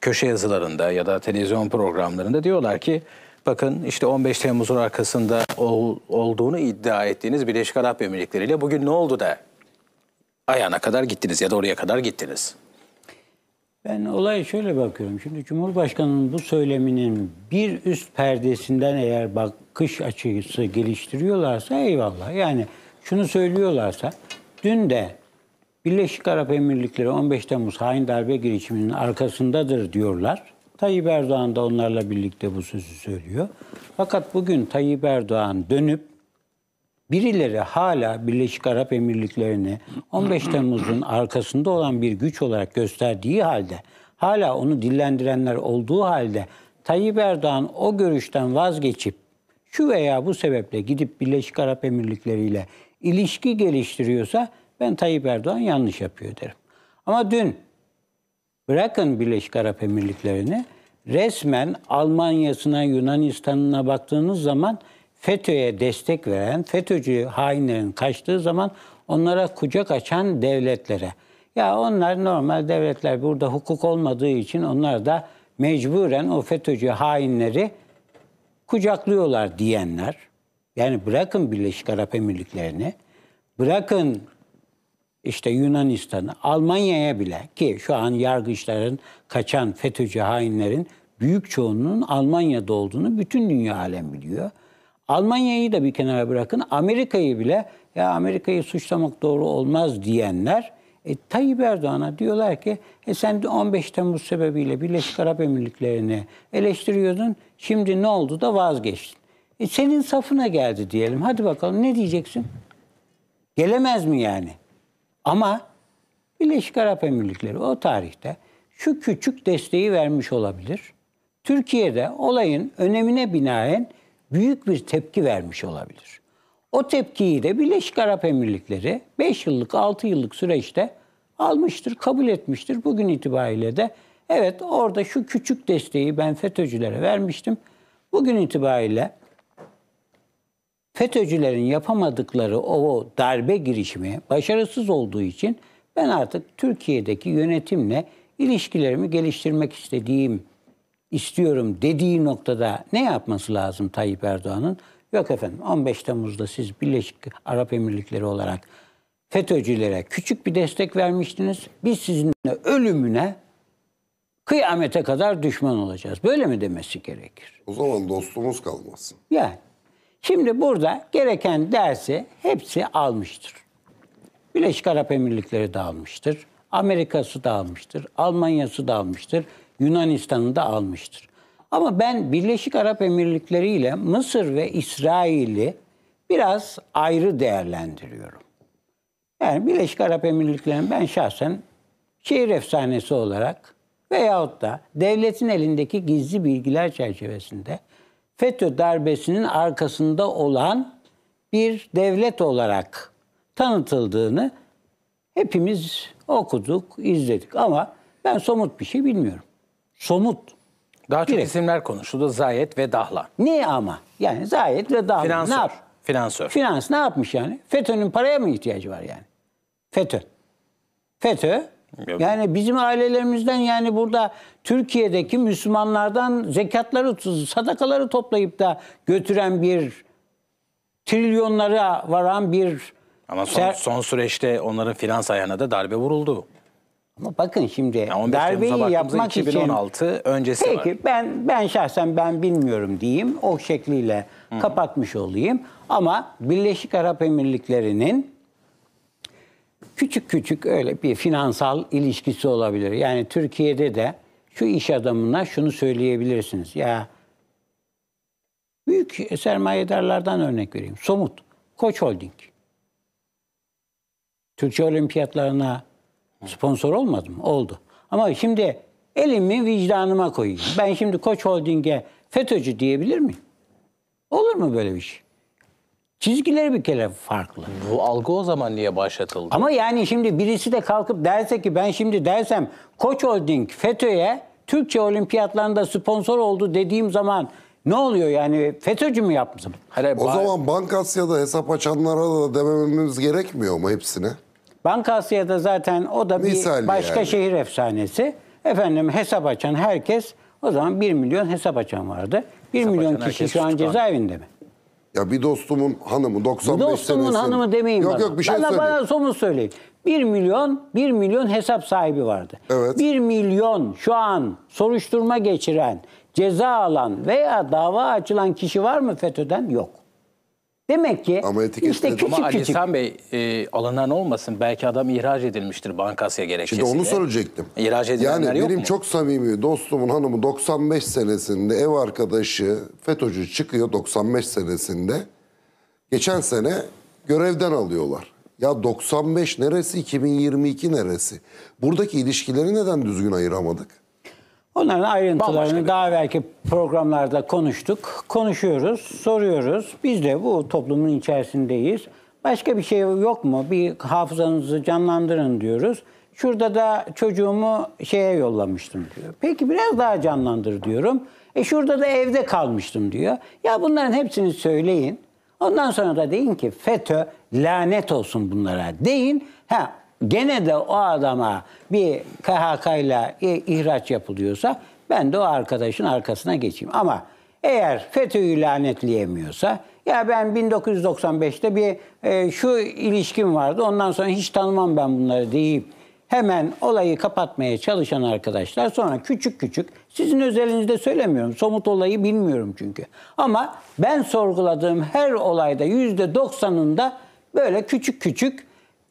Köşe yazılarında ya da televizyon programlarında diyorlar ki Bakın işte 15 Temmuz'un arkasında ol, olduğunu iddia ettiğiniz Birleşik Arap Emirlikleri ile bugün ne oldu da ayağına kadar gittiniz ya da oraya kadar gittiniz? Ben olaya şöyle bakıyorum. Şimdi Cumhurbaşkanı'nın bu söyleminin bir üst perdesinden eğer bakış açısı geliştiriyorlarsa eyvallah. Yani şunu söylüyorlarsa dün de Birleşik Arap Emirlikleri 15 Temmuz hain darbe girişiminin arkasındadır diyorlar. Tayyip Erdoğan da onlarla birlikte bu sözü söylüyor. Fakat bugün Tayyip Erdoğan dönüp birileri hala Birleşik Arap Emirlikleri'ni 15 Temmuz'un arkasında olan bir güç olarak gösterdiği halde hala onu dillendirenler olduğu halde Tayyip Erdoğan o görüşten vazgeçip şu veya bu sebeple gidip Birleşik Arap Emirlikleri ile ilişki geliştiriyorsa ben Tayyip Erdoğan yanlış yapıyor derim. Ama dün Bırakın Birleşik Arap Emirlikleri'ni. Resmen Almanya'sına, Yunanistan'ına baktığınız zaman FETÖ'ye destek veren, FETÖ'cü hainlerin kaçtığı zaman onlara kucak açan devletlere. Ya onlar normal devletler burada hukuk olmadığı için onlar da mecburen o FETÖ'cü hainleri kucaklıyorlar diyenler. Yani bırakın Birleşik Arap Emirlikleri'ni, bırakın işte Yunanistan'a, Almanya'ya bile ki şu an yargıçların kaçan FETÖ'cü hainlerin büyük çoğunluğun Almanya'da olduğunu bütün dünya alem biliyor. Almanya'yı da bir kenara bırakın Amerika'yı bile ya Amerika'yı suçlamak doğru olmaz diyenler e, Tayyip Erdoğan'a diyorlar ki e, sen 15 Temmuz sebebiyle Birleşik Arap Emirlikleri'ni eleştiriyordun şimdi ne oldu da vazgeçtin. E, senin safına geldi diyelim hadi bakalım ne diyeceksin? Gelemez mi yani? Ama Birleşik Arap Emirlikleri o tarihte şu küçük desteği vermiş olabilir. Türkiye'de olayın önemine binaen büyük bir tepki vermiş olabilir. O tepkiyi de Birleşik Arap Emirlikleri 5 yıllık 6 yıllık süreçte almıştır, kabul etmiştir. Bugün itibariyle de evet orada şu küçük desteği ben FETÖ'cülere vermiştim. Bugün itibariyle FETÖ'cülerin yapamadıkları o darbe girişimi başarısız olduğu için ben artık Türkiye'deki yönetimle ilişkilerimi geliştirmek istediğim, istiyorum dediği noktada ne yapması lazım Tayyip Erdoğan'ın? Yok efendim 15 Temmuz'da siz Birleşik Arap Emirlikleri olarak FETÖ'cülere küçük bir destek vermiştiniz. Biz sizinle ölümüne kıyamete kadar düşman olacağız. Böyle mi demesi gerekir? O zaman dostumuz kalmasın. Yani. Şimdi burada gereken dersi hepsi almıştır. Birleşik Arap Emirlikleri de almıştır. Amerika'sı da almıştır. Almanya'sı da almıştır. Yunanistan'ı da almıştır. Ama ben Birleşik Arap Emirlikleri ile Mısır ve İsrail'i biraz ayrı değerlendiriyorum. Yani Birleşik Arap Emirlikleri'ni ben şahsen şehir efsanesi olarak veyahut da devletin elindeki gizli bilgiler çerçevesinde FETÖ darbesinin arkasında olan bir devlet olarak tanıtıldığını hepimiz okuduk, izledik ama ben somut bir şey bilmiyorum. Somut. Daha çok isimler konuşuldu. Zayet ve dahlan. Niye ama? Yani Zayet ve dahlan. Finansör. ne yap? Finansör. Finans ne yapmış yani? FETÖ'nün paraya mı ihtiyacı var yani? FETÖ. FETÖ yani bizim ailelerimizden yani burada Türkiye'deki Müslümanlardan zekatları, sadakaları toplayıp da götüren bir trilyonlara varan bir ama son, son süreçte onların finans ayağına da darbe vuruldu. Ama bakın şimdi yani darbeyi yapmak 2016 için öncesi Peki var. ben ben şahsen ben bilmiyorum diyeyim. O şekliyle Hı-hı. kapatmış olayım. Ama Birleşik Arap Emirlikleri'nin küçük küçük öyle bir finansal ilişkisi olabilir. Yani Türkiye'de de şu iş adamına şunu söyleyebilirsiniz. Ya büyük sermayedarlardan örnek vereyim. Somut. Koç Holding. Türkçe olimpiyatlarına sponsor olmadı mı? Oldu. Ama şimdi elimi vicdanıma koyayım. Ben şimdi Koç Holding'e FETÖ'cü diyebilir miyim? Olur mu böyle bir şey? Çizgileri bir kere farklı. Bu algı o zaman niye başlatıldı? Ama yani şimdi birisi de kalkıp derse ki ben şimdi dersem Koç Holding FETÖ'ye Türkçe olimpiyatlarında sponsor oldu dediğim zaman ne oluyor yani FETÖ'cü mü yapmışım? Hayır, o zaman Bankasya'da hesap açanlara da dememiz gerekmiyor mu hepsine? Bankasya'da zaten o da bir başka yani. şehir efsanesi. Efendim hesap açan herkes o zaman 1 milyon hesap açan vardı. 1 hesap milyon kişi şu an cezaevinde mi? Ya bir dostumun hanımı 95 dostumun senesi. hanımı demeyin yok, bana. Yok bir şey bana, Bana somu söyleyin. 1 milyon, 1 milyon hesap sahibi vardı. Evet. 1 milyon şu an soruşturma geçiren, ceza alan veya dava açılan kişi var mı FETÖ'den? Yok. Demek ki Ama etiketleri- işte küçük Ama Ali küçük. İhsan Bey e, alınan olmasın belki adam ihraç edilmiştir Bankasya gerekçesiyle. Şimdi onu soracaktım. İhraç edilenler yani yok benim çok samimi dostumun hanımı 95 senesinde ev arkadaşı FETÖ'cü çıkıyor 95 senesinde. Geçen sene görevden alıyorlar. Ya 95 neresi 2022 neresi? Buradaki ilişkileri neden düzgün ayıramadık? Onların ayrıntılarını daha belki programlarda konuştuk. Konuşuyoruz, soruyoruz. Biz de bu toplumun içerisindeyiz. Başka bir şey yok mu? Bir hafızanızı canlandırın diyoruz. Şurada da çocuğumu şeye yollamıştım diyor. Peki biraz daha canlandır diyorum. E şurada da evde kalmıştım diyor. Ya bunların hepsini söyleyin. Ondan sonra da deyin ki FETÖ lanet olsun bunlara deyin. Ha gene de o adama bir KHK ile ihraç yapılıyorsa ben de o arkadaşın arkasına geçeyim. Ama eğer FETÖ'yü lanetleyemiyorsa ya ben 1995'te bir e, şu ilişkim vardı ondan sonra hiç tanımam ben bunları deyip hemen olayı kapatmaya çalışan arkadaşlar sonra küçük küçük sizin özelinizde söylemiyorum. Somut olayı bilmiyorum çünkü. Ama ben sorguladığım her olayda %90'ında böyle küçük küçük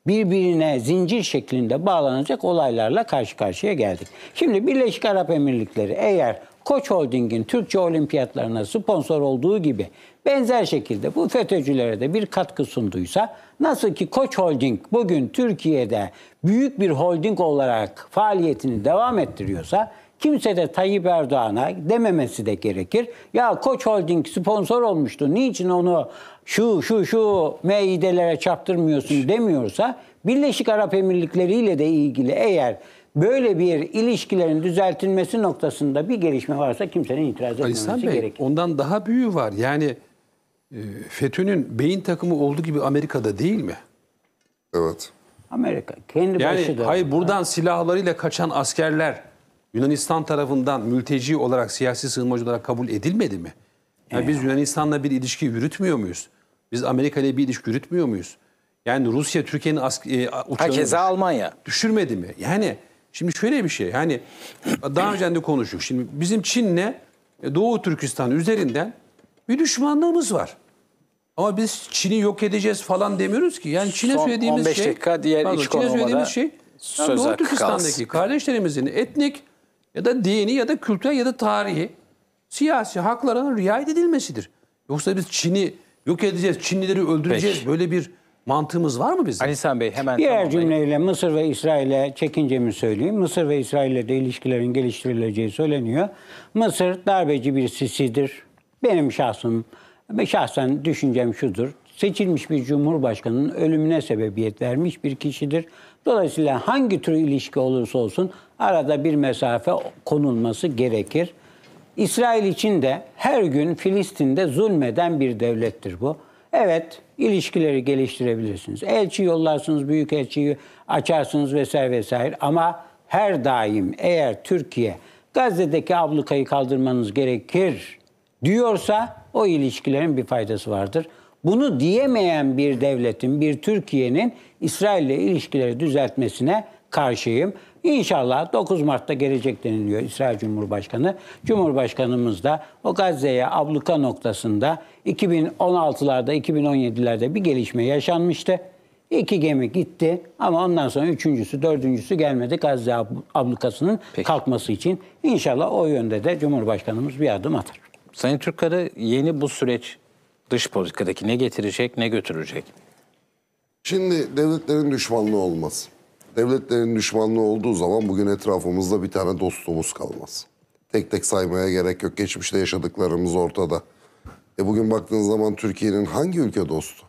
birbirine zincir şeklinde bağlanacak olaylarla karşı karşıya geldik. Şimdi Birleşik Arap Emirlikleri eğer Koç Holding'in Türkçe olimpiyatlarına sponsor olduğu gibi benzer şekilde bu FETÖ'cülere de bir katkı sunduysa nasıl ki Koç Holding bugün Türkiye'de büyük bir holding olarak faaliyetini devam ettiriyorsa Kimse de Tayyip Erdoğan'a dememesi de gerekir. Ya Koç Holding sponsor olmuştu. Niçin onu şu şu şu meydelere çaptırmıyorsun demiyorsa Birleşik Arap Emirlikleri ile de ilgili eğer böyle bir ilişkilerin düzeltilmesi noktasında bir gelişme varsa kimsenin itiraz etmemesi Bey, gerekir. Ondan daha büyüğü var. Yani e, FETÖ'nün beyin takımı olduğu gibi Amerika'da değil mi? Evet. Amerika kendi yani, başıdır. Hayır buradan silahlarıyla kaçan askerler Yunanistan tarafından mülteci olarak, siyasi sığınmacı olarak kabul edilmedi mi? Yani ee, biz Yunanistan'la bir ilişki yürütmüyor muyuz? Biz Amerika ile bir ilişki yürütmüyor muyuz? Yani Rusya Türkiye'nin e, uçağını Almanya düşürmedi mi? Yani şimdi şöyle bir şey. Yani daha önce de konuştuk. Şimdi bizim Çin'le Doğu Türkistan üzerinden bir düşmanlığımız var. Ama biz Çin'i yok edeceğiz falan demiyoruz ki. Yani Çin'e söylediğimiz 15 şey, dakika diğer pardon, iç Çin'e söylediğimiz şey yani Doğu Türkistan'daki kalsın. kardeşlerimizin etnik, ya da dini ya da kültürel ya da tarihi siyasi haklarına riayet edilmesidir. Yoksa biz Çin'i yok edeceğiz, Çinlileri öldüreceğiz Peki. böyle bir mantığımız var mı bizim? Alisan Bey hemen Diğer cümleyle Mısır ve İsrail'e çekincemi söyleyeyim. Mısır ve İsrail'le de ilişkilerin geliştirileceği söyleniyor. Mısır darbeci bir sisidir. Benim şahsım ve şahsen düşüncem şudur. Seçilmiş bir cumhurbaşkanının ölümüne sebebiyet vermiş bir kişidir. Dolayısıyla hangi tür ilişki olursa olsun arada bir mesafe konulması gerekir. İsrail için de her gün Filistin'de zulmeden bir devlettir bu. Evet, ilişkileri geliştirebilirsiniz. Elçi yollarsınız, büyük elçiyi açarsınız vesaire vesaire ama her daim eğer Türkiye Gazze'deki ablukayı kaldırmanız gerekir diyorsa o ilişkilerin bir faydası vardır. Bunu diyemeyen bir devletin, bir Türkiye'nin İsrail ile ilişkileri düzeltmesine karşıyım. İnşallah 9 Mart'ta gelecek deniliyor İsrail Cumhurbaşkanı. Cumhurbaşkanımız da o Gazze'ye abluka noktasında 2016'larda, 2017'lerde bir gelişme yaşanmıştı. İki gemi gitti ama ondan sonra üçüncüsü, dördüncüsü gelmedi Gazze ablukasının Peki. kalkması için. İnşallah o yönde de Cumhurbaşkanımız bir adım atar. Sayın Türkkara yeni bu süreç Dış politikadaki ne getirecek ne götürecek? Şimdi devletlerin düşmanlığı olmaz. Devletlerin düşmanlığı olduğu zaman bugün etrafımızda bir tane dostumuz kalmaz. Tek tek saymaya gerek yok. Geçmişte yaşadıklarımız ortada. E bugün baktığın zaman Türkiye'nin hangi ülke dostu?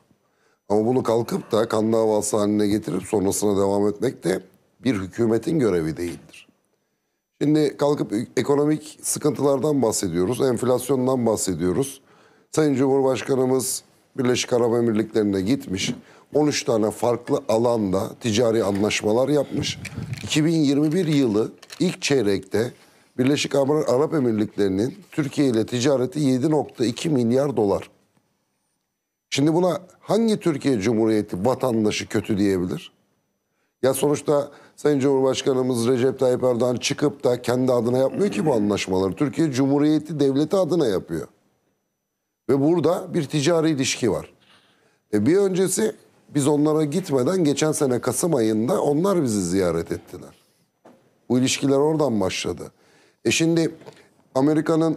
Ama bunu kalkıp da kan davası haline getirip sonrasına devam etmek de bir hükümetin görevi değildir. Şimdi kalkıp ekonomik sıkıntılardan bahsediyoruz, enflasyondan bahsediyoruz. Sayın Cumhurbaşkanımız Birleşik Arap Emirlikleri'ne gitmiş. 13 tane farklı alanda ticari anlaşmalar yapmış. 2021 yılı ilk çeyrekte Birleşik Arap Emirlikleri'nin Türkiye ile ticareti 7.2 milyar dolar. Şimdi buna hangi Türkiye Cumhuriyeti vatandaşı kötü diyebilir? Ya sonuçta Sayın Cumhurbaşkanımız Recep Tayyip Erdoğan çıkıp da kendi adına yapmıyor ki bu anlaşmaları. Türkiye Cumhuriyeti Devleti adına yapıyor. Ve burada bir ticari ilişki var. E bir öncesi biz onlara gitmeden geçen sene Kasım ayında onlar bizi ziyaret ettiler. Bu ilişkiler oradan başladı. E şimdi Amerika'nın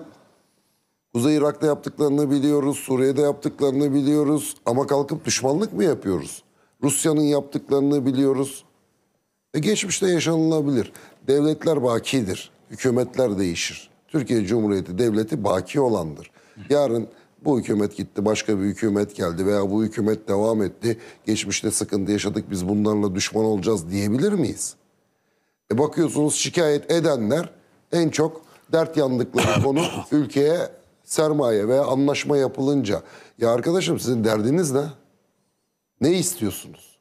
Kuzey Irak'ta yaptıklarını biliyoruz, Suriye'de yaptıklarını biliyoruz ama kalkıp düşmanlık mı yapıyoruz? Rusya'nın yaptıklarını biliyoruz. E geçmişte yaşanılabilir. Devletler bakidir, hükümetler değişir. Türkiye Cumhuriyeti Devleti baki olandır. Yarın bu hükümet gitti, başka bir hükümet geldi veya bu hükümet devam etti. Geçmişte sıkıntı yaşadık, biz bunlarla düşman olacağız diyebilir miyiz? E bakıyorsunuz şikayet edenler en çok dert yandıkları *coughs* konu ülkeye sermaye veya anlaşma yapılınca. Ya arkadaşım sizin derdiniz ne? Ne istiyorsunuz?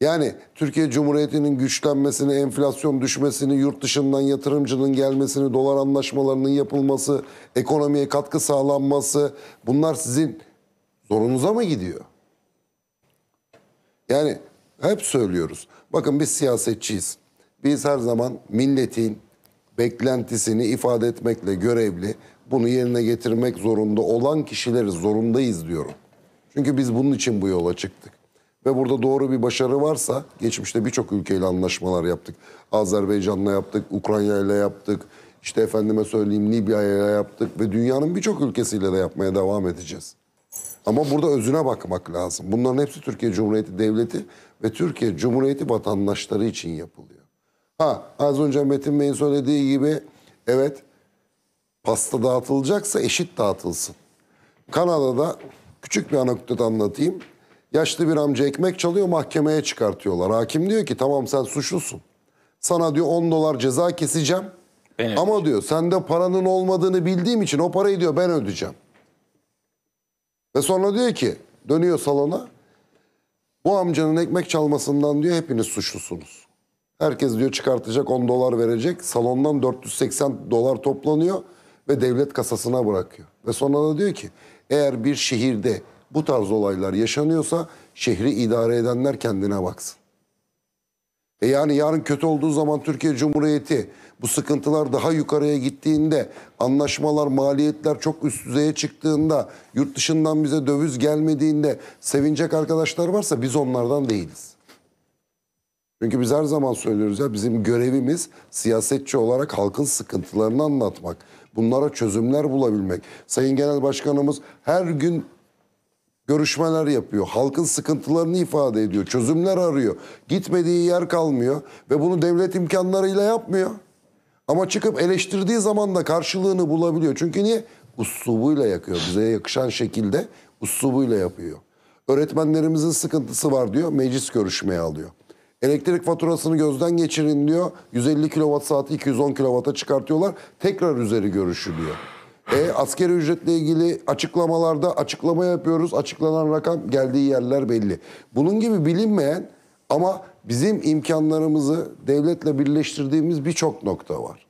Yani Türkiye Cumhuriyeti'nin güçlenmesini, enflasyon düşmesini, yurt dışından yatırımcının gelmesini, dolar anlaşmalarının yapılması, ekonomiye katkı sağlanması bunlar sizin zorunuza mı gidiyor? Yani hep söylüyoruz. Bakın biz siyasetçiyiz. Biz her zaman milletin beklentisini ifade etmekle görevli, bunu yerine getirmek zorunda olan kişileriz, zorundayız diyorum. Çünkü biz bunun için bu yola çıktık ve burada doğru bir başarı varsa geçmişte birçok ülkeyle anlaşmalar yaptık. Azerbaycan'la yaptık, Ukrayna'yla yaptık. İşte efendime söyleyeyim Libya'yla yaptık ve dünyanın birçok ülkesiyle de yapmaya devam edeceğiz. Ama burada özüne bakmak lazım. Bunların hepsi Türkiye Cumhuriyeti Devleti ve Türkiye Cumhuriyeti vatandaşları için yapılıyor. Ha az önce Metin Bey'in söylediği gibi evet pasta dağıtılacaksa eşit dağıtılsın. Kanada'da küçük bir anekdot anlatayım. Yaşlı bir amca ekmek çalıyor mahkemeye çıkartıyorlar. Hakim diyor ki tamam sen suçlusun. Sana diyor 10 dolar ceza keseceğim. Ben Ama ödeyeceğim. diyor sende paranın olmadığını bildiğim için o parayı diyor ben ödeyeceğim. Ve sonra diyor ki dönüyor salona. Bu amcanın ekmek çalmasından diyor hepiniz suçlusunuz. Herkes diyor çıkartacak 10 dolar verecek. Salondan 480 dolar toplanıyor ve devlet kasasına bırakıyor. Ve sonra da diyor ki eğer bir şehirde bu tarz olaylar yaşanıyorsa şehri idare edenler kendine baksın. E yani yarın kötü olduğu zaman Türkiye Cumhuriyeti bu sıkıntılar daha yukarıya gittiğinde, anlaşmalar, maliyetler çok üst düzeye çıktığında, yurt dışından bize döviz gelmediğinde sevinecek arkadaşlar varsa biz onlardan değiliz. Çünkü biz her zaman söylüyoruz ya bizim görevimiz siyasetçi olarak halkın sıkıntılarını anlatmak. Bunlara çözümler bulabilmek. Sayın Genel Başkanımız her gün görüşmeler yapıyor. Halkın sıkıntılarını ifade ediyor. Çözümler arıyor. Gitmediği yer kalmıyor ve bunu devlet imkanlarıyla yapmıyor. Ama çıkıp eleştirdiği zaman da karşılığını bulabiliyor. Çünkü niye? Uslubuyla yakıyor. Bize yakışan şekilde uslubuyla yapıyor. Öğretmenlerimizin sıkıntısı var diyor. Meclis görüşmeye alıyor. Elektrik faturasını gözden geçirin diyor. 150 kWh saati 210 kW'a çıkartıyorlar. Tekrar üzeri görüşülüyor. E, askeri ücretle ilgili açıklamalarda açıklama yapıyoruz. Açıklanan rakam geldiği yerler belli. Bunun gibi bilinmeyen ama bizim imkanlarımızı devletle birleştirdiğimiz birçok nokta var.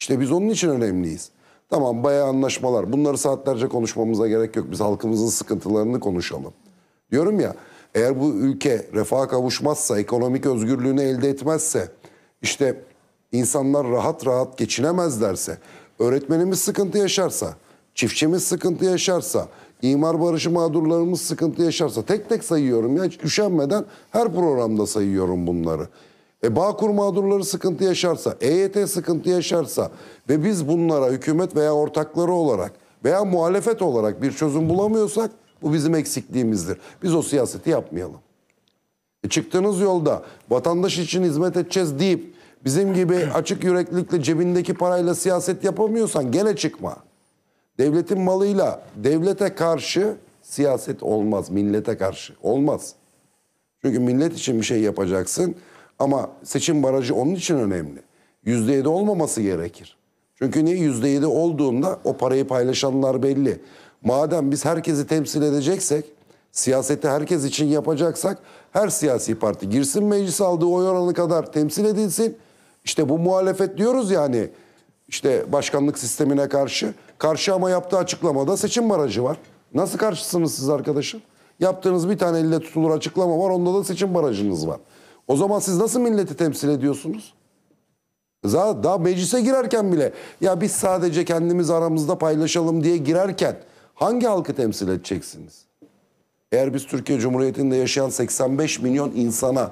İşte biz onun için önemliyiz. Tamam bayağı anlaşmalar. Bunları saatlerce konuşmamıza gerek yok. Biz halkımızın sıkıntılarını konuşalım. Diyorum ya eğer bu ülke refaha kavuşmazsa, ekonomik özgürlüğünü elde etmezse, işte insanlar rahat rahat geçinemezlerse, öğretmenimiz sıkıntı yaşarsa, çiftçimiz sıkıntı yaşarsa, imar barışı mağdurlarımız sıkıntı yaşarsa tek tek sayıyorum ya üşenmeden her programda sayıyorum bunları. E Bağkur mağdurları sıkıntı yaşarsa, EYT sıkıntı yaşarsa ve biz bunlara hükümet veya ortakları olarak veya muhalefet olarak bir çözüm bulamıyorsak bu bizim eksikliğimizdir. Biz o siyaseti yapmayalım. E çıktığınız yolda vatandaş için hizmet edeceğiz deyip Bizim gibi *clears throat* açık yüreklilikle cebindeki parayla siyaset yapamıyorsan gene çıkma. Devletin malıyla devlete karşı siyaset olmaz, millete karşı olmaz. Çünkü millet için bir şey yapacaksın ama seçim barajı onun için önemli. Yüzde yedi olmaması gerekir. Çünkü niye yüzde yedi olduğunda o parayı paylaşanlar belli. Madem biz herkesi temsil edeceksek, siyaseti herkes için yapacaksak her siyasi parti girsin meclis aldığı oy oranı kadar temsil edilsin. İşte bu muhalefet diyoruz yani. işte başkanlık sistemine karşı. Karşı ama yaptığı açıklamada seçim barajı var. Nasıl karşısınız siz arkadaşım? Yaptığınız bir tane elle tutulur açıklama var. Onda da seçim barajınız var. O zaman siz nasıl milleti temsil ediyorsunuz? Daha, daha meclise girerken bile ya biz sadece kendimiz aramızda paylaşalım diye girerken hangi halkı temsil edeceksiniz? Eğer biz Türkiye Cumhuriyeti'nde yaşayan 85 milyon insana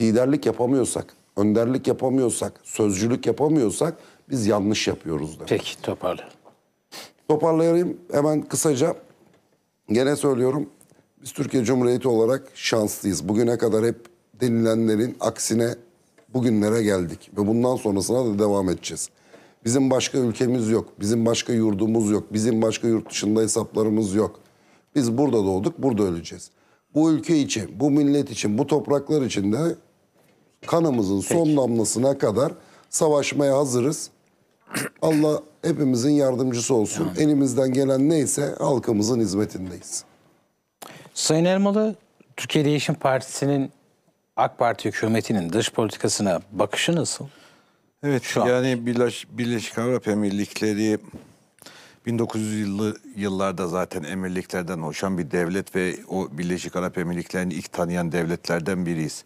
liderlik yapamıyorsak, önderlik yapamıyorsak, sözcülük yapamıyorsak biz yanlış yapıyoruz. Demek. Peki toparla. Toparlayayım hemen kısaca. Gene söylüyorum biz Türkiye Cumhuriyeti olarak şanslıyız. Bugüne kadar hep denilenlerin aksine bugünlere geldik ve bundan sonrasına da devam edeceğiz. Bizim başka ülkemiz yok, bizim başka yurdumuz yok, bizim başka yurt dışında hesaplarımız yok. Biz burada doğduk, burada öleceğiz. Bu ülke için, bu millet için, bu topraklar için de Kanımızın Peki. son damlasına kadar savaşmaya hazırız. Allah hepimizin yardımcısı olsun. Yani. Elimizden gelen neyse halkımızın hizmetindeyiz. Sayın Elmalı, Türkiye Değişim Partisi'nin AK Parti hükümetinin dış politikasına bakışı nasıl? Evet şu yani Birleş, Birleşik Arap Emirlikleri 1900'lü yıllarda zaten emirliklerden hoşan bir devlet ve o Birleşik Arap Emirlikleri'ni ilk tanıyan devletlerden biriyiz.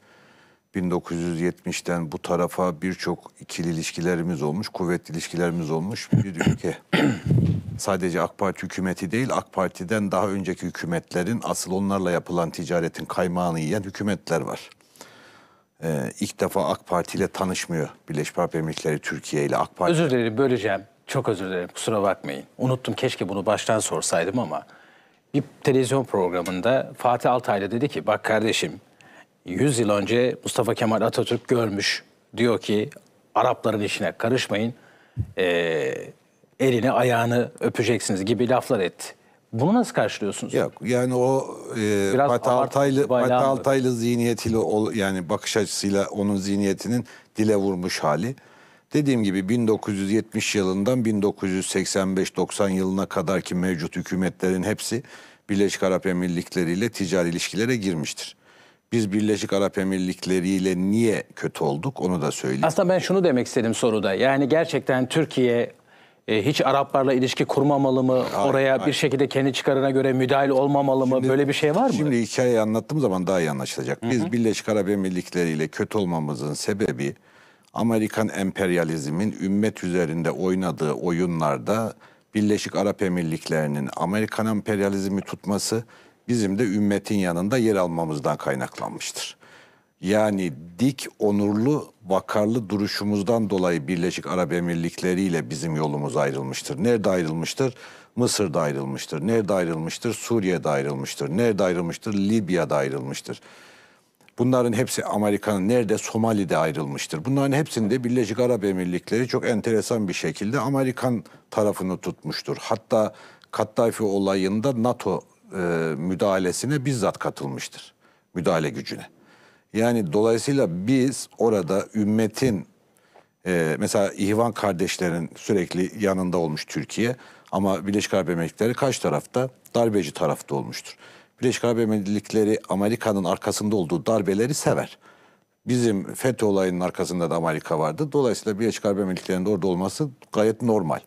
1970'ten bu tarafa birçok ikili ilişkilerimiz olmuş, kuvvetli ilişkilerimiz olmuş bir *clears throat* ülke. Sadece AK Parti hükümeti değil, AK Parti'den daha önceki hükümetlerin asıl onlarla yapılan ticaretin kaymağını yiyen hükümetler var. Ee, ilk defa AK Parti ile tanışmıyor Birleşik Arap Emirlikleri Türkiye ile AK Parti. Özür dilerim böleceğim. Çok özür dilerim kusura bakmayın. Unuttum keşke bunu baştan sorsaydım ama bir televizyon programında Fatih Altaylı dedi ki bak kardeşim 100 yıl önce Mustafa Kemal Atatürk görmüş. Diyor ki Arapların işine karışmayın. E, elini ayağını öpeceksiniz gibi laflar etti. Bunu nasıl karşılıyorsunuz? Yok yani o e, Fatih Altaylı, Fatih Altaylı zihniyetiyle yani bakış açısıyla onun zihniyetinin dile vurmuş hali. Dediğim gibi 1970 yılından 1985-90 yılına kadar ki mevcut hükümetlerin hepsi Birleşik Arap Emirlikleri ile ticari ilişkilere girmiştir. Biz Birleşik Arap Emirlikleri ile niye kötü olduk onu da söyleyeyim. Aslında ben şunu demek istedim soruda. Yani gerçekten Türkiye e, hiç Araplarla ilişki kurmamalı mı? Hayır, Oraya hayır. bir şekilde kendi çıkarına göre müdahil olmamalı mı? Böyle bir şey var mı? Şimdi hikayeyi anlattığım zaman daha iyi anlaşılacak. Hı -hı. Biz Birleşik Arap Emirlikleri ile kötü olmamızın sebebi Amerikan emperyalizmin ümmet üzerinde oynadığı oyunlarda Birleşik Arap Emirlikleri'nin Amerikan emperyalizmi tutması bizim de ümmetin yanında yer almamızdan kaynaklanmıştır. Yani dik, onurlu, vakarlı duruşumuzdan dolayı Birleşik Arap Emirlikleri ile bizim yolumuz ayrılmıştır. Nerede ayrılmıştır? Mısır'da ayrılmıştır. Nerede ayrılmıştır? Suriye'de ayrılmıştır. Nerede ayrılmıştır? Libya'da ayrılmıştır. Bunların hepsi Amerika'nın nerede? Somali'de ayrılmıştır. Bunların hepsinde Birleşik Arap Emirlikleri çok enteresan bir şekilde Amerikan tarafını tutmuştur. Hatta Kattafi olayında NATO e, müdahalesine bizzat katılmıştır. Müdahale gücüne. Yani dolayısıyla biz orada ümmetin e, mesela İhvan kardeşlerin sürekli yanında olmuş Türkiye ama Birleşik Arap Emirlikleri kaç tarafta? Darbeci tarafta olmuştur. Birleşik Arap Emirlikleri Amerika'nın arkasında olduğu darbeleri sever. Bizim FETÖ olayının arkasında da Amerika vardı. Dolayısıyla Birleşik Arap Emirlikleri'nin orada olması gayet normal.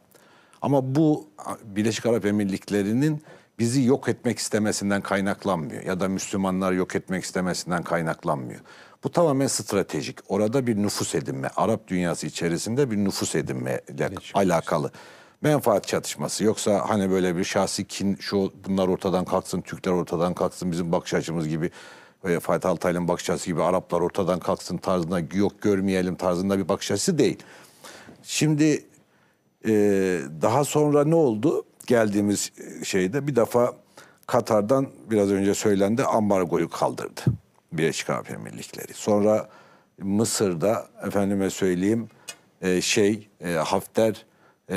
Ama bu Birleşik Arap Emirlikleri'nin bizi yok etmek istemesinden kaynaklanmıyor ya da Müslümanlar yok etmek istemesinden kaynaklanmıyor. Bu tamamen stratejik. Orada bir nüfus edinme, Arap dünyası içerisinde bir nüfus edinme ile şey. alakalı. Menfaat çatışması. Yoksa hani böyle bir şahsi kin, şu bunlar ortadan kalksın, Türkler ortadan kalksın, bizim bakış açımız gibi e, Fatih Altaylı'nın bakış açısı gibi Araplar ortadan kalksın tarzında yok görmeyelim tarzında bir bakış açısı değil. Şimdi e, daha sonra ne oldu? geldiğimiz e, şeyde bir defa Katar'dan biraz önce söylendi ambargoyu kaldırdı. Birleşik Arap Emirlikleri. Sonra Mısır'da efendime söyleyeyim e, şey e, Hafter e,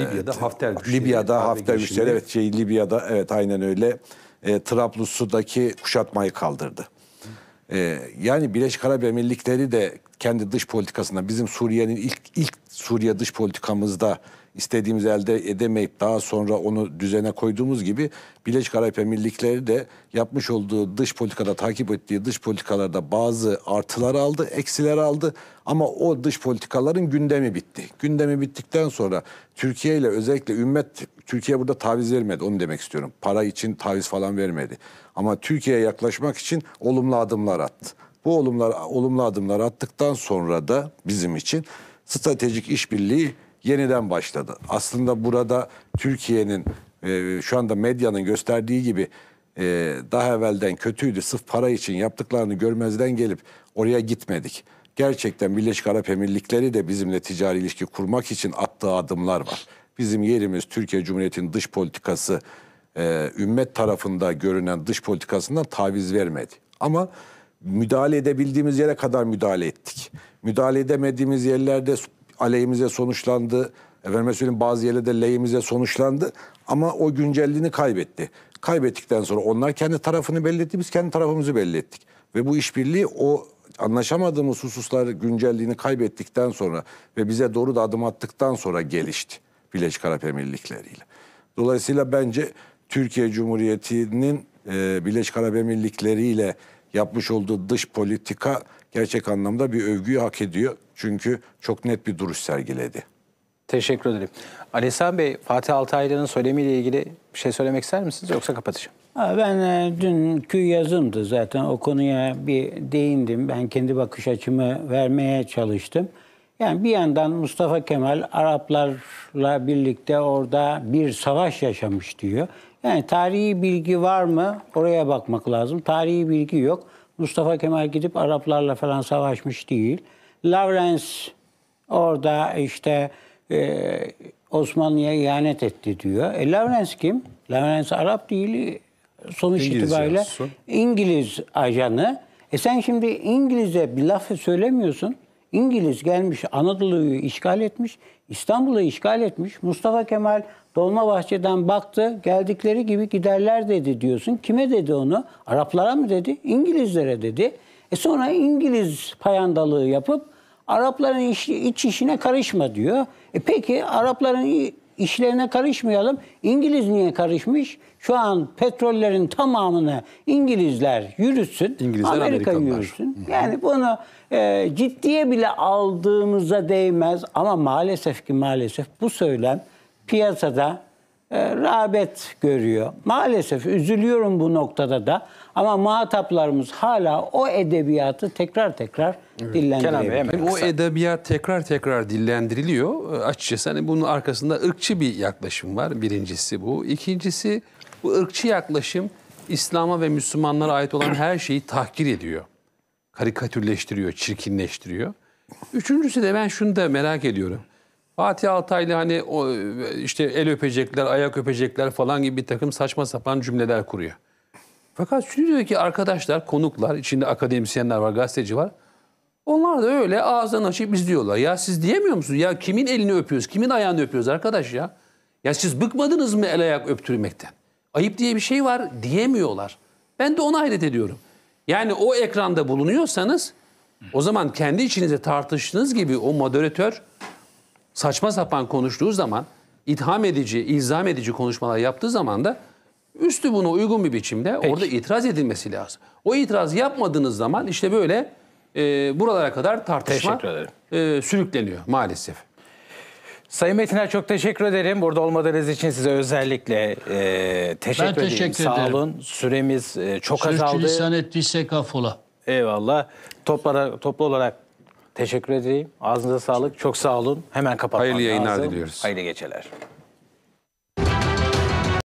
Libya'da Hafter güçleri. Libya'da Hafter güçleri evet şey Libya'da evet aynen öyle e, Trablus'taki kuşatmayı kaldırdı. E, yani Birleşik Arap Emirlikleri de kendi dış politikasında bizim Suriye'nin ilk ilk Suriye dış politikamızda istediğimiz elde edemeyip daha sonra onu düzene koyduğumuz gibi Birleşik Arap Emirlikleri de yapmış olduğu dış politikada takip ettiği dış politikalarda bazı artılar aldı, eksiler aldı ama o dış politikaların gündemi bitti. Gündemi bittikten sonra Türkiye ile özellikle ümmet Türkiye burada taviz vermedi onu demek istiyorum. Para için taviz falan vermedi. Ama Türkiye'ye yaklaşmak için olumlu adımlar attı. Bu olumlar, olumlu adımlar attıktan sonra da bizim için stratejik işbirliği yeniden başladı. Aslında burada Türkiye'nin e, şu anda medyanın gösterdiği gibi e, daha evvelden kötüydü. Sırf para için yaptıklarını görmezden gelip oraya gitmedik. Gerçekten Birleşik Arap Emirlikleri de bizimle ticari ilişki kurmak için attığı adımlar var. Bizim yerimiz Türkiye Cumhuriyeti'nin dış politikası, e, ümmet tarafında görünen dış politikasından taviz vermedi. Ama müdahale edebildiğimiz yere kadar müdahale ettik. Müdahale edemediğimiz yerlerde aleyhimize sonuçlandı. Efendime söyleyeyim bazı yerlerde de lehimize sonuçlandı. Ama o güncelliğini kaybetti. Kaybettikten sonra onlar kendi tarafını belli etti, biz kendi tarafımızı belli ettik. Ve bu işbirliği o anlaşamadığımız hususlar güncelliğini kaybettikten sonra ve bize doğru da adım attıktan sonra gelişti Birleşik Arap Emirlikleri ile. Dolayısıyla bence Türkiye Cumhuriyeti'nin e, Birleşik Arap Emirlikleri ile yapmış olduğu dış politika gerçek anlamda bir övgüyü hak ediyor. Çünkü çok net bir duruş sergiledi. Teşekkür ederim. Aleyhisselam Bey, Fatih Altaylı'nın söylemiyle ilgili bir şey söylemek ister misiniz yoksa kapatacağım? Ben e, dünkü yazımdı zaten o konuya bir değindim. Ben kendi bakış açımı vermeye çalıştım. Yani bir yandan Mustafa Kemal Araplarla birlikte orada bir savaş yaşamış diyor. Yani tarihi bilgi var mı? Oraya bakmak lazım. Tarihi bilgi yok. Mustafa Kemal gidip Araplarla falan savaşmış değil. Lawrence orada işte e, Osmanlı'ya ihanet etti diyor. E, Lawrence kim? Lawrence Arap değil. Sonuç İngiliz itibariyle yasusu. İngiliz ajanı. E sen şimdi İngiliz'e bir lafı söylemiyorsun. İngiliz gelmiş Anadolu'yu işgal etmiş, İstanbul'u işgal etmiş. Mustafa Kemal Dolmabahçe'den baktı, geldikleri gibi giderler dedi diyorsun. Kime dedi onu? Araplara mı dedi? İngilizlere dedi. E sonra İngiliz payandalığı yapıp Arapların iç, iç işine karışma diyor. E peki Arapların işlerine karışmayalım. İngiliz niye karışmış? Şu an petrollerin tamamını İngilizler yürüsün, İngilizler, Amerika Amerikanlar. yürütsün. Yani bunu e, ciddiye bile aldığımıza değmez ama maalesef ki maalesef bu söylem piyasada e, rağbet görüyor. Maalesef üzülüyorum bu noktada da. Ama muhataplarımız hala o edebiyatı tekrar tekrar evet. dillendiriyor. o edebiyat tekrar tekrar dillendiriliyor. Açıkçası hani bunun arkasında ırkçı bir yaklaşım var birincisi bu. İkincisi bu ırkçı yaklaşım İslam'a ve Müslümanlara ait olan her şeyi tahkir ediyor. Karikatürleştiriyor, çirkinleştiriyor. Üçüncüsü de ben şunu da merak ediyorum. Fatih Altaylı hani o, işte el öpecekler, ayak öpecekler falan gibi bir takım saçma sapan cümleler kuruyor. Fakat diyor ki arkadaşlar, konuklar, içinde akademisyenler var, gazeteci var. Onlar da öyle ağzını açıp izliyorlar. Ya siz diyemiyor musunuz? Ya kimin elini öpüyoruz, kimin ayağını öpüyoruz arkadaş ya? Ya siz bıkmadınız mı el ayak öptürmekten? Ayıp diye bir şey var diyemiyorlar. Ben de ona hayret ediyorum. Yani o ekranda bulunuyorsanız o zaman kendi içinize tartıştığınız gibi o moderatör saçma sapan konuştuğu zaman, itham edici, ilzam edici konuşmalar yaptığı zaman da Üstü buna uygun bir biçimde Peki. orada itiraz edilmesi lazım. O itiraz yapmadığınız zaman işte böyle e, buralara kadar tartışma e, sürükleniyor maalesef. Sayın Metiner çok teşekkür ederim. Burada olmadığınız için size özellikle e, teşekkür, ben teşekkür Ederim. Sağ olun. Süremiz e, çok Sürçülü azaldı. Sürçülisan ettiysek affola. Eyvallah. Toplara, toplu olarak teşekkür edeyim. Ağzınıza sağlık. Çok sağ olun. Hemen kapatmak Hayırlı yayınlar lazım. diliyoruz. Hayırlı geceler.